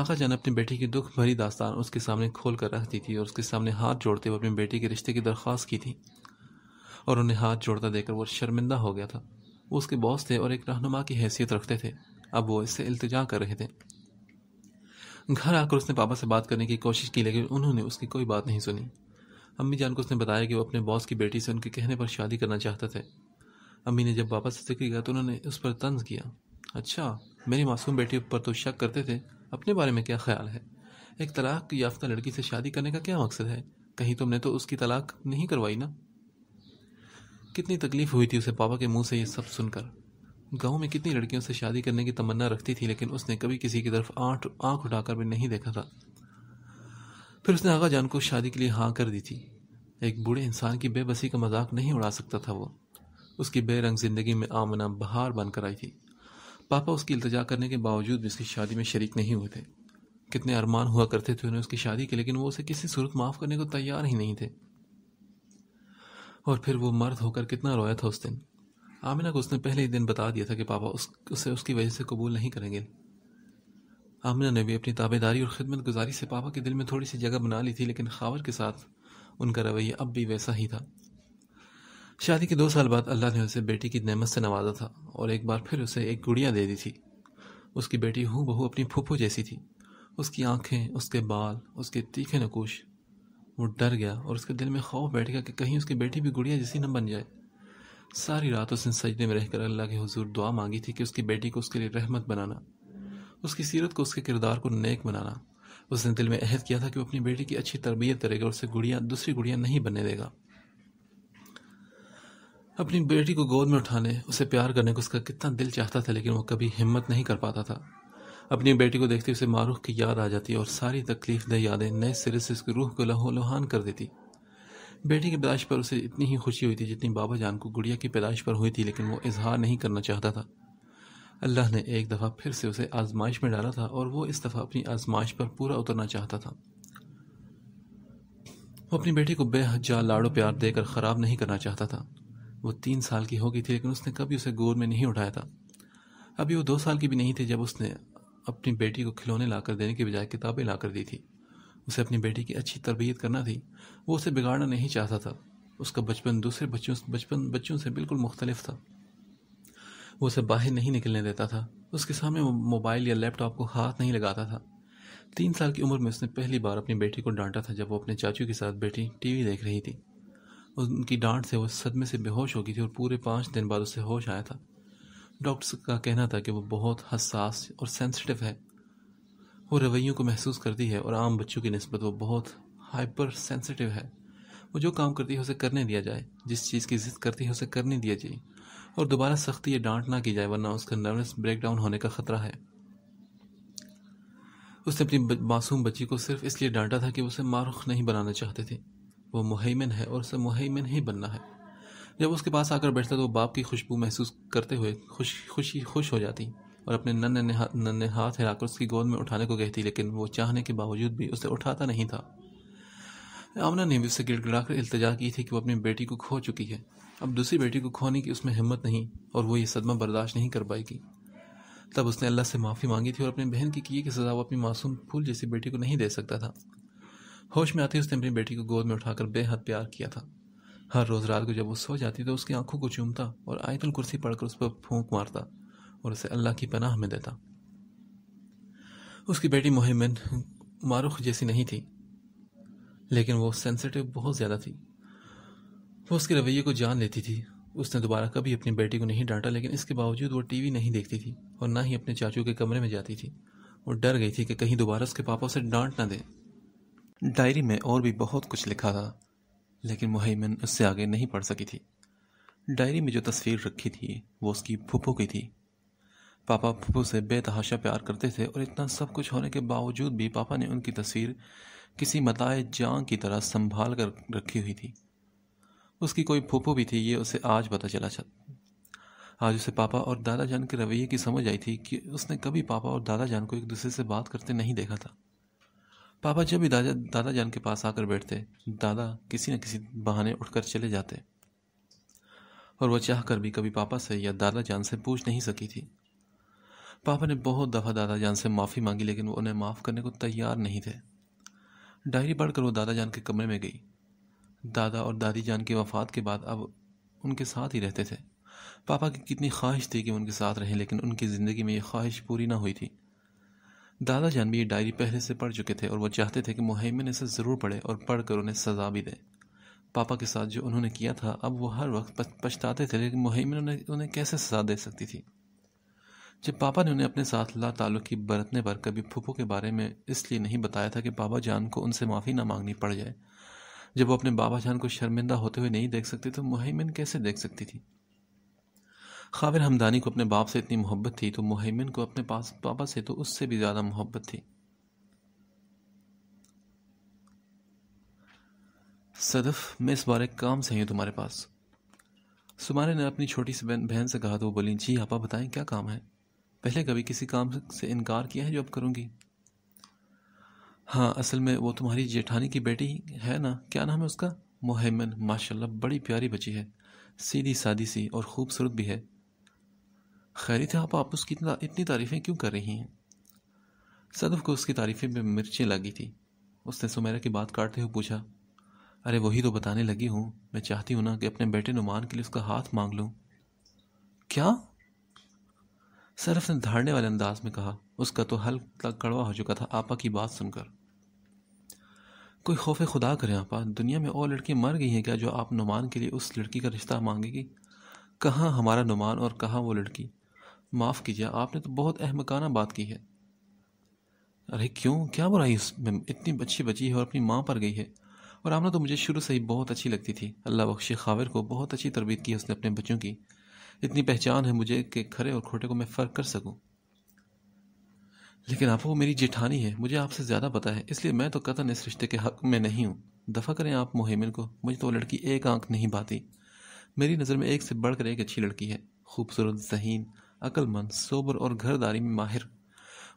आका जान अपनी बेटी की दुख भरी दास्तान उसके सामने खोल कर रख दी थी और उसके सामने हाथ जोड़ते हुए अपनी बेटी के रिश्ते की दरख्वास्त की थी और उन्हें हाथ जोड़ता देखकर वो शर्मिंदा हो गया था वो उसके बॉस थे और एक रहनुमा की हैसियत रखते थे अब वो इससे इल्तजा कर रहे थे घर आकर उसने पापा से बात करने की कोशिश की लेकिन उन्होंने उसकी कोई बात नहीं सुनी अम्मी जान को उसने बताया कि वो अपने बॉस की बेटी से उनके कहने पर शादी करना चाहता थे अम्मी ने जब पापा से जिक्र किया तो उन्होंने उस पर तंज किया अच्छा मेरी मासूम बेटी पर तो शक करते थे अपने बारे में क्या ख्याल है एक तलाक याफ्ता लड़की से शादी करने का क्या मकसद है कहीं तुमने तो उसकी तलाक नहीं करवाई ना कितनी तकलीफ हुई थी उसे पापा के मुंह से ये सब सुनकर गांव में कितनी लड़कियों से शादी करने की तमन्ना रखती थी लेकिन उसने कभी किसी की तरफ आठ आंख उठाकर भी नहीं देखा था फिर उसने आगा जान को शादी के लिए हाँ कर दी थी एक बूढ़े इंसान की बेबसी का मजाक नहीं उड़ा सकता था वो उसकी बेरंग जिंदगी में आमना बहार बनकर आई थी पापा उसकी इल्तजा करने के बावजूद भी उसकी शादी में शरीक नहीं हुए थे कितने अरमान हुआ करते थे उन्हें उसकी शादी के लेकिन वो उसे किसी सूरत माफ़ करने को तैयार ही नहीं थे और फिर वो मर्द होकर कितना रोया था उस दिन आमिना को उसने पहले ही दिन बता दिया था कि पापा उस उसे उसकी वजह से कबूल नहीं करेंगे आमिना ने भी अपनी ताबेदारी और खिदमत गुजारी से पापा के दिल में थोड़ी सी जगह बना ली थी लेकिन खावर के साथ उनका रवैया अब भी वैसा ही था शादी के दो साल बाद अल्लाह ने उसे बेटी की नमत से नवाजा था और एक बार फिर उसे एक गुड़िया दे दी थी उसकी बेटी हूँ बहू अपनी फूफू जैसी थी उसकी आंखें उसके बाल उसके तीखे नकोश वो डर गया और उसके दिल में खौफ बैठ गया कि कहीं उसकी बेटी भी गुड़िया जैसी न बन जाए सारी रात उसने सजदे में रहकर अल्लाह के हुजूर दुआ मांगी थी कि उसकी बेटी को उसके लिए रहमत बनाना उसकी सीरत को उसके किरदार को नेक बनाना उसने दिल में अहद किया था कि वो अपनी बेटी की अच्छी तरबियत करेगा और उसे गुड़िया दूसरी गुड़िया नहीं बनने देगा अपनी बेटी को गोद में उठाने उसे प्यार करने को उसका कितना दिल चाहता था लेकिन वो कभी हिम्मत नहीं कर पाता था अपनी बेटी को देखते उसे मारूख की याद आ जाती और सारी तकलीफ दह यादें नए सिरे से उसकी रूह को लुहान कर देती बेटी की पैदाइश पर उसे इतनी ही खुशी हुई थी जितनी बाबा जान को गुड़िया की पैदाइश पर हुई थी लेकिन वो इजहार नहीं करना चाहता था अल्लाह ने एक दफ़ा फिर से उसे आजमाइश में डाला था और वो इस दफ़ा अपनी आजमाइश पर पूरा उतरना चाहता था वो अपनी बेटी को बेहजा लाड़ो प्यार देकर ख़राब नहीं करना चाहता था वो तीन साल की हो गई थी लेकिन उसने कभी उसे गोद में नहीं उठाया था अभी वो दो साल की भी नहीं थी जब उसने अपनी बेटी को खिलौने लाकर देने के बजाय किताबें लाकर दी थी उसे अपनी बेटी की अच्छी तरबियत करना थी वो उसे बिगाड़ना नहीं चाहता था उसका बचपन दूसरे बच्चों बचपन बच्चों से बिल्कुल मुख्तलिफ था वो उसे बाहर नहीं निकलने देता था उसके सामने वो मोबाइल या लैपटॉप को हाथ नहीं लगाता था तीन साल की उम्र में उसने पहली बार अपनी बेटी को डांटा था जब वो अपने चाचू के साथ बेटी टीवी देख रही थी उनकी डांट से वो सदमे से बेहोश हो गई थी और पूरे पाँच दिन बाद उसे होश आया था डॉक्टर्स का कहना था कि वो बहुत हसास और सेंसिटिव है वो रवैयों को महसूस करती है और आम बच्चों की नस्बत वो बहुत हाइपर सेंसिटिव है वो जो काम करती है उसे करने दिया जाए जिस चीज़ की जिद करती है उसे करने दिया जाए और दोबारा सख्ती या डांट ना की जाए वरना उसका नर्वस ब्रेकडाउन होने का खतरा है उसने अपनी मासूम बच्ची को सिर्फ इसलिए डांटा था कि उसे मारूख नहीं बनाना चाहते थे वो मुहैमन है और उसे मुहैमन ही बनना है जब उसके पास आकर बैठता तो बाप की खुशबू महसूस करते हुए खुश खुशी खुश हो जाती और अपने नन्हे हा, नन्हे हाथ हिलाकर उसकी गोद में उठाने को कहती लेकिन वो चाहने के बावजूद भी उसे उठाता नहीं था आमना ने भी उससे कर इल्तजा की थी कि वो अपनी बेटी को खो चुकी है अब दूसरी बेटी को खोने की उसमें हिम्मत नहीं और वो ये सदमा बर्दाश्त नहीं कर पाएगी तब उसने अल्लाह से माफ़ी मांगी थी और अपनी बहन की किए की सज़ा वो अपनी मासूम फूल जैसी बेटी को नहीं दे सकता था होश में आते उसने अपनी बेटी को गोद में उठाकर बेहद प्यार किया था हर रोज़ रात को जब वो सो जाती तो उसकी आंखों को चूमता और आयतुल कुर्सी पढ़कर उस पर फूंक मारता और उसे अल्लाह की पनाह में देता उसकी बेटी मुहिमिन मारूख जैसी नहीं थी लेकिन वो सेंसिटिव बहुत ज़्यादा थी वो उसके रवैये को जान लेती थी उसने दोबारा कभी अपनी बेटी को नहीं डांटा लेकिन इसके बावजूद वो टीवी नहीं देखती थी और ना ही अपने चाचू के कमरे में जाती थी वो डर गई थी कि कहीं दोबारा उसके पापा उसे डांट ना दे डायरी में और भी बहुत कुछ लिखा था लेकिन मुहिमन उससे आगे नहीं पढ़ सकी थी डायरी में जो तस्वीर रखी थी वो उसकी फूफो की थी पापा फूफो से बेतहाशा प्यार करते थे और इतना सब कुछ होने के बावजूद भी पापा ने उनकी तस्वीर किसी मताए जान की तरह संभाल कर रखी हुई थी उसकी कोई फूफो भी थी ये उसे आज पता चला आज उसे पापा और दादा जान के रवैये की समझ आई थी कि उसने कभी पापा और दादा जान को एक दूसरे से बात करते नहीं देखा था पापा जब भी दादा दादा जान के पास आकर बैठते दादा किसी न किसी बहाने उठकर चले जाते और वह चाह कर भी कभी पापा से या दादा जान से पूछ नहीं सकी थी पापा ने बहुत दफ़ा दादा जान से माफ़ी मांगी लेकिन वो उन्हें माफ़ करने को तैयार नहीं थे डायरी पढ़कर वो दादा जान के कमरे में गई दादा और दादी जान की वफ़ात के बाद अब उनके साथ ही रहते थे पापा की कितनी ख्वाहिश थी कि उनके साथ रहें लेकिन उनकी ज़िंदगी में ये ख्वाहिश पूरी ना हुई थी दादा जान भी ये डायरी पहले से पढ़ चुके थे और वो चाहते थे कि मुहिमिन इसे ज़रूर पढ़े और पढ़ कर उन्हें सज़ा भी दें पापा के साथ जो उन्होंने किया था अब वो हर वक्त पछताते थे लेकिन मुहिमिन उन्हें उन्हें कैसे सज़ा दे सकती थी जब पापा ने उन्हें अपने साथ ला की बरतने पर कभी फूफो के बारे में इसलिए नहीं बताया था कि बाबा जान को उनसे माफ़ी ना मांगनी पड़ जाए जब वो अपने बाबा जान को शर्मिंदा होते हुए नहीं देख सकती तो मुहिमिन कैसे देख सकती थी खाबिर हमदानी को अपने बाप से इतनी मोहब्बत थी तो मुहिमिन को अपने पास पापा से तो उससे भी ज़्यादा मोहब्बत थी सदफ मैं इस बारे काम से हूँ तुम्हारे पास सुमारे ने अपनी छोटी सी बहन से कहा तो वो बोली जी आपा बताएं क्या काम है पहले कभी किसी काम से इनकार किया है जो अब करूँगी हाँ असल में वो तुम्हारी जेठानी की बेटी है ना क्या नाम है उसका मुहैमन माशाल्लाह बड़ी प्यारी बची है सीधी सादी सी और खूबसूरत भी है खैर थे आप, आपस उसकी इतना इतनी तारीफ़ें क्यों कर रही हैं सदफ को उसकी तारीफ़ें में मिर्चें लगी थी उसने सुमेरा की बात काटते हुए पूछा अरे वही तो बताने लगी हूँ मैं चाहती हूँ ना कि अपने बेटे नुमान के लिए उसका हाथ मांग लूँ क्या सरफ ने धाड़ने वाले अंदाज में कहा उसका तो हल्का कड़वा हो चुका था आपा की बात सुनकर कोई खौफ खुदा करें आपा दुनिया में और लड़कियाँ मर गई हैं क्या जो आप नुमान के लिए उस लड़की का रिश्ता मांगेगी कहाँ हमारा नुमान और कहाँ वो लड़की माफ़ कीजिए आपने तो बहुत अहमकाना बात की है अरे क्यों क्या बुराई उसमें इतनी बच्ची बची है और अपनी माँ पर गई है और आमना तो मुझे शुरू से ही बहुत अच्छी लगती थी अल्लाह बख्शी खाविर को बहुत अच्छी तरबीत की उसने अपने बच्चों की इतनी पहचान है मुझे कि खरे और खोटे को मैं फ़र्क कर सकूँ लेकिन आप वो मेरी जेठानी है मुझे आपसे ज़्यादा पता है इसलिए मैं तो कतन इस रिश्ते के हक में नहीं हूँ दफ़ा करें आप मुहिमिन को मुझे तो लड़की एक आंख नहीं भाती मेरी नज़र में एक से बढ़कर एक अच्छी लड़की है खूबसूरत जहीन अक्लमंद सोबर और घरदारी में माहिर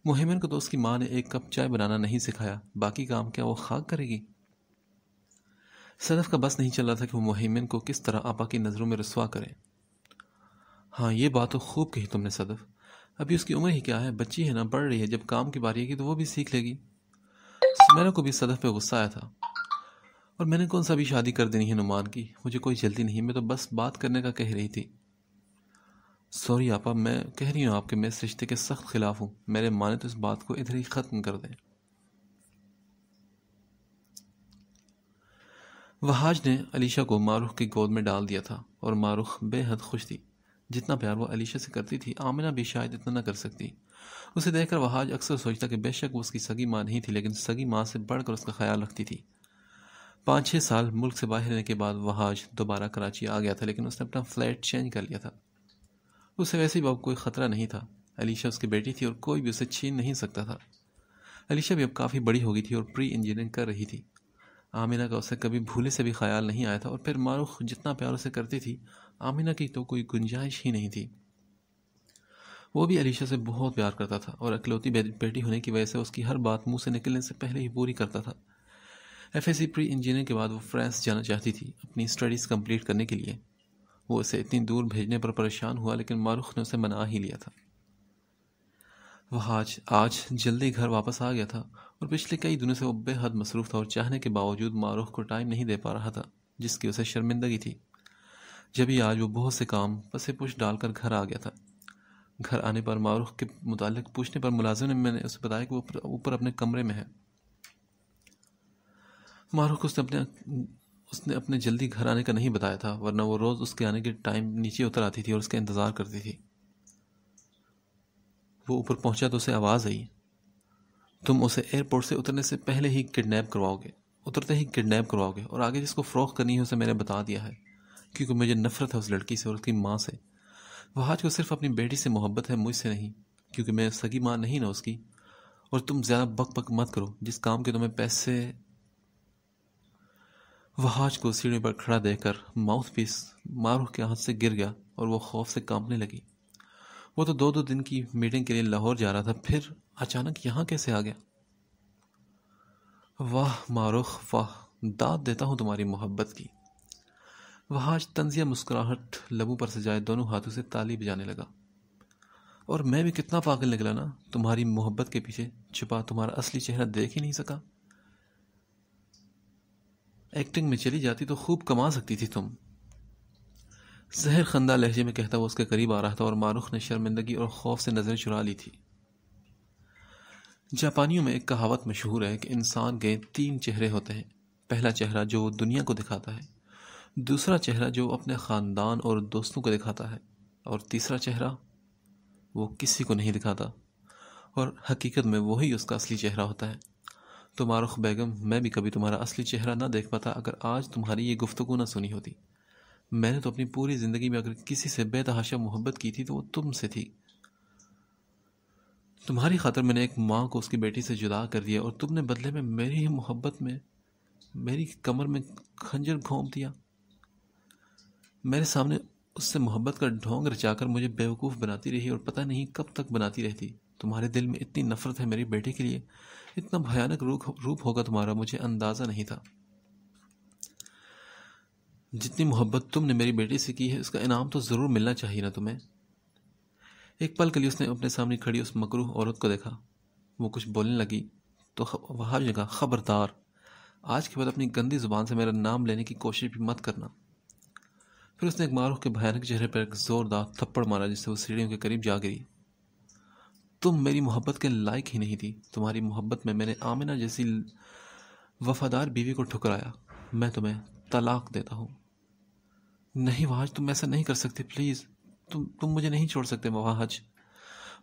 मुहिमन को तो उसकी माँ ने एक कप चाय बनाना नहीं सिखाया बाकी काम क्या वो खाक करेगी सदफ का बस नहीं चल रहा था कि वो मुहिमिन को किस तरह आपा की नज़रों में रसवा करें हाँ ये बात तो खूब कही तुमने सदफ अभी उसकी उम्र ही क्या है बच्ची है ना पढ़ रही है जब काम की बारी आएगी तो वो भी सीख लेगी सुमैरा को भी सदफ पे गुस्सा आया था और मैंने कौन सा भी शादी कर देनी है नुमान की मुझे कोई जल्दी नहीं मैं तो बस बात करने का कह रही थी सॉरी आपा मैं कह रही हूँ आपके मैं इस रिश्ते के सख्त ख़िलाफ़ हूँ मेरे माने तो इस बात को इधर ही ख़त्म कर दें वहाज ने अलीशा को मारूख की गोद में डाल दिया था और मारूख बेहद खुश थी जितना प्यार वो अलीशा से करती थी आमिना भी शायद इतना ना कर सकती उसे देखकर वहाज अक्सर सोचता कि बेशक वो उसकी सगी माँ नहीं थी लेकिन सगी माँ से बढ़कर उसका ख्याल रखती थी पाँच छः साल मुल्क से बाहर रहने के बाद वहाज दोबारा कराची आ गया था लेकिन उसने अपना फ्लैट चेंज कर लिया था उसे वैसे भी अब कोई ख़तरा नहीं था अलीशा उसकी बेटी थी और कोई भी उसे छीन नहीं सकता था अलीशा भी अब काफ़ी बड़ी हो गई थी और प्री इंजीनियरिंग कर रही थी आमिना का उसे कभी भूले से भी ख्याल नहीं आया था और फिर मारूख जितना प्यार उसे करती थी आमिना की तो कोई गुंजाइश ही नहीं थी वो भी अलीशा से बहुत प्यार करता था और अकलौती बेटी होने की वजह से उसकी हर बात मुंह से निकलने से पहले ही पूरी करता था एफ प्री इंजीनियर के बाद वो फ्रांस जाना चाहती थी अपनी स्टडीज़ कंप्लीट करने के लिए वो उसे इतनी दूर भेजने पर परेशान हुआ लेकिन मारूख ने उसे मना ही लिया था वह आज आज जल्दी घर वापस आ गया था और पिछले कई दिनों से वो बेहद मसरूफ़ था और चाहने के बावजूद मारूख को टाइम नहीं दे पा रहा था जिसकी उसे शर्मिंदगी थी जब ही आज वो बहुत से काम पसे पुछ डालकर घर आ गया था घर आने पर मारुख के मुतालिक पूछने पर मुलाजिम ने मैंने उसे बताया कि वो ऊपर अपने कमरे में है मारूख उसने अपने उसने अपने जल्दी घर आने का नहीं बताया था वरना वो रोज़ उसके आने के टाइम नीचे उतर आती थी और उसका इंतज़ार करती थी वो ऊपर पहुंचा तो उसे आवाज़ आई तुम उसे एयरपोर्ट से उतरने से पहले ही किडनैप करवाओगे उतरते ही किडनैप करवाओगे और आगे जिसको फ़रोख करनी है उसे मैंने बता दिया है क्योंकि मुझे नफ़रत है उस लड़की से और उसकी माँ से वह आज को सिर्फ अपनी बेटी से मोहब्बत है मुझसे नहीं क्योंकि मैं सगी माँ नहीं ना उसकी और तुम ज़्यादा बक बक मत करो जिस काम के तुम्हें पैसे वहाज को सीढ़ी पर खड़ा देखकर माउथ पीस मारूह के हाथ से गिर गया और वो खौफ से कांपने लगी वो तो दो दो दिन की मीटिंग के लिए लाहौर जा रहा था फिर अचानक यहाँ कैसे आ गया वाह मारूख वाह दाद देता हूँ तुम्हारी मोहब्बत की वहाज तंजिया मुस्कुराहट लबू पर सजाए दोनों हाथों से ताली बजाने लगा और मैं भी कितना पागल निकला ना तुम्हारी मोहब्बत के पीछे छुपा तुम्हारा असली चेहरा देख ही नहीं सका एक्टिंग में चली जाती तो खूब कमा सकती थी तुम जहर खंदा लहजे में कहता हुआ उसके करीब आ रहा था और मारुख ने शर्मिंदगी और खौफ से नज़रें चुरा ली थी जापानियों में एक कहावत मशहूर है कि इंसान के तीन चेहरे होते हैं पहला चेहरा जो वो दुनिया को दिखाता है दूसरा चेहरा जो अपने ख़ानदान और दोस्तों को दिखाता है और तीसरा चेहरा वो किसी को नहीं दिखाता और हकीकत में वही उसका असली चेहरा होता है तो मारुख बेगम मैं भी कभी तुम्हारा असली चेहरा ना देख पाता अगर आज तुम्हारी ये गुफ्तु ना सुनी होती मैंने तो अपनी पूरी ज़िंदगी में अगर किसी से बेतहाशा मोहब्बत की थी तो वो तुम से थी तुम्हारी खातर मैंने एक माँ को उसकी बेटी से जुदा कर दिया और तुमने बदले में मेरी ही मोहब्बत में मेरी कमर में खंजर घोंप दिया मेरे सामने उससे मोहब्बत का ढोंग रचाकर मुझे बेवकूफ़ बनाती रही और पता नहीं कब तक बनाती रहती तुम्हारे दिल में इतनी नफरत है मेरी बेटी के लिए इतना भयानक रूप होगा तुम्हारा मुझे अंदाज़ा नहीं था जितनी मोहब्बत तुमने मेरी बेटी से की है उसका इनाम तो ज़रूर मिलना चाहिए ना तुम्हें एक पल के लिए उसने अपने सामने खड़ी उस मकरूह औरत को देखा वो कुछ बोलने लगी तो वहाब ने कहा ख़बरदार आज के बाद अपनी गंदी ज़ुबान से मेरा नाम लेने की कोशिश भी मत करना फिर उसने एक मारूख के भयानक चेहरे पर एक ज़ोरदार थप्पड़ मारा जिससे वो सीढ़ियों के करीब जा गिरी तुम मेरी मोहब्बत के लायक ही नहीं थी तुम्हारी मोहब्बत में मैंने आमिना जैसी वफादार बीवी को ठुकराया मैं तुम्हें तलाक देता हूँ नहीं वहाज तुम ऐसा नहीं कर सकते प्लीज़ तुम तुम मुझे नहीं छोड़ सकते वहाज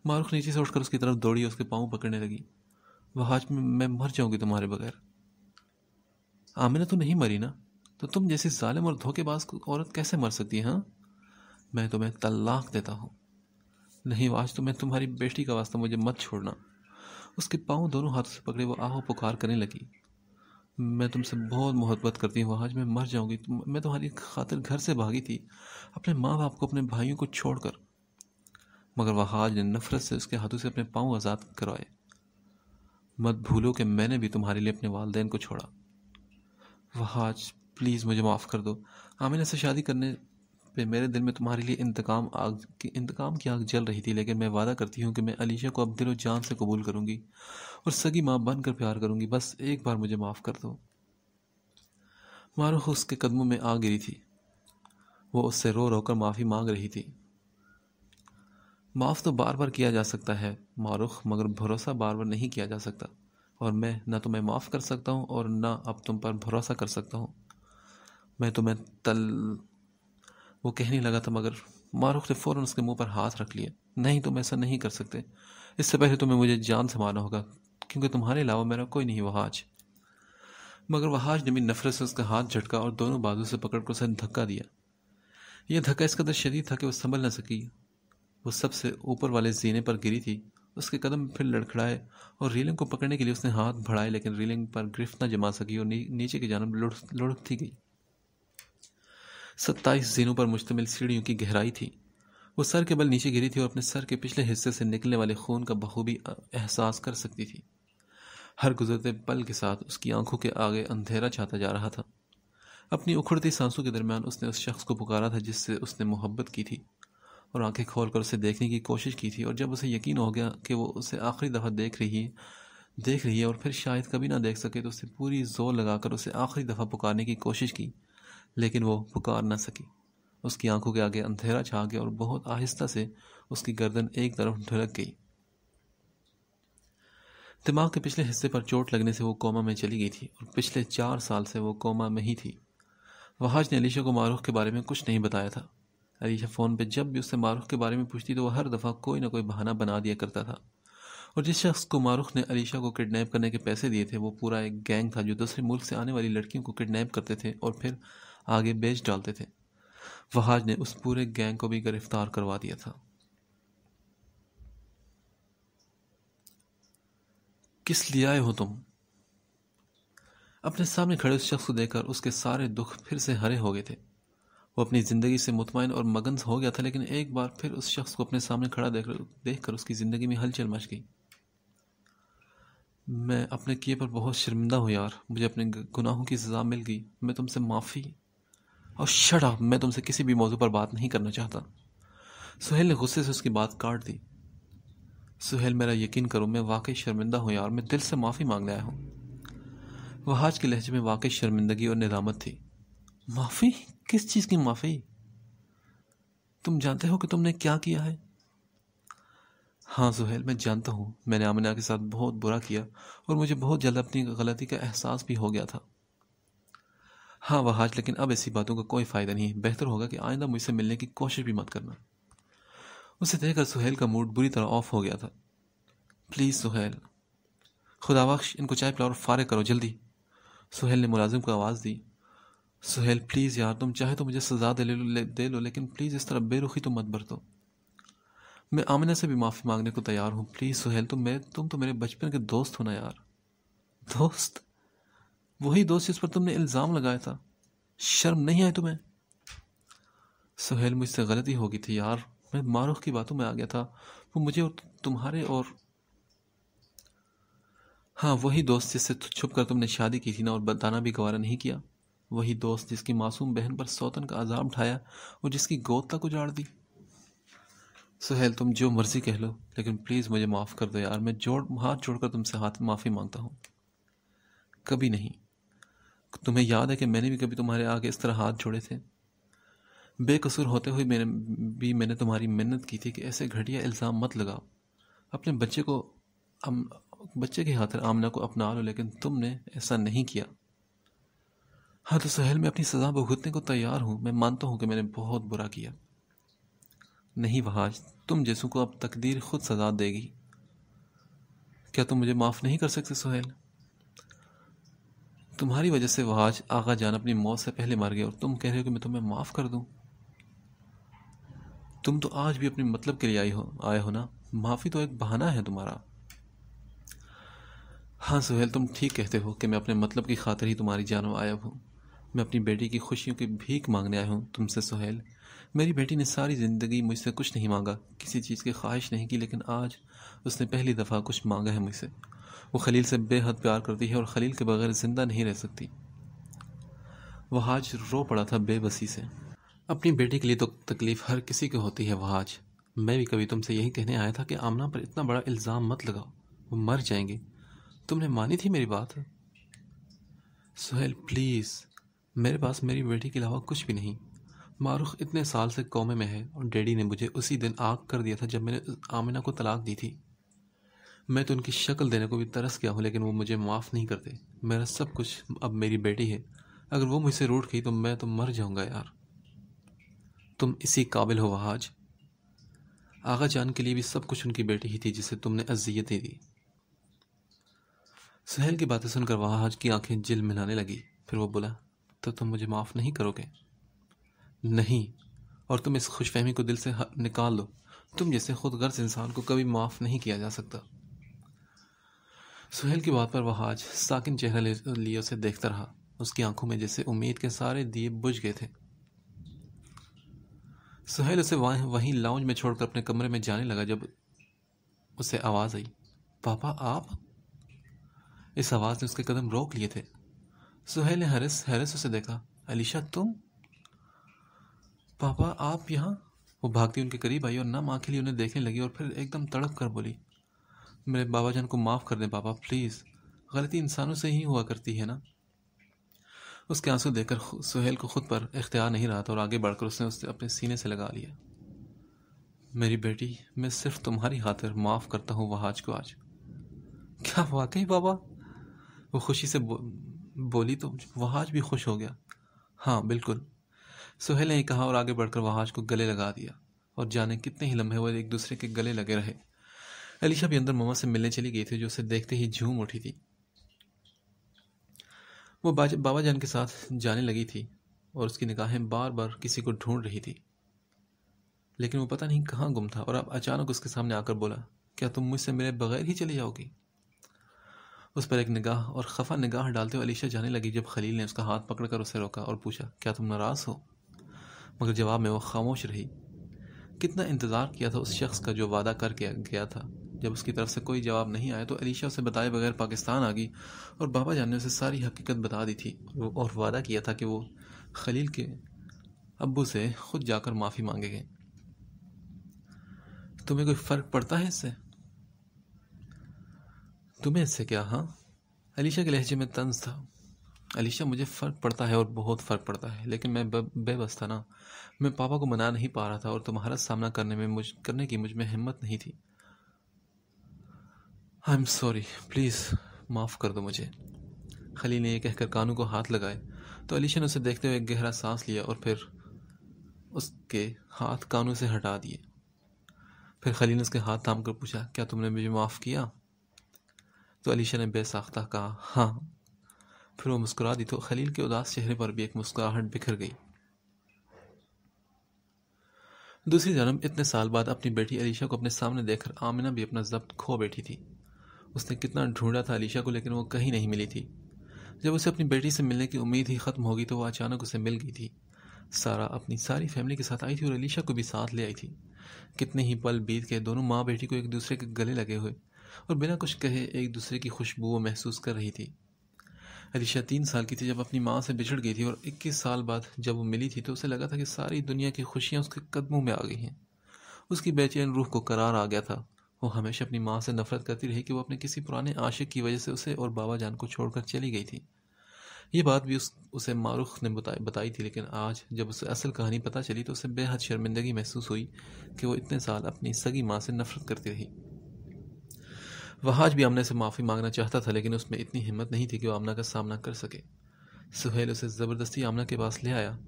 मारूख नीचे से उठकर उसकी तरफ दौड़ी उसके पाँव पकड़ने लगी वहाज में मैं मर जाऊंगी तुम्हारे बगैर आमिना तो नहीं मरी ना तो तुम जैसी जालिम और धोखेबाज औरत कैसे मर सकती है हाँ मैं तुम्हें तलाक देता हूँ नहीं तो मैं तुम्हारी बेटी का वास्ता मुझे मत छोड़ना उसके पाँव दोनों हाथों से पकड़े वो आहो पुकार करने लगी मैं तुमसे बहुत मोहब्बत करती हूँ आज मैं मर जाऊँगी मैं तुम्हारी खातिर घर से भागी थी अपने माँ बाप को अपने भाइयों को छोड़कर मगर वहाज ने नफरत से उसके हाथों से अपने पाँव आज़ाद करवाए मत भूलो कि मैंने भी तुम्हारे लिए अपने वालदेन को छोड़ा वहाज प्लीज़ मुझे माफ़ कर दो आमिना से शादी करने पे मेरे दिल में तुम्हारे लिए इंतकाम आग की इंतकाम की आग जल रही थी लेकिन मैं वादा करती हूँ कि मैं अलीशा को अब दिलो जान से कबूल करूँगी और सगी माँ बनकर प्यार करूँगी बस एक बार मुझे माफ़ कर दो मारूख उसके कदमों में आ गिरी थी वो उससे रो रोकर माफ़ी मांग रही थी माफ़ तो बार बार किया जा सकता है मारूख मगर भरोसा बार बार नहीं किया जा सकता और मैं ना तो मैं माफ़ कर सकता हूँ और ना अब तुम पर भरोसा कर सकता हूँ मैं तुम्हें तल वो कहने लगा था मगर मारूख ने फ़ौरन उसके मुंह पर हाथ रख लिया नहीं तुम ऐसा नहीं कर सकते इससे पहले तुम्हें मुझे जान से मारना होगा क्योंकि तुम्हारे अलावा मेरा कोई नहीं वहाज मगर वहाज ने भी नफरत से उसका हाथ झटका और दोनों बाजू से पकड़ कर उसे धक्का दिया यह धक्का इस कदर शदीद था कि वह संभल न सकी वो सबसे ऊपर वाले जीने पर गिरी थी उसके कदम फिर लड़खड़ाए और रीलिंग को पकड़ने के लिए उसने हाथ बढ़ाए लेकिन रीलिंग पर गिरफ्त न जमा सकी और नीचे की जानब लुढ़कती गई सत्ताईस जीनों पर मुश्तमिल सीढ़ियों की गहराई थी वो सर के बल नीचे गिरी थी और अपने सर के पिछले हिस्से से निकलने वाले खून का बखूबी एहसास कर सकती थी हर गुजरते पल के साथ उसकी आंखों के आगे अंधेरा छाता जा रहा था अपनी उखड़ती सांसों के दरमियान उसने उस शख्स को पुकारा था जिससे उसने मोहब्बत की थी और आंखें खोल कर उसे देखने की कोशिश की थी और जब उसे यकीन हो गया कि वो उसे आखिरी दफ़ा देख रही है देख रही है और फिर शायद कभी ना देख सके तो उसने पूरी जोर लगाकर उसे आखिरी दफ़ा पुकारने की कोशिश की लेकिन वो पुकार ना सकी उसकी आंखों के आगे अंधेरा छा गया और बहुत आहिस्ता से उसकी गर्दन एक तरफ ढलक गई दिमाग के पिछले हिस्से पर चोट लगने से वो कोमा में चली गई थी और पिछले चार साल से वो कोमा में ही थी वहाज ने अलीशा को मारूख के बारे में कुछ नहीं बताया था अलीशा फ़ोन पर जब भी उससे मारूख के बारे में पूछती तो वह हर दफ़ा कोई ना कोई बहाना बना दिया करता था और जिस शख्स को मारूख ने अलीशा को किडनैप करने के पैसे दिए थे वो पूरा एक गैंग था जो दूसरे मुल्क से आने वाली लड़कियों को किडनैप करते थे और फिर आगे बेच डालते थे वहाज ने उस पूरे गैंग को भी गिरफ्तार करवा दिया था किस लिए आए हो तुम अपने सामने खड़े उस शख्स को देखकर उसके सारे दुख फिर से हरे हो गए थे वो अपनी ज़िंदगी से मुतमिन और मगन हो गया था लेकिन एक बार फिर उस शख्स को अपने सामने खड़ा देख देख कर उसकी ज़िंदगी में हलचल मच गई मैं अपने किए पर बहुत शर्मिंदा हूँ यार मुझे अपने गुनाहों की सज़ा मिल गई मैं तुमसे माफ़ी और शट अप मैं तुमसे किसी भी मौजू पर बात नहीं करना चाहता सुहेल ने गुस्से से उसकी बात काट दी सुहेल मेरा यकीन करो मैं वाकई शर्मिंदा हूँ यार मैं दिल से माफ़ी मांगने आया हूँ वह आज के लहजे में वाकई शर्मिंदगी और निदामत थी माफ़ी किस चीज़ की माफ़ी तुम जानते हो कि तुमने क्या किया है हाँ सुहेल मैं जानता हूँ मैंने आमना के साथ बहुत बुरा किया और मुझे बहुत जल्द अपनी गलती का एहसास भी हो गया था हाँ वहाज लेकिन अब ऐसी बातों का कोई फ़ायदा नहीं है बेहतर होगा कि आइंदा मुझसे मिलने की कोशिश भी मत करना उसे देखकर सुहेल का मूड बुरी तरह ऑफ हो गया था प्लीज़ सुहेल खुदा बख्श इनको चाय पिलाओ और फारे करो जल्दी सुहेल ने मुलाजिम को आवाज़ दी सुहेल प्लीज़ यार तुम चाहे तो मुझे सजा दे लो ले, दे लो लेकिन प्लीज़ इस तरह बेरुखी तो मत बरतो मैं आमिना से भी माफ़ी मांगने को तैयार हूँ प्लीज़ सुहेल तुम मेरे तुम तो मेरे बचपन के दोस्त हो ना यार दोस्त वही दोस्त जिस पर तुमने इल्ज़ाम लगाया था शर्म नहीं आई तुम्हें सुहेल मुझसे गलती हो गई थी यार मैं मारुख की बातों में आ गया था वो मुझे और तुम्हारे और हाँ वही दोस्त जिससे छुप कर तुमने शादी की थी ना और बताना भी गवारा नहीं किया वही दोस्त जिसकी मासूम बहन पर सौतन का अज़ाम उठाया और जिसकी गोद तक उजाड़ दी सुहेल तुम जो मर्ज़ी कह लो लेकिन प्लीज़ मुझे माफ़ कर दो यार मैं जोड़ हाथ जोड़कर तुमसे हाथ माफ़ी मांगता हूँ कभी नहीं तुम्हें याद है कि मैंने भी कभी तुम्हारे आगे इस तरह हाथ जोड़े थे बेकसूर होते हुए मैंने भी मैंने तुम्हारी मिन्नत की थी कि ऐसे घटिया इल्ज़ाम मत लगाओ अपने बच्चे को अम, बच्चे के खातर आमना को अपना लो लेकिन तुमने ऐसा नहीं किया हाँ तो सहेल मैं अपनी सज़ा भुगतने को तैयार हूँ मैं मानता हूँ कि मैंने बहुत बुरा किया नहीं वहाज तुम जैसू को अब तकदीर खुद सजा देगी क्या तुम मुझे माफ़ नहीं कर सकते सुहेल तुम्हारी वजह से वह आज आगा जान अपनी मौत से पहले मर गया और तुम कह रहे हो कि मैं तुम्हें माफ़ कर दूँ तुम तो आज भी अपने मतलब के लिए आई हो आए हो ना माफ़ी तो एक बहाना है तुम्हारा हाँ सुहेल तुम ठीक कहते हो कि मैं अपने मतलब की खातिर ही तुम्हारी जान आया हूँ मैं अपनी बेटी की खुशियों की भीख मांगने आया हूँ तुमसे सुहेल मेरी बेटी ने सारी ज़िंदगी मुझसे कुछ नहीं मांगा किसी चीज़ की ख्वाहिश नहीं की लेकिन आज उसने पहली दफ़ा कुछ मांगा है मुझसे वो खलील से बेहद प्यार करती है और खलील के बगैर ज़िंदा नहीं रह सकती वह आज रो पड़ा था बेबसी से अपनी बेटी के लिए तो तकलीफ़ हर किसी को होती है वह आज मैं भी कभी तुमसे यही कहने आया था कि आमना पर इतना बड़ा इल्ज़ाम मत लगाओ वो मर जाएंगे तुमने मानी थी मेरी बात सुहेल प्लीज़ मेरे पास मेरी बेटी के अलावा कुछ भी नहीं मारुख इतने साल से कौमे में है और डैडी ने मुझे उसी दिन आग कर दिया था जब मैंने आमिना को तलाक दी थी मैं तो उनकी शक्ल देने को भी तरस गया हूँ लेकिन वो मुझे माफ़ नहीं करते मेरा सब कुछ अब मेरी बेटी है अगर वो मुझसे रूठ गई तो मैं तो मर जाऊँगा यार तुम इसी काबिल हो वहाज आगा जान के लिए भी सब कुछ उनकी बेटी ही थी जिसे तुमने अजियत दी सहेल की बातें सुनकर वहाज की आंखें जिल मिलाने लगी फिर वो बोला तो तुम मुझे माफ़ नहीं करोगे नहीं और तुम इस खुशफहमी को दिल से निकाल लो तुम जैसे खुद गर्ज इंसान को कभी माफ़ नहीं किया जा सकता सुहेल की बात पर वह आज साकिन चेहरा लिए उसे देखता रहा उसकी आंखों में जैसे उम्मीद के सारे दिए बुझ गए थे सुहेल उसे वहीं लाउंज में छोड़कर अपने कमरे में जाने लगा जब उसे आवाज़ आई पापा आप इस आवाज़ ने उसके कदम रोक लिए थे सुहेल ने हरस हरस उसे देखा अलीशा तुम पापा आप यहाँ वो भागती उनके करीब आई और नम आँखें लिए उन्हें देखने लगी और फिर एकदम तड़प कर बोली मेरे बाबा जान को माफ़ कर दें पापा प्लीज़ गलती इंसानों से ही हुआ करती है ना उसके आंसू देखकर सुहेल को खुद पर इख्तियार नहीं रहा था और आगे बढ़कर उसने उसे अपने सीने से लगा लिया मेरी बेटी मैं सिर्फ तुम्हारी खातिर माफ़ करता हूँ वहाज को आज क्या वाकई बाबा वो खुशी से बो, बोली तो वहाज भी खुश हो गया हाँ बिल्कुल सुहेल ने कहा और आगे बढ़कर वहाज को गले लगा दिया और जाने कितने ही लम्हे वो एक दूसरे के गले लगे रहे अलीशा भी अंदर मामा से मिलने चली गई थी जो उसे देखते ही झूम उठी थी वो बाबा जान के साथ जाने लगी थी और उसकी निगाहें बार बार किसी को ढूंढ रही थी लेकिन वो पता नहीं कहाँ गुम था और अब अचानक उसके सामने आकर बोला क्या तुम मुझसे मेरे बगैर ही चली जाओगी उस पर एक निगाह और खफा निगाह डालते हुए अलीशा जाने लगी जब खलील ने उसका हाथ पकड़कर उसे रोका और पूछा क्या तुम नाराज़ हो मगर जवाब में वो खामोश रही कितना इंतज़ार किया था उस शख्स का जो वादा करके गया था जब उसकी तरफ से कोई जवाब नहीं आया तो अलीशा उसे बताए बगैर पाकिस्तान आ गई और बाबा जान ने उसे सारी हकीकत बता दी थी और वादा किया था कि वो खलील के अबू से खुद जाकर माफ़ी मांगेंगे तुम्हें कोई फ़र्क पड़ता है इससे तुम्हें इससे क्या हाँ अलीशा के लहजे में तंज था अलीशा मुझे फ़र्क पड़ता है और बहुत फ़र्क पड़ता है लेकिन मैं बेबस था ना मैं पापा को मना नहीं पा रहा था और तुम्हारा सामना करने में मुझ करने की मुझ में हिम्मत नहीं थी आई एम सॉरी प्लीज़ माफ़ कर दो मुझे खलील ने यह कहकर कानू को हाथ लगाए तो अलीशा ने उसे देखते हुए गहरा सांस लिया और फिर उसके हाथ कानू से हटा दिए फिर खली ने उसके हाथ थाम कर पूछा क्या तुमने मुझे माफ़ किया तो अलीशा ने बेसाख्ता कहा हाँ फिर वो मुस्कुरा दी तो खलील के उदास चेहरे पर भी एक मुस्कुराहट बिखर गई दूसरी जन्म इतने साल बाद अपनी बेटी अलीशा को अपने सामने देखकर आमिना भी अपना जब्त खो बैठी थी उसने कितना ढूंढा था अलीशा को लेकिन वो कहीं नहीं मिली थी जब उसे अपनी बेटी से मिलने की उम्मीद ही ख़त्म होगी तो वह अचानक उसे मिल गई थी सारा अपनी सारी फैमिली के साथ आई थी और अलीशा को भी साथ ले आई थी कितने ही पल बीत गए दोनों माँ बेटी को एक दूसरे के गले लगे हुए और बिना कुछ कहे एक दूसरे की खुशबू वो महसूस कर रही थी अलीशा तीन साल की थी जब अपनी माँ से बिछड़ गई थी और 21 साल बाद जब वो मिली थी तो उसे लगा था कि सारी दुनिया की खुशियाँ उसके कदमों में आ गई हैं उसकी बेचैन रूह को करार आ गया था वो हमेशा अपनी माँ से नफरत करती रही कि वो अपने किसी पुराने आशिक की वजह से उसे और बाबा जान को छोड़कर चली गई थी ये बात भी उस उसे मारूख ने बताई बताई थी लेकिन आज जब उसे असल कहानी पता चली तो उसे बेहद शर्मिंदगी महसूस हुई कि वो इतने साल अपनी सगी माँ से नफरत करती रही वह आज भी आमना से माफ़ी मांगना चाहता था लेकिन उसमें इतनी हिम्मत नहीं थी कि वो आमना का सामना कर सके सुहेल उसे ज़बरदस्ती आमना के पास ले आया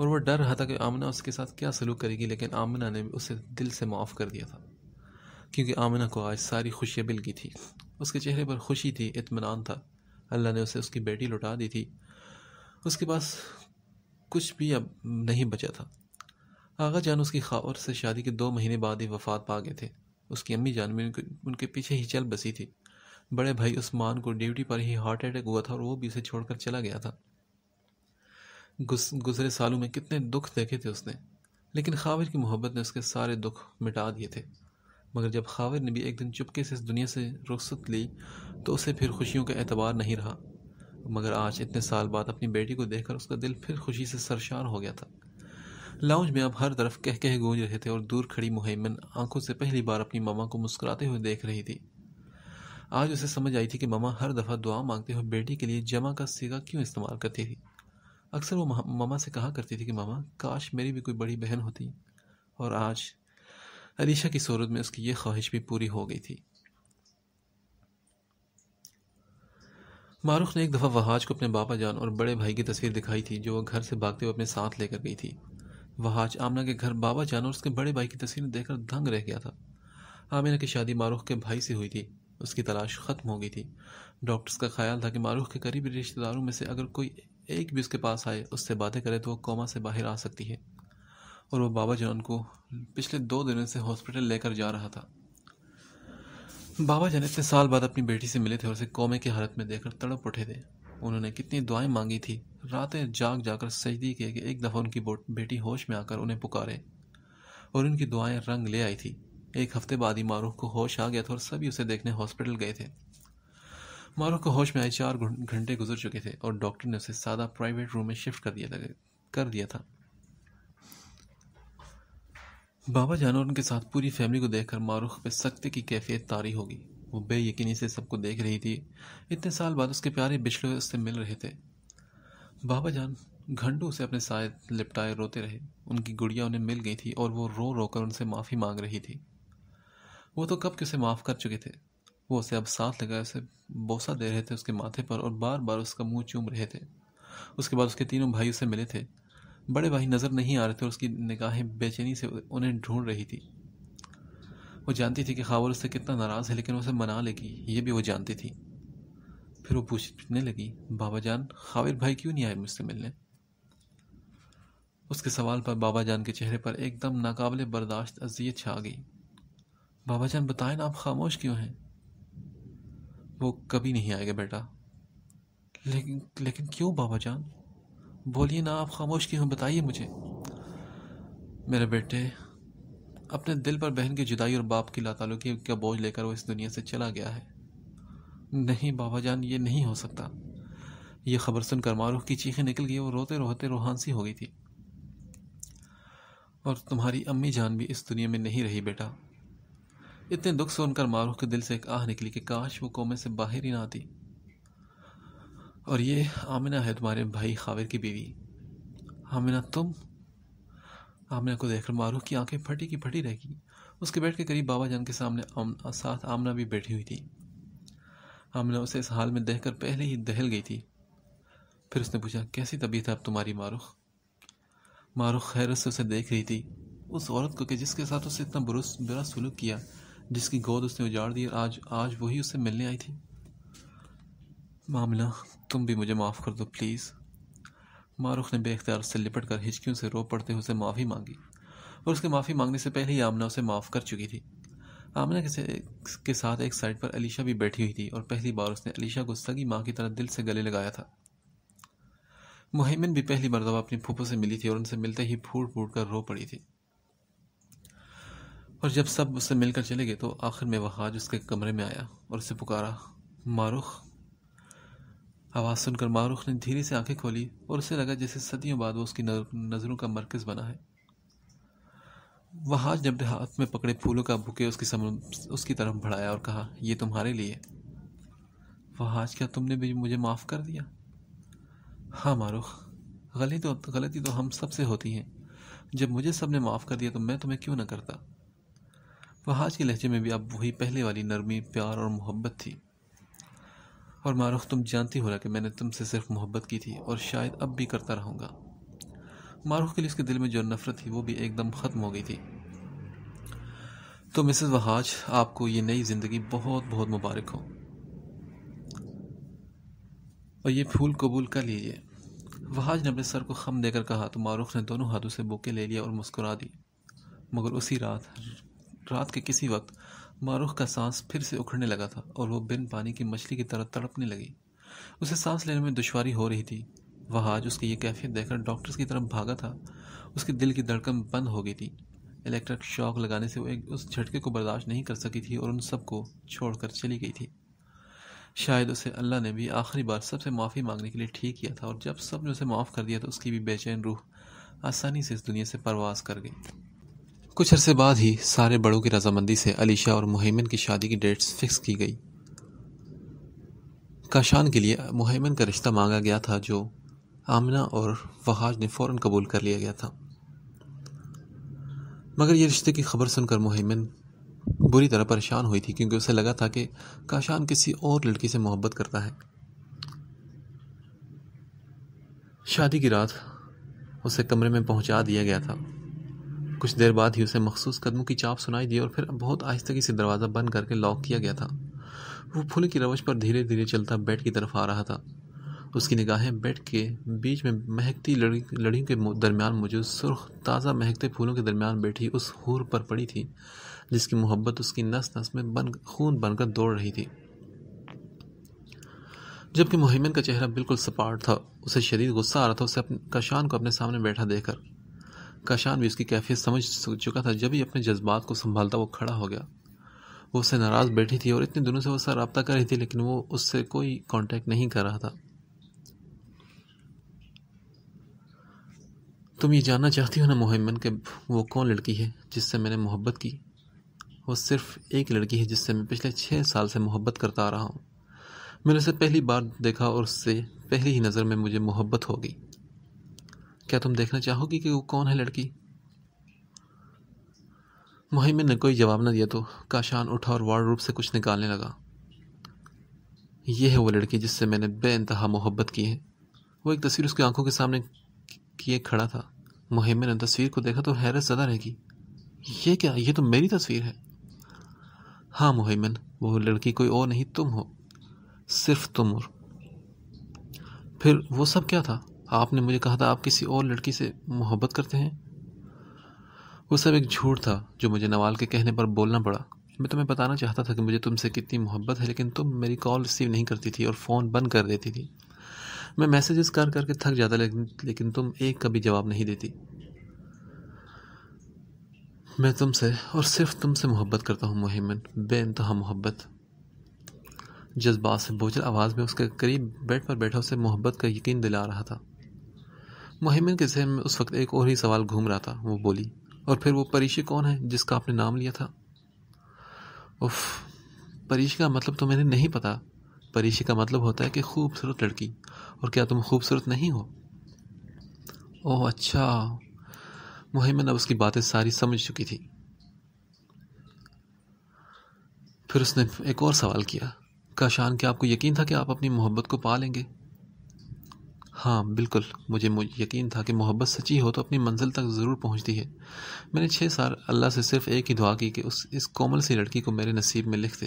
और वह डर रहा था कि आमना उसके साथ क्या सलूक करेगी लेकिन आमना ने उसे दिल से माफ़ कर दिया था क्योंकि आमना को आज सारी खुशियाँ मिल गई थी उसके चेहरे पर खुशी थी इतमान था अल्लाह ने उसे उसकी बेटी लुटा दी थी उसके पास कुछ भी अब नहीं बचा था आगा जान उसकी खावर से शादी के दो महीने बाद ही वफात पा गए थे उसकी अम्मी जान भी उनके उनके पीछे ही चल बसी थी बड़े भाई उस्मान को ड्यूटी पर ही हार्ट अटैक हुआ था और वो भी उसे छोड़कर चला गया था गुस, गुजरे सालों में कितने दुख देखे थे उसने लेकिन खाविर की मोहब्बत ने उसके सारे दुख मिटा दिए थे मगर जब खाविर ने भी एक दिन चुपके से इस दुनिया से रुखसत ली तो उसे फिर खुशियों का एतबार नहीं रहा मगर आज इतने साल बाद अपनी बेटी को देखकर उसका दिल फिर खुशी से सरशार हो गया था लाउंज में अब हर तरफ कह कह गूंज रहे थे और दूर खड़ी मुहिमन आंखों से पहली बार अपनी मामा को मुस्कुराते हुए देख रही थी आज उसे समझ आई थी कि मामा हर दफ़ा दुआ मांगते हुए बेटी के लिए जमा का सीगा क्यों इस्तेमाल करती थी अक्सर वो मामा से कहा करती थी कि मामा काश मेरी भी कोई बड़ी बहन होती और आज अलीशा की सूरत में उसकी ये ख्वाहिश भी पूरी हो गई थी मारूख ने एक दफ़ा वहाज को अपने बाबा जान और बड़े भाई की तस्वीर दिखाई थी जो वह घर से भागते हुए अपने साथ लेकर गई थी वहाज आमना के घर बाबा जान और उसके बड़े भाई की तस्वीर देखकर दंग रह गया था आमिना की शादी मारूख के भाई से हुई थी उसकी तलाश ख़त्म हो गई थी डॉक्टर्स का ख्याल था कि मारूख के करीबी रिश्तेदारों में से अगर कोई एक भी उसके पास आए उससे बातें करे तो वह कौमा से बाहर आ सकती है और वो बाबा जान को पिछले दो दिनों से हॉस्पिटल लेकर जा रहा था बाबा जान इतने साल बाद अपनी बेटी से मिले थे और उसे कोमे की हालत में देखकर तड़प उठे थे उन्होंने कितनी दुआएं मांगी थी रातें जाग जाकर सजदी किए कि एक दफ़ा उनकी बेटी होश में आकर उन्हें पुकारे और उनकी दुआएं रंग ले आई थी एक हफ्ते बाद ही मारूफ को होश आ गया था और सभी उसे देखने हॉस्पिटल गए थे मारूफ को होश में आए चार घंटे गुजर चुके थे और डॉक्टर ने उसे सादा प्राइवेट रूम में शिफ्ट कर दिया था कर दिया था बाबा जान और उनके साथ पूरी फैमिली को देखकर मारूख पे सख्ते की कैफियत तारी होगी वो बेयकीनी से सबको देख रही थी इतने साल बाद उसके प्यारे बिछड़े उससे मिल रहे थे बाबा जान घंटों उसे अपने साय लिपटाए रोते रहे उनकी गुड़िया उन्हें मिल गई थी और वो रो रो कर उनसे माफ़ी मांग रही थी वो तो कब के उसे माफ़ कर चुके थे वो उसे अब साथ लगाए उसे बोसा दे रहे थे उसके माथे पर और बार बार उसका मुंह चूम रहे थे उसके बाद उसके तीनों भाई उसे मिले थे बड़े भाई नज़र नहीं आ रहे थे और उसकी निगाहें बेचैनी से उन्हें ढूंढ रही थी वो जानती थी कि खावर उससे कितना नाराज़ है लेकिन उसे मना लेगी ये भी वो जानती थी फिर वो पूछने लगी बाबा जान खाविर भाई क्यों नहीं आए मुझसे मिलने उसके सवाल पर बाबा जान के चेहरे पर एकदम नाकाबले बर्दाश्त अजियत छा गई बाबा जान बताएं ना आप खामोश क्यों हैं वो कभी नहीं आएगा बेटा लेकिन लेकिन क्यों बाबा जान बोलिए ना आप खामोश क्यों बताइए मुझे मेरे बेटे अपने दिल पर बहन की जुदाई और बाप की लातालुकी का बोझ लेकर वो इस दुनिया से चला गया है नहीं बाबा जान ये नहीं हो सकता ये खबर सुनकर मारूफ की चीखें निकल गई और रोते रोते रोहानसी हो गई थी और तुम्हारी अम्मी जान भी इस दुनिया में नहीं रही बेटा इतने दुख सुनकर मारूफ के दिल से एक आह निकली कि काश वो कोमे से बाहर ही ना आती और ये आमिना है तुम्हारे भाई खाविर की बीवी आमिना तुम आमिना को देखकर मारूख की आंखें फटी की फटी रह गई उसके बैठ के करीब बाबा जान के सामने आम, साथ आमना भी बैठी हुई थी आमना उसे इस हाल में देखकर पहले ही दहल गई थी फिर उसने पूछा कैसी तबीयत है अब तुम्हारी मारूख मारूख खैरत से उसे देख रही थी उस औरत को कि जिसके साथ उसे इतना बुरा सलूक किया जिसकी गोद उसने उजाड़ दी और आज आज वही उससे मिलने आई थी मामला तुम भी मुझे माफ़ कर दो प्लीज़ मारूख ने बेख्तियार से लिपट कर हिचकियों से रो पड़ते हुए उसे माफ़ी मांगी और उसके माफ़ी मांगने से पहले ही आमना उसे माफ़ कर चुकी थी आमना के, के साथ एक साइड पर अलीशा भी बैठी हुई थी और पहली बार उसने अलीशा को सगी माँ की तरह दिल से गले लगाया था मुहिमिन भी पहली मरतबा अपनी फूफों से मिली थी और उनसे मिलते ही फूट फूट कर रो पड़ी थी और जब सब उससे मिलकर चले गए तो आखिर में वह आज उसके कमरे में आया और उसे पुकारा मारुख आवाज़ सुनकर मारूख ने धीरे से आंखें खोली और उसे लगा जैसे सदियों बाद वो उसकी नज़रों का मरकज़ बना है वहाज ने अपने हाथ में पकड़े फूलों का भूखे उसकी सम उसकी तरफ बढ़ाया और कहा यह तुम्हारे लिए वहाज क्या तुमने भी मुझे माफ़ कर दिया हाँ मारूख गलती तो गलती तो हम सब से होती है जब मुझे सब ने माफ़ कर दिया तो मैं तुम्हें क्यों ना करता वहाज के लहजे में भी अब वही पहले वाली नरमी प्यार और मोहब्बत थी और मारूख तुम जानती हो कि मैंने तुमसे सिर्फ मोहब्बत की थी और शायद अब भी करता रहूँगा मारूख के लिए उसके दिल में जो नफरत थी वो भी एकदम ख़त्म हो गई थी तो मिसेस वहाज आपको ये नई ज़िंदगी बहुत बहुत मुबारक हो और ये फूल कबूल कर लीजिए वहाज ने अपने सर को खम देकर कहा तो मारूख ने दोनों हाथों से बूके ले लिया और मुस्कुरा दी मगर उसी रात रात के किसी वक्त मारूख का सांस फिर से उखड़ने लगा था और वो बिन पानी की मछली की तरह तड़पने लगी उसे सांस लेने में दुशारी हो रही थी वह आज उसकी ये कैफियत देखकर डॉक्टर्स की तरफ भागा था उसके दिल की धड़कन बंद हो गई थी इलेक्ट्रिक शॉक लगाने से वो एक उस झटके को बर्दाश्त नहीं कर सकी थी और उन सबको छोड़कर चली गई थी शायद उसे अल्लाह ने भी आखिरी बार सबसे माफ़ी मांगने के लिए ठीक किया था और जब सब ने उसे माफ़ कर दिया तो उसकी भी बेचैन रूह आसानी से इस दुनिया से परवास कर गई कुछ अरसे बाद ही सारे बड़ों की रजामंदी से अलीशा और मुहिमन की शादी की डेट्स फिक्स की गई काशान के लिए मुहिमन का रिश्ता मांगा गया था जो आमना और वहाज ने फ़ौर कबूल कर लिया गया था मगर ये रिश्ते की खबर सुनकर मुहिमन बुरी तरह परेशान हुई थी क्योंकि उसे लगा था कि काशान किसी और लड़की से मोहब्बत करता है शादी की रात उसे कमरे में पहुंचा दिया गया था कुछ देर बाद ही उसे मखसूस कदमों की चाप सुनाई दी और फिर बहुत आहिस्तगी से दरवाज़ा बंद करके लॉक किया गया था वो फूल की रवज पर धीरे धीरे चलता बेड की तरफ आ रहा था उसकी निगाहें बेड के बीच में महकती लड़ी लड़ियों के दरमियान मौजूद सुर्ख ताज़ा महकते फूलों के दरमियान बैठी उस हूर पर पड़ी थी जिसकी मोहब्बत उसकी नस नस में बन खून बनकर दौड़ रही थी जबकि मोहिमन का चेहरा बिल्कुल सपाट था उसे शदीद गुस्सा आ रहा था उसे अपने कशान को अपने सामने बैठा देखकर काशान भी उसकी कैफियत समझ चुका था जब ही अपने जज्बात को संभालता वो खड़ा हो गया वो उससे नाराज़ बैठी थी और इतने दिनों से वो उससे रबता कर रही थी लेकिन वो उससे कोई कांटेक्ट नहीं कर रहा था तुम ये जानना चाहती हो ना मुहैमन के वो कौन लड़की है जिससे मैंने मोहब्बत की वो सिर्फ एक लड़की है जिससे मैं पिछले छः साल से मोहब्बत करता आ रहा हूँ मैंने उसे पहली बार देखा और उससे पहली ही नज़र में मुझे मोहब्बत हो गई क्या तुम देखना चाहोगी कि वो कौन है लड़की मुहिमे ने कोई जवाब न दिया तो काशान उठा और वार्ड रूप से कुछ निकालने लगा यह है वो लड़की जिससे मैंने बे इंतहा मोहब्बत की है वो एक तस्वीर उसकी आंखों के सामने किए खड़ा था मुहिमे ने तस्वीर को देखा तो हैरत ज्यादा रहेगी ये क्या ये तो मेरी तस्वीर है हाँ मुहिमन वो लड़की कोई और नहीं तुम हो सिर्फ तुम और फिर वो सब क्या था आपने मुझे कहा था आप किसी और लड़की से मोहब्बत करते हैं वो सब एक झूठ था जो मुझे नवाल के कहने पर बोलना पड़ा मैं तुम्हें बताना चाहता था कि मुझे तुमसे कितनी मोहब्बत है लेकिन तुम मेरी कॉल रिसीव नहीं करती थी और फ़ोन बंद कर देती थी मैं मैसेजेस कर करके थक जाता लेकिन लेकिन तुम एक का भी जवाब नहीं देती मैं तुमसे और सिर्फ तुमसे मोहब्बत करता हूँ मुहिमन बेानतहा मोहब्बत जज्बात से बोझल आवाज़ में उसके करीब बेड पर बैठा उसे मोहब्बत का यकीन दिला रहा था मुहैमिन के जहन में उस वक्त एक और ही सवाल घूम रहा था वो बोली और फिर वो परीशी कौन है जिसका आपने नाम लिया था उफ परीशी का मतलब तो मैंने नहीं पता परीशी का मतलब होता है कि खूबसूरत लड़की और क्या तुम खूबसूरत नहीं हो ओह अच्छा मुहैमिन अब उसकी बातें सारी समझ चुकी थी फिर उसने एक और सवाल किया काशान क्या आपको यकीन था कि आप अपनी मोहब्बत को पा लेंगे हाँ बिल्कुल मुझे यकीन था कि मोहब्बत सच्ची हो तो अपनी मंजिल तक ज़रूर पहुँचती है मैंने छः साल अल्लाह से सिर्फ एक ही दुआ की कि उस इस कोमल सी लड़की को मेरे नसीब में लिख दे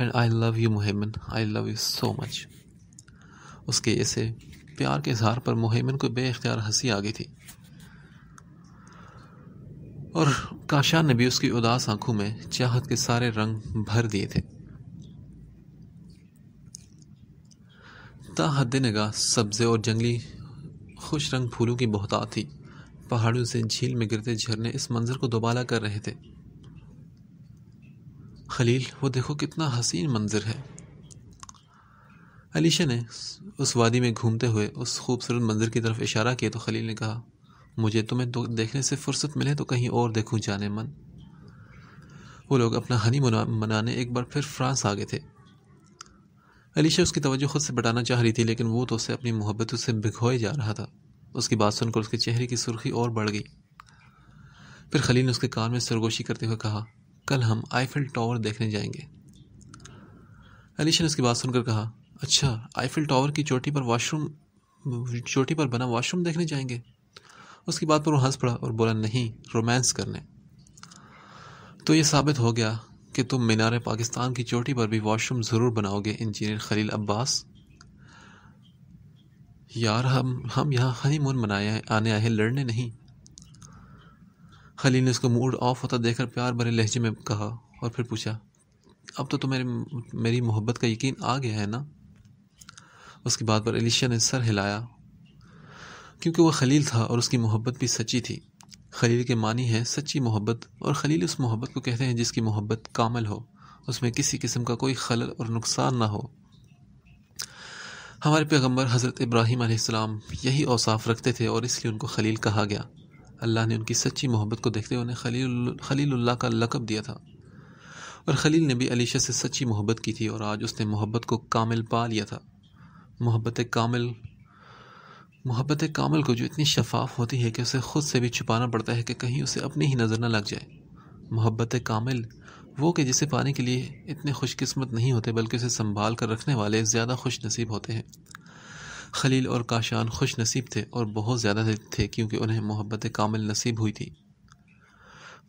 and I love you Muhaimin I love you so much उसके ऐसे प्यार के इजहार पर मुहिमन को बेख्तियार हंसी आ गई थी और काशा ने भी उसकी उदास आंखों में चाहत के सारे रंग भर दिए थे कुत्ता हद नगा सब्ज़े और जंगली खुश रंग फूलों की बहुत थी पहाड़ों से झील में गिरते झरने इस मंज़र को दोबाला कर रहे थे खलील वो देखो कितना हसीन मंज़र है अलीशा ने उस वादी में घूमते हुए उस खूबसूरत मंज़र की तरफ इशारा किया तो खलील ने कहा मुझे तुम्हें तो देखने से फुर्सत मिले तो कहीं और देखूं जाने मन वो लोग अपना हनी मनाने एक बार फिर फ्रांस आ गए थे अलीशा उसकी तवज्जो खुद से बटाना चाह रही थी लेकिन वो तो उससे अपनी मोहब्बत से भिगोए जा रहा था उसकी बात सुनकर उसके चेहरे की सुर्खी और बढ़ गई फिर खलील ने उसके कान में सरगोशी करते हुए कहा कल हम आईफिल टावर देखने जाएंगे अलीशा ने उसकी बात सुनकर कहा अच्छा आईफिल टावर की चोटी पर वाशरूम चोटी पर बना वाशरूम देखने जाएंगे उसकी बात पर वो हंस पड़ा और बोला नहीं रोमांस करने तो ये साबित हो गया कि तुम मीनार पाकिस्तान की चोटी पर भी वॉशरूम ज़रूर बनाओगे इंजीनियर खलील अब्बास यार हम हम यहाँ हनी हनीमून हैं आने आए हैं लड़ने नहीं खलील ने उसको मूड ऑफ होता देखकर प्यार भरे लहजे में कहा और फिर पूछा अब तो तुम्हें मेरी, मेरी मोहब्बत का यकीन आ गया है ना उसके बाद पर एलिशा ने सर हिलाया क्योंकि वह खलील था और उसकी मोहब्बत भी सच्ची थी खलील के मानी हैं सच्ची मोहब्बत और खलील उस मोहब्बत को कहते हैं जिसकी मोहब्बत कामल हो उसमें किसी किस्म का कोई खलल और नुकसान ना हो हमारे पैगम्बर हज़रत इब्राहिम आसमाम यही औसाफ रखते थे और इसलिए उनको खलील कहा गया अल्लाह ने उनकी सच्ची मोहब्बत को देखते हुए उन्हें खलील खलील का लकब दिया था और खलील ने भी अलीशा से सच्ची मोहब्बत की थी और आज उसने मोहब्बत को कामिल पा लिया था मोहब्बत कामिल मोहब्बत कामल को जो इतनी शफाफ होती है कि उसे ख़ुद से भी छुपाना पड़ता है कि कहीं उसे अपनी ही नज़र न लग जाए मोहब्बत कामिल वो कि जिसे पाने के लिए इतने खुशकस्मत नहीं होते बल्कि उसे संभाल कर रखने वाले ज़्यादा खुश नसीब होते हैं खलील और काशान खुश नसीब थे और बहुत ज़्यादा थे क्योंकि उन्हें मोहब्बत कामिल नसीब हुई थी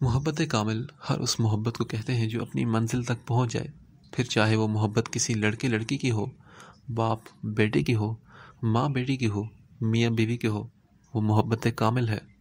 मोहब्बत कामिल हर उस मोहब्बत को कहते हैं जो अपनी मंजिल तक पहुँच जाए फिर चाहे वो मोहब्बत किसी लड़के लड़की की हो बाप बेटे की हो माँ बेटी की हो मियाँ बीवी के हो वो मोहब्बत कामिल है